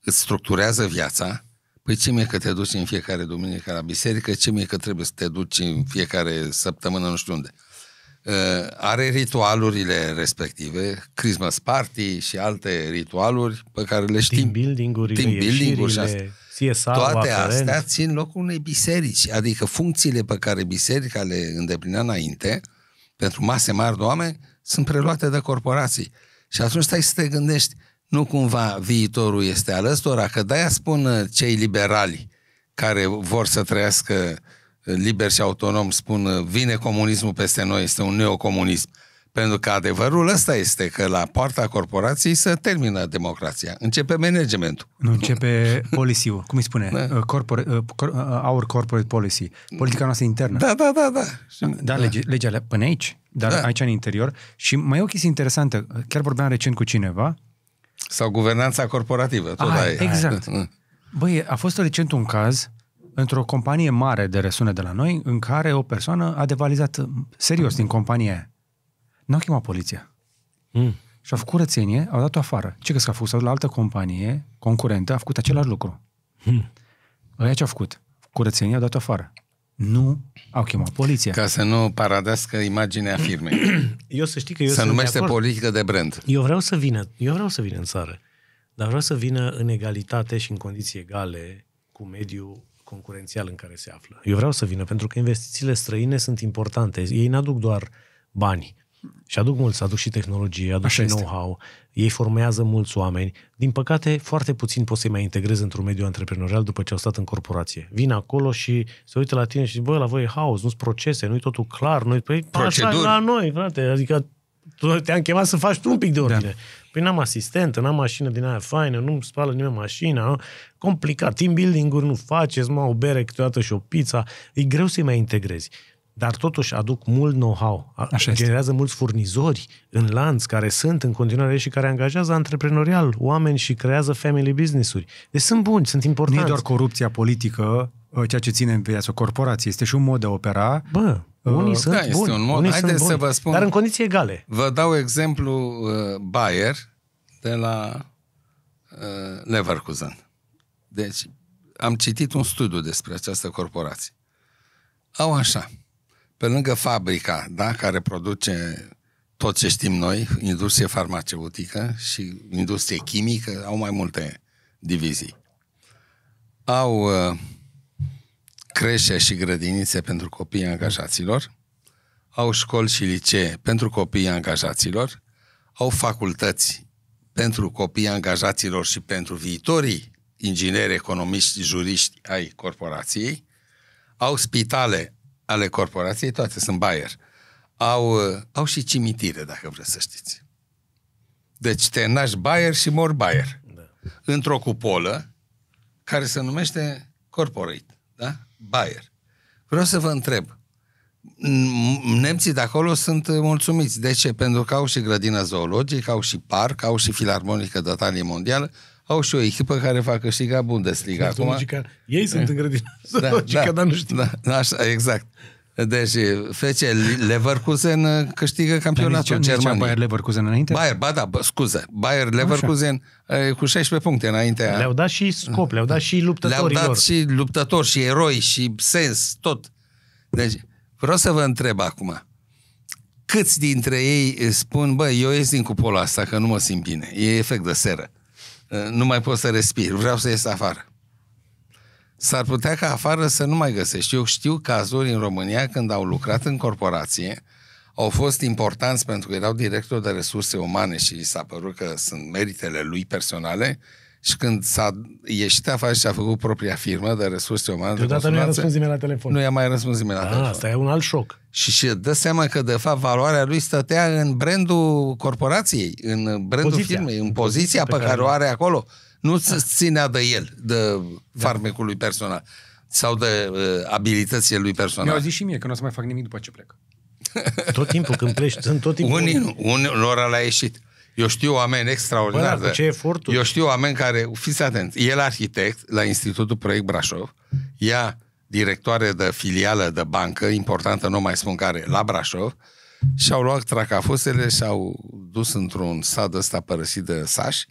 Îți structurează viața, Păi ce mi-e că te duci în fiecare duminică la biserică, ce mi-e că trebuie să te duci în fiecare săptămână nu știu unde. Uh, are ritualurile respective, Christmas party și alte ritualuri pe care le știm. Team building-urile, team building-uri și asta. CSR, toate astea țin locul unei biserici, adică funcțiile pe care biserica le îndeplinea înainte, pentru mase mari de oameni, sunt preluate de corporații. Și atunci stai să te gândești, nu cumva viitorul este al ăstora, că de-aia spun uh, cei liberali care vor să trăiască uh, liber și autonom, spun uh, vine comunismul peste noi, este un neocomunism. Pentru că adevărul ăsta este că la poarta corporației se termină democrația. Începe managementul. Nu începe policy-ul, cum îi spune? Da. Uh, Corpor- uh, uh, our corporate policy. Politica noastră internă. Da, da, da. Da, da, da lege, legea până aici, dar da. aici în interior. Și mai e o chestie interesantă. Chiar vorbeam recent cu cineva. Sau guvernanța corporativă. Tot ah, ai, exact. Ai. Băi, a fost recent un caz într-o companie mare de resune de la noi în care o persoană a devalizat serios din compania aia N-au chemat poliția. Mm. Și au făcut curățenie, au dat-o afară. Ce că s-a făcut? S-a la altă companie concurentă, a făcut același lucru. Mm. Aia ce au făcut? Curățenie, au dat-o afară. Nu au chemat poliția. Ca să nu paradească imaginea firmei. [clears throat] eu să știi că eu Se numește politică de brand. Eu vreau să vină, eu vreau să vină în țară, dar vreau să vină în egalitate și în condiții egale cu mediul concurențial în care se află. Eu vreau să vină pentru că investițiile străine sunt importante. Ei n-aduc doar bani, și aduc mulți, aduc și tehnologie, aduc Așa și este. know-how, ei formează mulți oameni. Din păcate, foarte puțin poți să-i mai integrezi într-un mediu antreprenorial după ce au stat în corporație. Vin acolo și se uită la tine și zic, băi, la voi e haos, nu-s procese, nu-i totul clar, nu-i... Păi, Proceduri. așa la noi, frate, adică tu te-am chemat să faci tu un pic de da. ordine. Da. Păi n-am asistentă, n-am mașină din aia faină, nu spală nimeni mașina, nu? complicat, team building-uri nu faceți, mă, o bere câteodată și o pizza, e greu să-i mai integrezi dar totuși aduc mult know-how, Așa generează este. mulți furnizori în lanț care sunt în continuare și care angajează antreprenorial oameni și creează family business-uri. Deci sunt buni, sunt importanți. Nu e doar corupția politică, ă, ceea ce ține în viață corporații, este și un mod de a opera. Bă, ă, unii uh, sunt da, buni. un mod. Unii Haideți sunt buni, să vă spun. Dar în condiții egale. Vă dau exemplu uh, Bayer de la uh, Leverkusen. Deci am citit un studiu despre această corporație. Au așa, pe lângă fabrica, da, care produce tot ce știm noi, industrie farmaceutică și industrie chimică, au mai multe divizii. Au uh, creșe și grădinițe pentru copiii angajaților, au școli și licee pentru copiii angajaților, au facultăți pentru copiii angajaților și pentru viitorii ingineri, economiști, juriști ai corporației, au spitale ale corporației, toate sunt Bayer, au, uh, au și cimitire, dacă vreți să știți. Deci te naști Bayer și mor Bayer. Da. Într-o cupolă care se numește corporate, da? Bayer. Vreau să vă întreb, nemții de acolo sunt uh, mulțumiți. De ce? Pentru că au și grădină zoologică, au și parc, au și filarmonică de talie mondială au și o echipă care va câștiga Bundesliga. Acum, logica, ei sunt eh, în grădină, [laughs] da, logica, da, dar nu știu. Da, așa, exact. Deci, fece Leverkusen eh, câștigă campionatul nici, german. Bayer Leverkusen înainte? Bayer, ba da, bă, scuze. Bayer Leverkusen Așa. Eh, cu 16 puncte înainte. Le-au dat și scop, le-au dat și luptătorilor. Le-au dat lor. și luptători, și eroi, și sens, tot. Deci, vreau să vă întreb acum. Câți dintre ei spun, bă, eu ies din cupola asta, că nu mă simt bine. E efect de seră. Uh, nu mai pot să respir, vreau să ies afară. S-ar putea ca afară să nu mai găsești. Eu știu cazuri în România când au lucrat în corporație, au fost importanți pentru că erau director de resurse umane și s-a părut că sunt meritele lui personale, uh, și când s-a ieșit afară și a făcut propria firmă de resurse umane... Deodată de nu i-a răspuns nimeni la telefon. Nu i-a mai răspuns nimeni la a, ah, telefon. Asta e un alt șoc. Și și dă seama că, de fapt, valoarea lui stătea în brandul corporației, în brandul poziția. firmei, în poziția pe, pe care, care o are acolo. Nu ah. se ținea de el, de da. farmecul lui personal sau de uh, abilitățile lui personal. Mi-au zis și mie că nu o să mai fac nimic după ce plec. tot timpul când pleci, sunt tot timpul... unii, unii lor a ieșit. Eu știu oameni extraordinari. Bă, ce eforturi. Eu știu oameni care, fiți atenți, el arhitect la Institutul Proiect Brașov, ea directoare de filială de bancă, importantă, nu mai spun care, la Brașov, și-au luat tracafusele și-au dus într-un sad ăsta părăsit de sași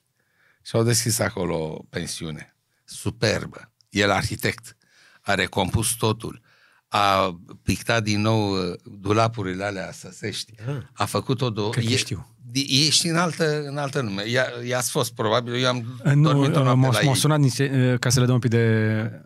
și-au deschis acolo pensiune. Superbă. El arhitect. A recompus totul a pictat din nou uh, dulapurile alea săsești. știe, ah. a făcut o... Do- Cred e, știu. Ești în altă, în altă lume. I-ați fost, probabil. Eu am eh, nu, dormit eh, m-a sunat ei. Eh, ca să le dăm un pic de,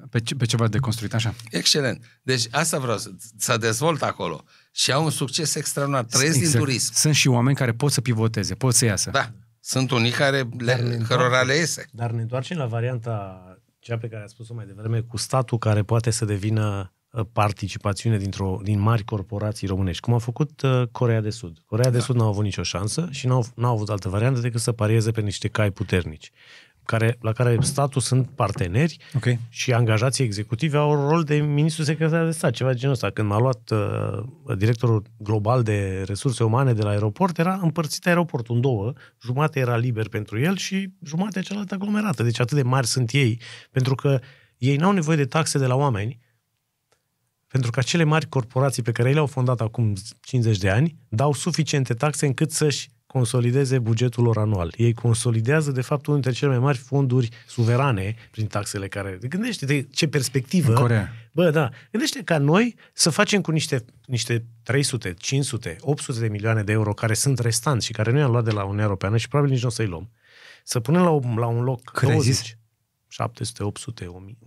pe, pe ceva de construit, așa. Excelent. Deci asta vreau să să dezvolt acolo. Și au un succes extraordinar. Trăiesc exact. din turism. Sunt și oameni care pot să pivoteze, pot să iasă. Da. Sunt unii care le, ne cărora le iese. Dar ne întoarcem la varianta cea pe care a spus-o mai devreme, cu statul care poate să devină Uh, participațiune dintr-o, din mari corporații românești, cum a făcut uh, Corea de Sud. Corea de da. Sud n-a avut nicio șansă și n-a, n au avut altă variantă decât să parieze pe niște cai puternici, care, la care statul sunt parteneri okay. și angajații executivi au rol de ministru secretar de stat, ceva de genul ăsta. Când m-a luat uh, directorul global de resurse umane de la aeroport, era împărțit aeroportul în două, jumate era liber pentru el și jumatea cealaltă aglomerată. Deci atât de mari sunt ei, pentru că ei n-au nevoie de taxe de la oameni, pentru că cele mari corporații pe care le-au fondat acum 50 de ani dau suficiente taxe încât să-și consolideze bugetul lor anual. Ei consolidează, de fapt, unul dintre cele mai mari fonduri suverane prin taxele care... Gândește de ce perspectivă... Corea. Bă, da. Gândește ca noi să facem cu niște, niște 300, 500, 800 de milioane de euro care sunt restanți și care nu i-am luat de la Uniunea Europeană și probabil nici nu o să-i luăm. Să punem la, la un loc Cât 20, 700, 800, 1000,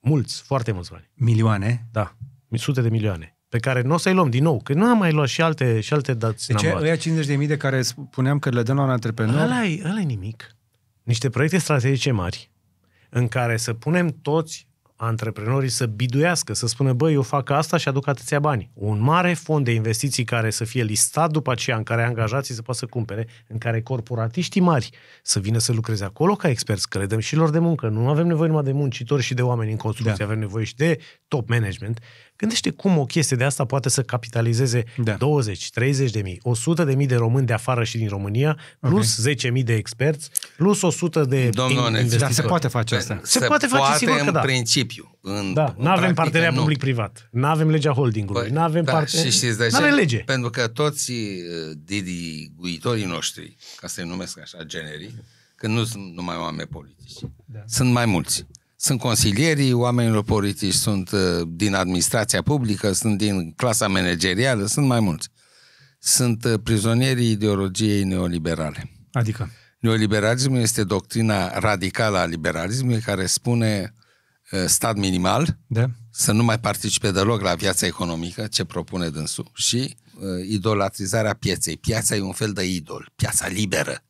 mulți, foarte mulți bani. Milioane? Da sute de milioane pe care nu o să-i luăm din nou, că nu am mai luat și alte, și alte dați. Deci ăia 50 de mii de care spuneam că le dăm la un antreprenor... Ăla e nimic. Niște proiecte strategice mari în care să punem toți antreprenorii să biduiască, să spună, băi, eu fac asta și aduc atâția bani. Un mare fond de investiții care să fie listat după aceea, în care angajații să poată să cumpere, în care corporatiștii mari să vină să lucreze acolo ca experți, că le dăm și lor de muncă. Nu avem nevoie numai de muncitori și de oameni în construcție, da. avem nevoie și de top management. Gândește cum o chestie de asta poate să capitalizeze da. 20, 30 de mii, 100 de mii de români de afară și din România, plus okay. 10 mii de experți, plus 100 de Domnul da, investitori. Dar se poate face asta. Se, se poate face, poate sigur în că da. principiu principiu. În, da, nu avem parteneriat public-privat, nu avem legea holdingului, păi, nu avem da, parte... Și de ce? N-avem lege. Pentru că toți uh, didiguitorii noștri, ca să-i numesc așa generii, că nu sunt numai oameni politici, da. sunt mai mulți. Sunt consilierii oamenilor politici, sunt uh, din administrația publică, sunt din clasa managerială, sunt mai mulți. Sunt uh, prizonierii ideologiei neoliberale. Adică? Neoliberalismul este doctrina radicală a liberalismului care spune Uh, stat minimal, da. să nu mai participe deloc la viața economică, ce propune dânsul, și uh, idolatrizarea pieței. Piața e un fel de idol, piața liberă.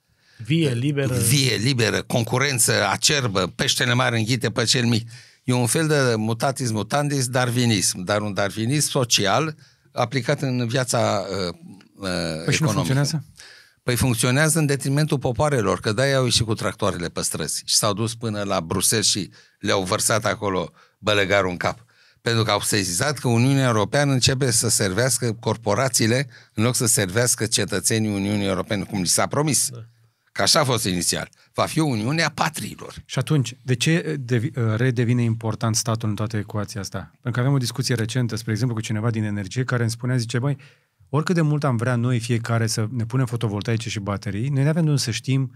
Vie liberă. Vie liberă, concurență acerbă, peștele mare înghite pe cel mic. E un fel de mutatis mutandis darvinism, dar un darwinism social aplicat în viața uh, uh, păi economică. Și nu funcționează? Păi funcționează în detrimentul popoarelor, că de-aia au ieșit cu tractoarele pe străzi și s-au dus până la Bruxelles și le-au vărsat acolo bălegarul în cap. Pentru că au sezizat că Uniunea Europeană începe să servească corporațiile în loc să servească cetățenii Uniunii Europene, cum li s-a promis. Da. Că așa a fost inițial. Va fi Uniunea Patriilor. Și atunci, de ce uh, redevine important statul în toată ecuația asta? Pentru că avem o discuție recentă, spre exemplu, cu cineva din energie care îmi spunea, zice, băi, oricât de mult am vrea noi fiecare să ne punem fotovoltaice și baterii, noi ne avem de unde să știm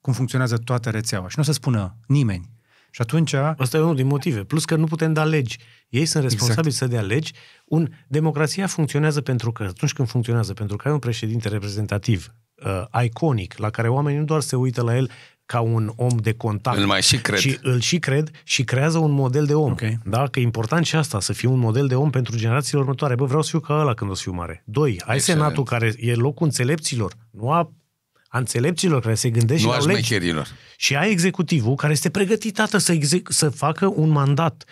cum funcționează toată rețeaua și nu o să spună nimeni. Și atunci... Asta e unul din motive. Plus că nu putem da legi. Ei sunt responsabili exact. să dea legi. Un, democrația funcționează pentru că, atunci când funcționează, pentru că ai un președinte reprezentativ, uh, iconic, la care oamenii nu doar se uită la el ca un om de contact. Îl mai și cred. Și îl și cred și creează un model de om. Okay. Da? Că e important și asta, să fie un model de om pentru generațiile următoare. Bă, vreau să fiu ca ăla când o să fiu mare. Doi, ai Excelent. senatul care e locul înțelepților, nu a, a înțelepților care se gândește nu la legi. Și ai executivul care este pregătit, tată, să, exec- să facă un mandat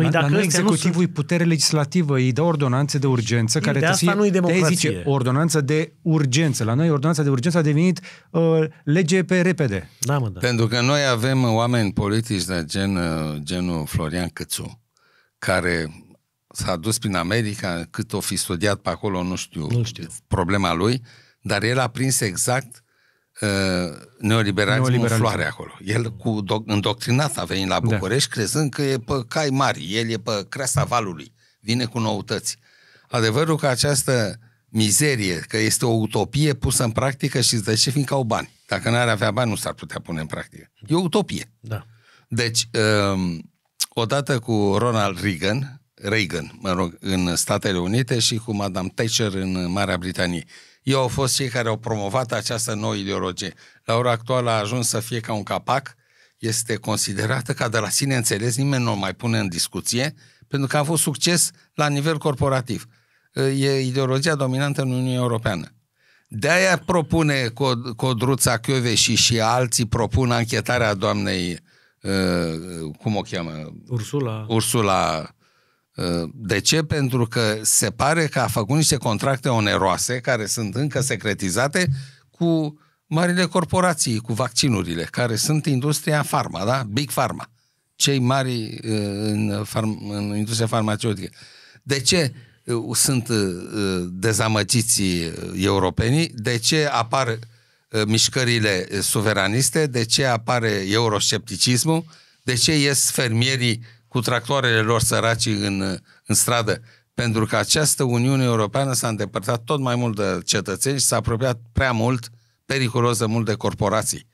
Păi dar dacă executivul nu sunt... putere legislativă, îi dă ordonanțe de urgență Ei, care de asta nu e democrație. zice ordonanță de urgență. La noi ordonanța de urgență a devenit uh, lege pe repede. Da, mă, da. Pentru că noi avem oameni politici de gen, uh, genul Florian Cățu, care s-a dus prin America, cât o fi studiat pe acolo, nu știu, nu știu. problema lui, dar el a prins exact Uh, neoliberalismul în floare acolo. El cu doc- îndoctrinat a venit la da. București da. crezând că e pe cai mari, el e pe creasta valului, vine cu noutăți. Adevărul că această mizerie, că este o utopie pusă în practică și de ce fiindcă au bani. Dacă n-ar avea bani, nu s-ar putea pune în practică. E o utopie. Da. Deci, um, odată cu Ronald Reagan, Reagan, mă rog, în Statele Unite și cu Madame Thatcher în Marea Britanie, uh, ei au fost cei care au promovat această nouă ideologie. La ora actuală a ajuns să fie ca un capac, este considerată ca de la sine înțeles, nimeni nu o mai pune în discuție, pentru că a fost succes la nivel corporativ. E ideologia dominantă în Uniunea Europeană. De-aia propune Codruța Chiove și și alții propun anchetarea doamnei, uh, cum o cheamă? Ursula. Ursula de ce? Pentru că se pare că a făcut niște contracte oneroase, care sunt încă secretizate, cu marile corporații, cu vaccinurile, care sunt industria farma, da? Big Pharma. Cei mari uh, în, farm, în industria farmaceutică. De ce uh, sunt uh, dezamăgiți europenii? De ce apar mișcările suveraniste? De ce apare euroscepticismul? De ce ies fermierii cu tractoarele lor săraci în, în stradă, pentru că această Uniune Europeană s-a îndepărtat tot mai mult de cetățeni și s-a apropiat prea mult, periculos de mult de corporații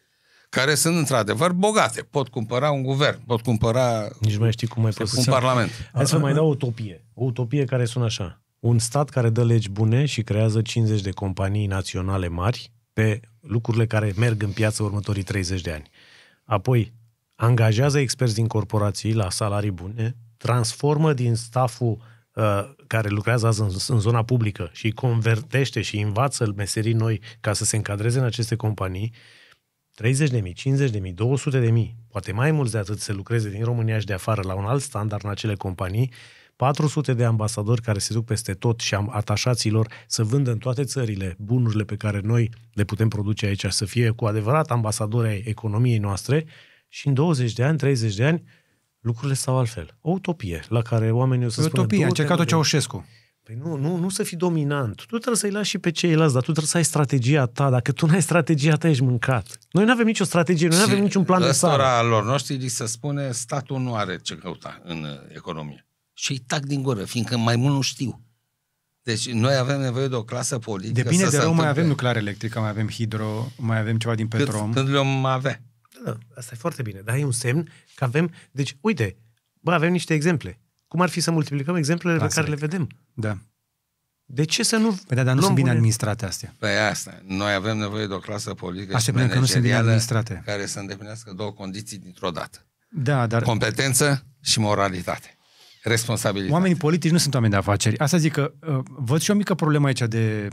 care sunt într-adevăr bogate. Pot cumpăra un guvern, pot cumpăra Nici mai știi cum mai un parlament. Hai să mai dau o utopie. O utopie care sună așa. Un stat care dă legi bune și creează 50 de companii naționale mari pe lucrurile care merg în piață următorii 30 de ani. Apoi, angajează experți din corporații la salarii bune, transformă din staful uh, care lucrează azi în, în zona publică și îi convertește și învață meserii noi ca să se încadreze în aceste companii, 30 de mii, 50 de mii, 200 de mii, poate mai mulți de atât să lucreze din România și de afară la un alt standard în acele companii, 400 de ambasadori care se duc peste tot și am atașaților să vândă în toate țările bunurile pe care noi le putem produce aici, să fie cu adevărat ambasadori ai economiei noastre și în 20 de ani, 30 de ani, lucrurile stau altfel. O utopie la care oamenii o să spună... Utopie, a încercat-o Ceaușescu. Păi nu, nu, nu să fii dominant. Tu trebuie să-i lași și pe ceilalți, dar tu trebuie să ai strategia ta. Dacă tu nu ai strategia ta, ești mâncat. Noi nu avem nicio strategie, noi nu avem niciun plan de sală. lor noștri li se spune statul nu are ce căuta în uh, economie. Și îi tac din gură, fiindcă mai mult nu știu. Deci noi avem nevoie de o clasă politică. Depinde de rău, mai avem nuclear electrică, mai avem hidro, mai avem ceva din Petrom. Cât, când le mai avea da, asta e foarte bine, dar e un semn că avem, deci, uite, bă, avem niște exemple. Cum ar fi să multiplicăm exemplele da, pe care le vedem? Da. De ce să nu... Păi da, dar nu sunt bine bune... administrate astea. Păi asta, noi avem nevoie de o clasă politică Așa și că nu sunt bine administrate. care să îndeplinească două condiții dintr-o dată. Da, dar... Competență și moralitate. Responsabilitate. Oamenii politici nu sunt oameni de afaceri. Asta zic că uh, văd și o mică problemă aici de...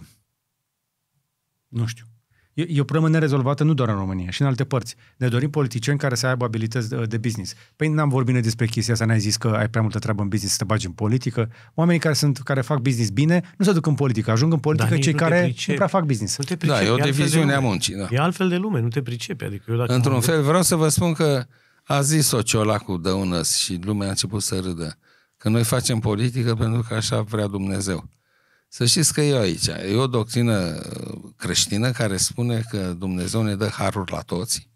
Nu știu E, e o problemă nerezolvată nu doar în România, și în alte părți. Ne dorim politicieni care să aibă abilități de, uh, de business. Păi n-am vorbit noi despre chestia asta, n-ai zis că ai prea multă treabă în business să te bagi în politică. Oamenii care sunt care fac business bine nu se duc în politică, ajung în politică Dar cei nu care nu prea fac business. Nu te pricepi, da, e o diviziune a muncii. Da. E altfel de lume, nu te pricepi. Adică eu dacă Într-un fel vreau să vă spun că a zis-o de și lumea a început să râdă că noi facem politică pentru că așa vrea Dumnezeu. Să știți că eu aici, e o doctrină uh, creștină care spune că Dumnezeu ne dă harul la toți,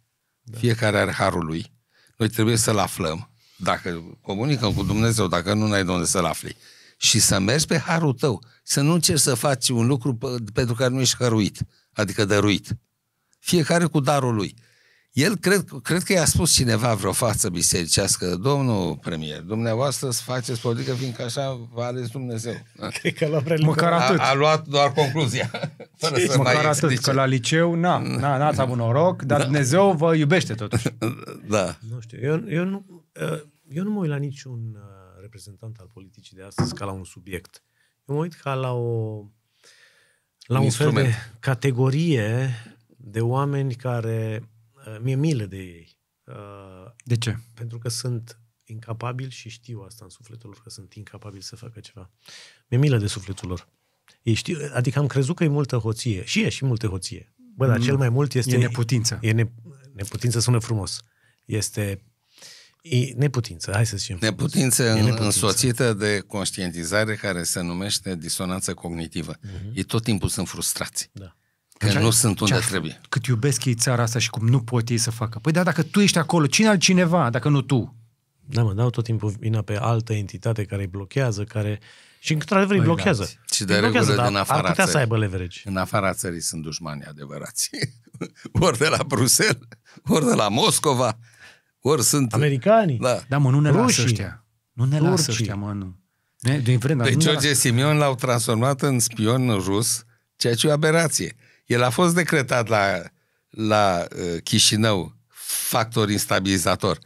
da. fiecare are harul lui, noi trebuie să-l aflăm, dacă comunicăm cu Dumnezeu, dacă nu, n-ai de unde să-l afli. Și să mergi pe harul tău, să nu încerci să faci un lucru pentru care nu ești hăruit, adică dăruit. Fiecare cu darul lui. El, cred, cred că i-a spus cineva vreo față bisericească, domnul premier, dumneavoastră să faceți politică, fiindcă așa v-a ales Dumnezeu. [laughs] Cred că l-a Măcar atât. A, a luat doar concluzia. [laughs] Fără deci să Măcar mai atât, că la liceu, na, na, n-ați avut noroc, dar da. Dumnezeu vă iubește totuși. [laughs] Da. Nu știu, eu, eu, nu, ă, eu nu mă uit la niciun ă, reprezentant al politicii de astăzi ca la un subiect. Eu mă uit ca la o la un, un fel de categorie de oameni care Uh, mi-e milă de ei. Uh, de ce? Pentru că sunt incapabili și știu asta în sufletul lor, că sunt incapabili să facă ceva. Mi-e milă de sufletul lor. Ei știu, adică am crezut că e multă hoție. Și e și multă hoție. Bă, dar mm. cel mai mult este... E neputință. E ne, neputință sună frumos. Este e neputință, hai să zicem. Neputință, e neputință însoțită de conștientizare care se numește disonanță cognitivă. Mm-hmm. Ei tot timpul sunt frustrați. Da. Că nu sunt unde trebuie. Cât iubesc ei țara asta și cum nu pot ei să facă. Păi da, dacă tu ești acolo, cine altcineva, dacă nu tu? Da, mă, dau tot timpul vina pe altă entitate care îi blochează, care... Și într-adevăr îi păi da. blochează. Da. Și de regulă din afara ar putea să aibă leverage. În afara țării sunt dușmani adevărați. [laughs] ori de la Bruxelles, ori de la Moscova, ori sunt... Americanii. Da, da mă, nu ne Rușii. lasă ăștia. Nu ne Turcii. lasă ăștia, mă, nu. Ne, din vremea, pe George Simion l-au transformat în spion rus, ceea ce e o aberație. El a fost decretat la, la uh, Chișinău factor instabilizator.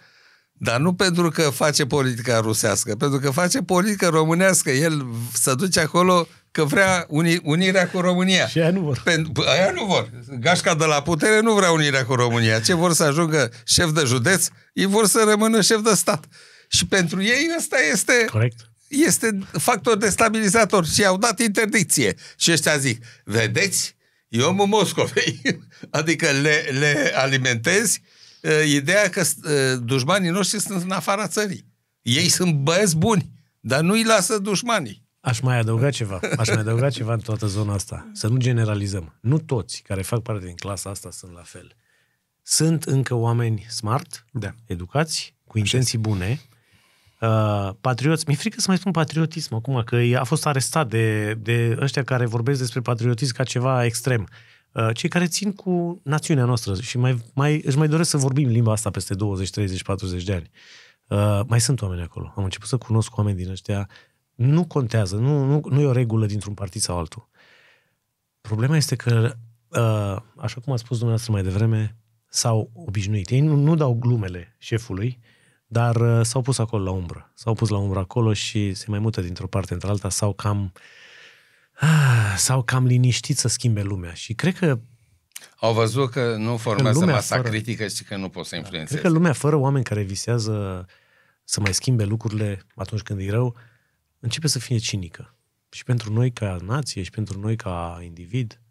Dar nu pentru că face politica rusească, pentru că face politica românească. El se duce acolo că vrea uni, unirea cu România. Și aia nu vor. Pentru, aia nu vor. Gașca de la putere nu vrea unirea cu România. Ce vor să ajungă șef de județ, ei vor să rămână șef de stat. Și pentru ei ăsta este... Corect este factor destabilizator și au dat interdicție. Și ăștia zic, vedeți, eu mă Moscovei. [laughs] Adică le, le alimentezi uh, ideea că uh, dușmanii noștri sunt în afara țării. Ei sunt băieți buni, dar nu îi lasă dușmanii. Aș mai adăuga ceva. Aș mai adăuga ceva în toată zona asta. Să nu generalizăm. Nu toți care fac parte din clasa asta sunt la fel. Sunt încă oameni smart, da. educați, cu intenții bune, Uh, patrioți. Mi-e frică să mai spun patriotism acum, că a fost arestat de, de ăștia care vorbesc despre patriotism ca ceva extrem. Uh, cei care țin cu națiunea noastră și mai, mai, își mai doresc să vorbim limba asta peste 20, 30, 40 de ani. Uh, mai sunt oameni acolo. Am început să cunosc oameni din ăștia. Nu contează, nu, nu, nu e o regulă dintr-un partid sau altul. Problema este că, așa cum a spus dumneavoastră mai devreme, s-au obișnuit. Ei nu, nu dau glumele șefului, uh, dar uh, s-au pus acolo la umbră. S-au pus la umbră acolo și se mai mută dintr-o parte într-alta sau cam ah, sau cam liniștit să schimbe lumea. Și cred că au văzut că nu formează că masa fără, critică și că nu pot să da, influențeze. Cred că lumea fără oameni care visează să mai schimbe lucrurile atunci când e rău, începe să fie cinică. Și pentru noi ca nație, și pentru noi ca individ.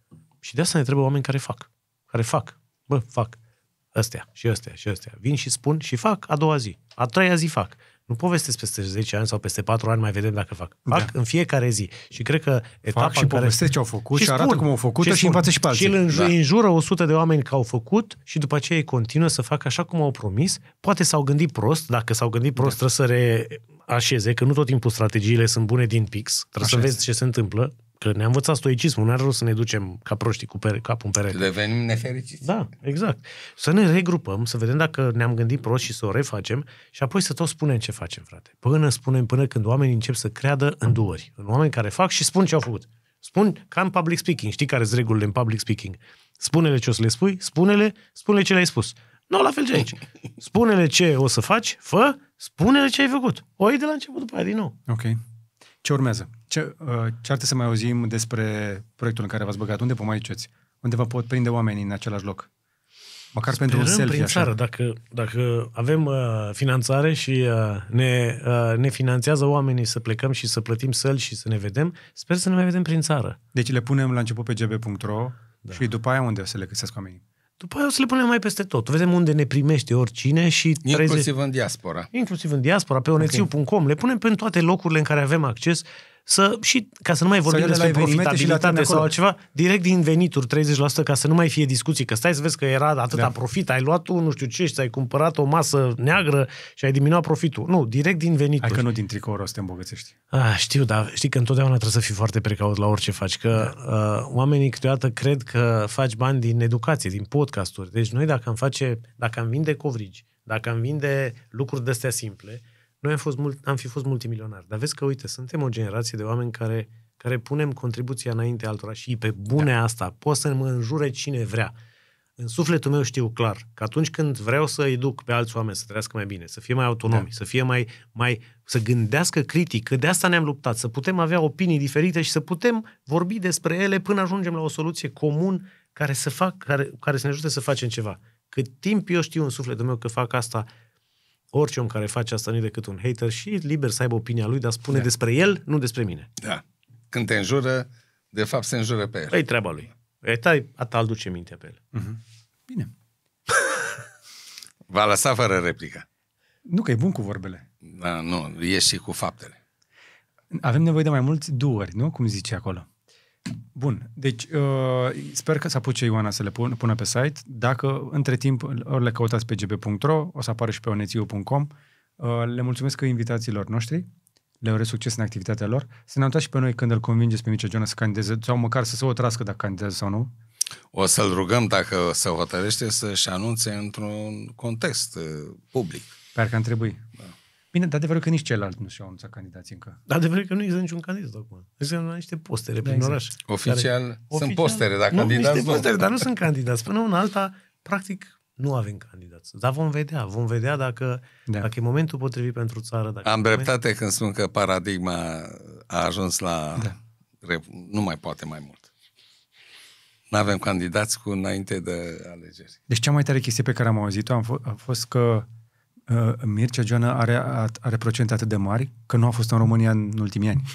Și de asta ne trebuie oameni care fac. Care fac. Bă, fac. Astea și astea și astea. Vin și spun și fac a doua zi. A treia zi fac. Nu povestesc peste 10 ani sau peste 4 ani, mai vedem dacă fac. Da. Fac da. în fiecare zi. Și cred că etapa fac și care... povestesc ce au făcut și, și arată cum au făcut și învață și pe alții. Și îl da. înjură 100 de oameni că au făcut și după aceea ei continuă să facă așa cum au promis. Poate s-au gândit prost. Dacă s-au gândit prost, da. trebuie să reașeze, că nu tot timpul strategiile sunt bune din pix. Trebuie Așa să vezi este. ce se întâmplă. Că ne-a învățat stoicismul, n ar rost să ne ducem ca proștii cu pere, capul în perete. Devenim nefericiți. Da, exact. Să ne regrupăm, să vedem dacă ne-am gândit prost și să o refacem și apoi să tot spunem ce facem, frate. Până spunem, până când oamenii încep să creadă în duori, în oameni care fac și spun ce au făcut. Spun ca în public speaking, știi care sunt regulile în public speaking. Spune-le ce o să le spui, spune-le, spune-le ce le-ai spus. Nu, la fel ce aici. Spune-le ce o să faci, fă, spune-le ce ai făcut. O iei de la început după aia din nou. Ok. Ce urmează? Ce, uh, ce ar să mai auzim despre proiectul în care v-ați băgat? Unde vă mai duceți? Unde vă pot prinde oamenii în același loc? Măcar Sperăm pentru un selfie, prin țară, așa. Dacă, dacă avem uh, finanțare și uh, ne, uh, ne finanțează oamenii să plecăm și să plătim săl și să ne vedem, sper să ne mai vedem prin țară. Deci le punem la început pe gb.ro da. și după aia unde o să le găsesc oamenii? După aia o să le punem mai peste tot. Vedem unde ne primește oricine și... Inclusiv 30... în diaspora. Inclusiv în diaspora, pe onețiu.com. Okay. Le punem pe toate locurile în care avem acces să și, ca să nu mai vorbim de despre profitabilitate sau altceva, direct din venituri 30% ca să nu mai fie discuții, că stai să vezi că era atâta da. profit, ai luat tu nu știu ce și ți-ai cumpărat o masă neagră și ai diminuat profitul. Nu, direct din venituri. Hai că nu din o să te îmbogățești. A, ah, știu, dar știi că întotdeauna trebuie să fii foarte precaut la orice faci, că da. uh, oamenii câteodată cred că faci bani din educație, din podcasturi. Deci noi dacă am face, dacă am vinde covrigi, dacă am vinde lucruri de astea simple, noi am, fost mult, am fi fost multimilionari. Dar vezi că, uite, suntem o generație de oameni care, care punem contribuția înainte altora și pe bune da. asta, poți să mă înjure cine vrea. În sufletul meu știu clar că atunci când vreau să educ pe alți oameni să trăiască mai bine, să fie mai autonomi, da. să fie mai, mai, să gândească critic, că de asta ne-am luptat, să putem avea opinii diferite și să putem vorbi despre ele până ajungem la o soluție comun care să, fac, care, care să ne ajute să facem ceva. Cât timp eu știu în sufletul meu că fac asta orice om care face asta nu e decât un hater și e liber să aibă opinia lui, dar spune da. despre el, nu despre mine. Da. Când te înjură, de fapt se înjură pe el. Păi treaba lui. E tai, ata îl duce mintea pe el. Uh-huh. Bine. Va lăsa fără replică. Nu că e bun cu vorbele. Da, nu, e și cu faptele. Avem nevoie de mai mulți duori, nu? Cum zice acolo. Bun, deci uh, sper că să apuce Ioana să le pun, pună pe site. Dacă între timp ori le căutați pe gb.ro, o să apară și pe onețiu.com. Uh, le mulțumesc că invitațiilor noștri, le urez succes în activitatea lor. Să ne uitați și pe noi când îl convingeți pe Mircea Jonas să candideze sau măcar să se otrască dacă candidează sau nu. O să-l rugăm dacă se hotărăște să-și anunțe într-un context uh, public. Pare ar trebui. Bine, dar adevărul că nici celălalt nu și-au anunțat candidații încă. Dar adevărul că nu există niciun candidat acum. Există niște postere da, prin exact. oraș. Oficial care... sunt oficial, postere, dar candidați nu. postere, dar nu sunt candidați. Până una alta, practic, nu avem candidați. Dar vom vedea. Vom vedea dacă, da. dacă e momentul potrivit pentru țară. Dacă Am dreptate când spun că paradigma a ajuns la... Da. Nu mai poate mai mult nu avem candidați cu înainte de alegeri. Deci cea mai tare chestie pe care am auzit-o a fost că Uh, Mircea Joana are, are procente atât de mari că nu a fost în România în ultimii ani. [laughs]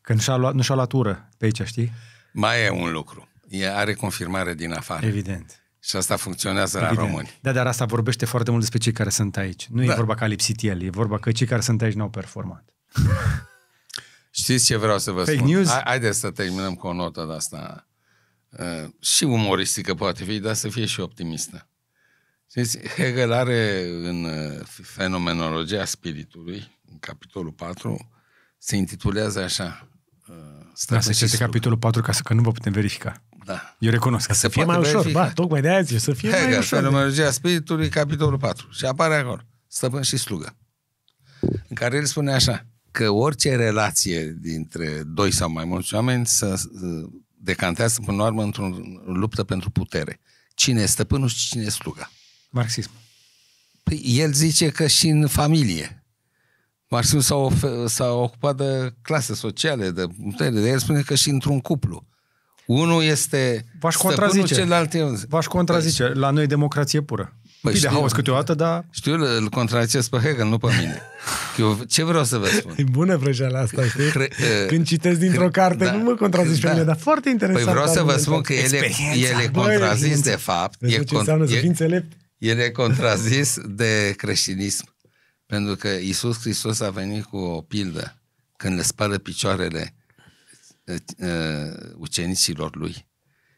Că nu și-a luat, nu și-a luat ură pe aici, știi? Mai e un lucru. E, are confirmare din afară. Evident. Și asta funcționează Evident. la români. Da, dar asta vorbește foarte mult despre cei care sunt aici. Nu da. e vorba că a lipsit el, e vorba că cei care sunt aici nu au performat. [laughs] Știți ce vreau să vă Fake spun? News? Haideți să terminăm cu o notă de asta. Uh, și umoristică poate fi, dar să fie și optimistă. Știți, Hegel are în uh, fenomenologia spiritului, în capitolul 4, se intitulează așa. Uh, da, să citeți capitolul 4 ca să că nu vă putem verifica. Da. Eu recunosc. că să, să fie mai ușor, verifica. ba, da, tocmai de azi, să fie Hegel, mai ușor. Fenomenologia de... spiritului, capitolul 4. Și apare acolo, stăpân și slugă. În care el spune așa, că orice relație dintre doi sau mai mulți oameni să uh, decantează până la urmă într-o luptă pentru putere. Cine e stăpânul și cine e sluga. Marxism. Păi el zice că și în familie. Marxismul s-a, of- s-a ocupat de clase sociale, de putere, de el spune că și într-un cuplu. Unul este V-aș contrazice. celălalt e... V-aș contrazice. La noi e democrație pură. Păi, știu, de haos câteodată, dar... Știu, îl Contrazice pe Hegel, nu pe mine. [laughs] Eu, ce vreau să vă spun? E bună vrăjeala asta, știi? Cre- Când citesc dintr-o cre- carte, da, nu mă contrazici da. pe mine, dar foarte păi interesant. Păi vreau să vă spun că el e, el e contrazis, de fapt. Deci e, e, înseamnă să fii înțelept el e contrazis de creștinism. Pentru că Isus Hristos a venit cu o pildă când le spală picioarele uh, ucenicilor lui.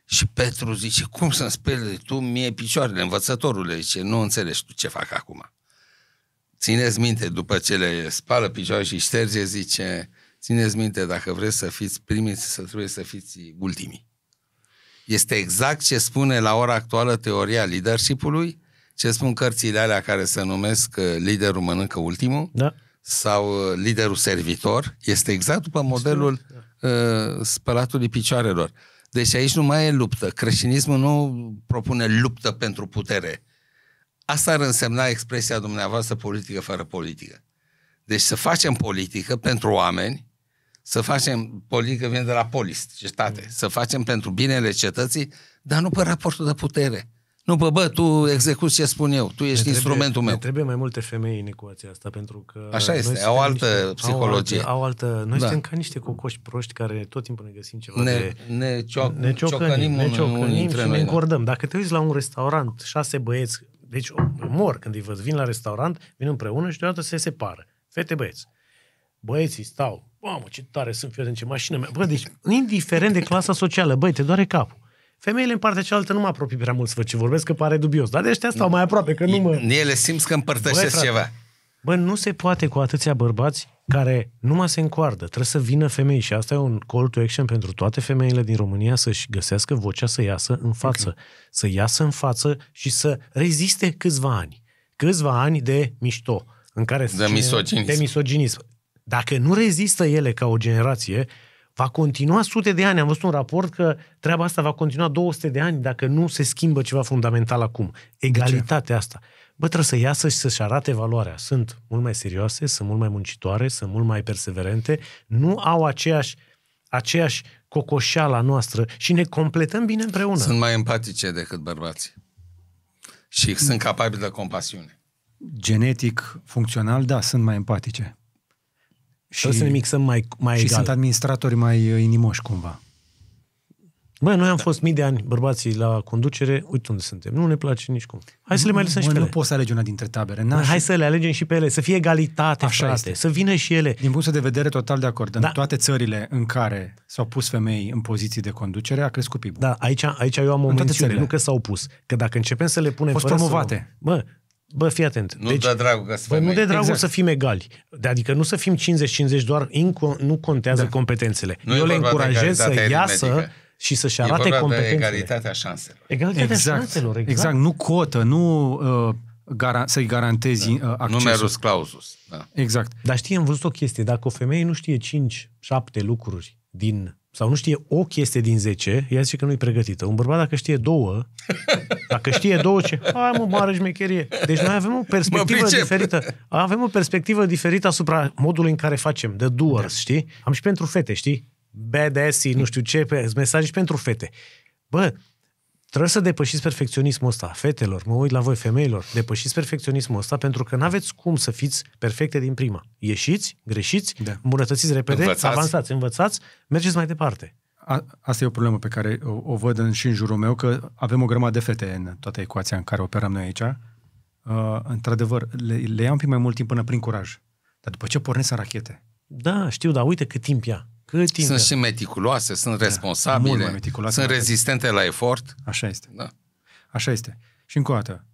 Și Petru zice, cum să-mi speli tu mie picioarele, învățătorule? Zice, nu înțelegi tu ce fac acum. Țineți minte, după ce le spală picioarele și șterge, zice, țineți minte, dacă vreți să fiți primiți să trebuie să fiți ultimii. Este exact ce spune la ora actuală teoria leadership-ului ce spun cărțile alea care se numesc uh, Liderul mănâncă ultimul da. sau uh, Liderul servitor, este exact după modelul da. uh, spălatului picioarelor. Deci aici nu mai e luptă. Creștinismul nu propune luptă pentru putere. Asta ar însemna expresia dumneavoastră politică fără politică. Deci să facem politică pentru oameni, să facem politică vine de la polis, cetate, mm. să facem pentru binele cetății, dar nu pe raportul de putere. Nu, bă, bă, tu execuți ce spun eu, tu ești ne trebuie, meu. Ne trebuie mai multe femei în ecuația asta, pentru că... Așa este, au altă niște, psihologie. Au altă, au altă, noi da. suntem ca niște cocoși proști care tot timpul ne găsim ceva ne, de... Ne, cioc, ne ciocănim, ne ciocănim și ne da. încordăm. Dacă te uiți la un restaurant, șase băieți, deci mor când îi văd, vin la restaurant, vin împreună și deodată se separă. Fete băieți. Băieții stau, mamă, ce tare sunt, fii ce mașină mea. Bă, deci, indiferent de clasa socială, băi, te doare capul. Femeile în partea cealaltă nu mă apropii prea mult să văd ce vorbesc, că pare dubios. Dar de ăștia stau mai aproape, că nu mă... Ele simți că împărtășesc Băi, frate, ceva. Bă, nu se poate cu atâția bărbați care numai se încoardă. Trebuie să vină femei și asta e un call to action pentru toate femeile din România să-și găsească vocea să iasă în față. Okay. Să iasă în față și să reziste câțiva ani. Câțiva ani de mișto. În care de, misoginism. de misoginism. Dacă nu rezistă ele ca o generație, va continua sute de ani. Am văzut un raport că treaba asta va continua 200 de ani dacă nu se schimbă ceva fundamental acum. Egalitatea asta. Bă, trebuie să iasă și să-și arate valoarea. Sunt mult mai serioase, sunt mult mai muncitoare, sunt mult mai perseverente, nu au aceeași, aceeași cocoșeala noastră și ne completăm bine împreună. Sunt mai empatice decât bărbații și sunt capabili de compasiune. Genetic, funcțional, da, sunt mai empatice. Trebuie să ne mixăm mai, mai și egal. sunt administratori mai uh, inimoși cumva. Băi, noi am da. fost mii de ani bărbații la conducere, uite unde suntem. Nu ne place nici cum. Hai să le mai lăsăm și pe Nu poți să alegi una dintre tabere. Bă, Hai să le alegem și pe ele, să fie egalitate, Așa frate, este. să vină și ele. Din punctul de vedere total de acord, da. toate țările în care s-au pus femei în poziții de conducere, a crescut PIB. Da, aici, aici eu am o în mențiune, nu că s-au pus. Că dacă începem să le punem... Fost promovate. Să... Bă, Bă, fii atent. Nu deci, de dragul că să bă, Nu de dragul exact. să fim egali. Adică nu să fim 50-50 doar, inco- nu contează da. competențele. Nu Eu le încurajez să iasă și să-și arate competențele. egalitatea șanselor. Egalitatea exact. șanselor, exact. Exact, nu cotă, nu... Uh, gara- să-i garantezi da. Uh, accesul. Numerus clausus. Da. Exact. Dar știi, am văzut o chestie. Dacă o femeie nu știe 5-7 lucruri din sau nu știe o chestie din 10, ea zice că nu-i pregătită. Un bărbat dacă știe două, dacă știe două, ce? Hai mă, mare șmecherie. Deci noi avem o perspectivă diferită. Avem o perspectivă diferită asupra modului în care facem, de doers, da. știi? Am și pentru fete, știi? Badassy, nu știu ce, mesaje și pentru fete. Bă, Trebuie să depășiți perfecționismul ăsta. Fetelor, mă uit la voi, femeilor, depășiți perfecționismul ăsta pentru că nu aveți cum să fiți perfecte din prima. Ieșiți, greșiți, da. îmbunătățiți repede, învățați. avansați, învățați, mergeți mai departe. A, asta e o problemă pe care o, o văd în, și în jurul meu, că avem o grămadă de fete în toată ecuația în care operăm noi aici. Uh, într-adevăr, le, le ia un pic mai mult timp până prin curaj. Dar după ce pornesc în rachete. Da, știu, dar uite cât timp ia. Cât timp sunt și meticuloase, sunt da, responsabile, meticuloase sunt rezistente la efort. Așa este. Da. Așa este. Și încă o dată,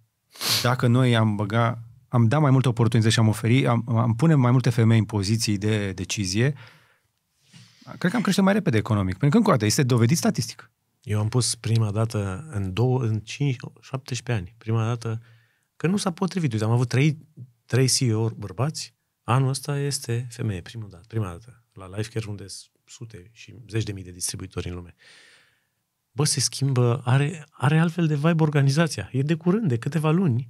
dacă noi am băga, am dat mai multe oportunități și am oferi, am, am pune mai multe femei în poziții de decizie, cred că am crește mai repede economic. Pentru că, încă o dată, este dovedit statistic. Eu am pus prima dată în, două, în 5, 17 ani, prima dată, că nu s-a potrivit. Uite, am avut trei, trei CEO bărbați, anul ăsta este femeie, prima dată. Prima dată la Lifecare, unde sunt sute și zeci de mii de distribuitori în lume. Bă, se schimbă, are, are altfel de vibe organizația. E de curând, de câteva luni.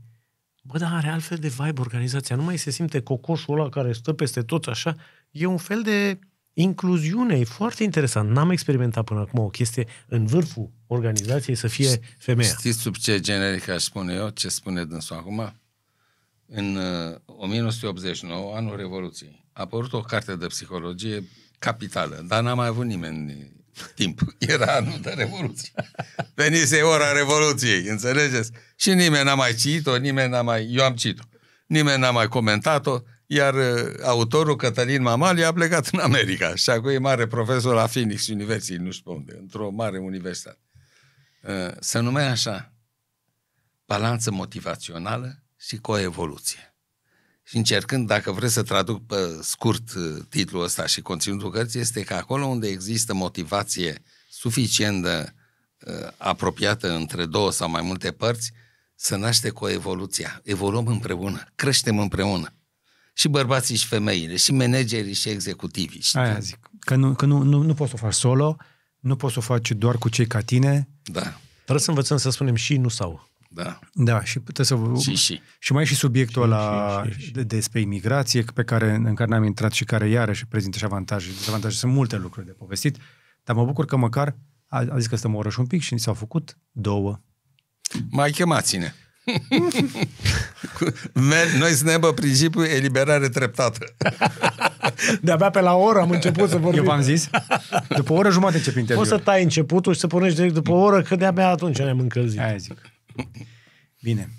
Bă, dar are altfel de vibe organizația. Nu mai se simte cocoșul ăla care stă peste tot așa. E un fel de incluziune. E foarte interesant. N-am experimentat până acum o chestie în vârful organizației să fie femeia. Știți sub ce generic aș spune eu, ce spune dânsul acum? În 1989, uh, anul Revoluției, a apărut o carte de psihologie capitală, dar n-a mai avut nimeni timp. [laughs] Era anul de Revoluție. Venise ora Revoluției, înțelegeți? Și nimeni n-a mai citit-o, nimeni n-a mai... Eu am citit-o. Nimeni n-a mai comentat-o, iar uh, autorul Cătălin Mamali a plecat în America și acum e mare profesor la Phoenix University, nu știu unde, într-o mare universitate. Uh, se numea așa, balanță motivațională și coevoluție. Și încercând, dacă vreți să traduc pe scurt uh, titlul ăsta și conținutul cărții, este că acolo unde există motivație suficient de uh, apropiată între două sau mai multe părți, se naște cu evoluția. Evoluăm împreună, creștem împreună. Și bărbații și femeile, și managerii și executivii. Știi? Aia zic, că, nu, că nu, nu, nu poți să o faci solo, nu poți să o faci doar cu cei ca tine. Da. Trebuie să învățăm să spunem și nu sau. Da. Da, și puteți să vă... Și, și. și mai e și subiectul și, ăla și, și, și. despre imigrație pe care, în care n-am intrat și care iarăși prezintă și avantaje. Dezavantaje sunt multe lucruri de povestit, dar mă bucur că măcar a, a zis că stăm o oră și un pic și ni s-au făcut două. Mai chemați-ne! Noi suntem pe principiul eliberare treptată. De-abia pe la oră am început să vorbim. Eu v-am zis. După o oră jumătate încep interviul. Poți să tai începutul și să pornești direct după o oră, că de-abia atunci ne-am încălzit. Aia zic. Bine.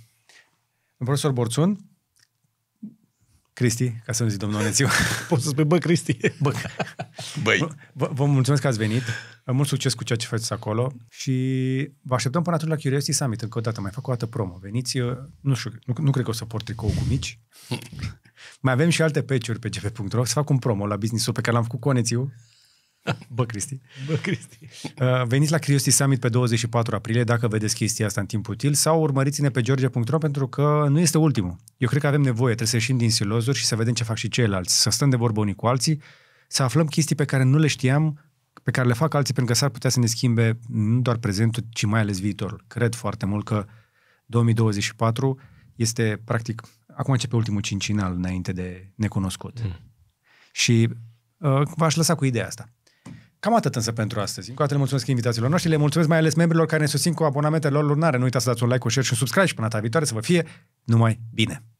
Profesor Borțun, Cristi, ca să nu zic domnul Nețiu. [laughs] Poți să spui, bă, Cristi. [laughs] Bă. Băi. Vă, vă mulțumesc că ați venit. Mult succes cu ceea ce faceți acolo și vă așteptăm până atunci la Curiosity Summit. Încă o dată, mai fac o dată promo. Veniți, nu știu, nu, nu cred că o să port tricou cu mici. [laughs] mai avem și alte peciuri pe gf.ro Să fac un promo la business-ul pe care l-am făcut cu Onețiu. [laughs] Bă, Cristi. Bă, Cristi. Uh, veniți la Criosti Summit pe 24 aprilie dacă vedeți chestia asta în timp util sau urmăriți-ne pe george.ro pentru că nu este ultimul. Eu cred că avem nevoie, trebuie să ieșim din silozuri și să vedem ce fac și ceilalți, să stăm de vorbă unii cu alții, să aflăm chestii pe care nu le știam, pe care le fac alții pentru că s-ar putea să ne schimbe nu doar prezentul, ci mai ales viitorul. Cred foarte mult că 2024 este practic, acum începe ultimul cincinal înainte de necunoscut. Mm. Și uh, v-aș lăsa cu ideea asta. Cam atât însă pentru astăzi. Încă o dată le mulțumesc invitațiilor noștri, le mulțumesc mai ales membrilor care ne susțin cu abonamentele lor lunare. Nu uitați să dați un like, un share și un subscribe și până data viitoare să vă fie numai bine!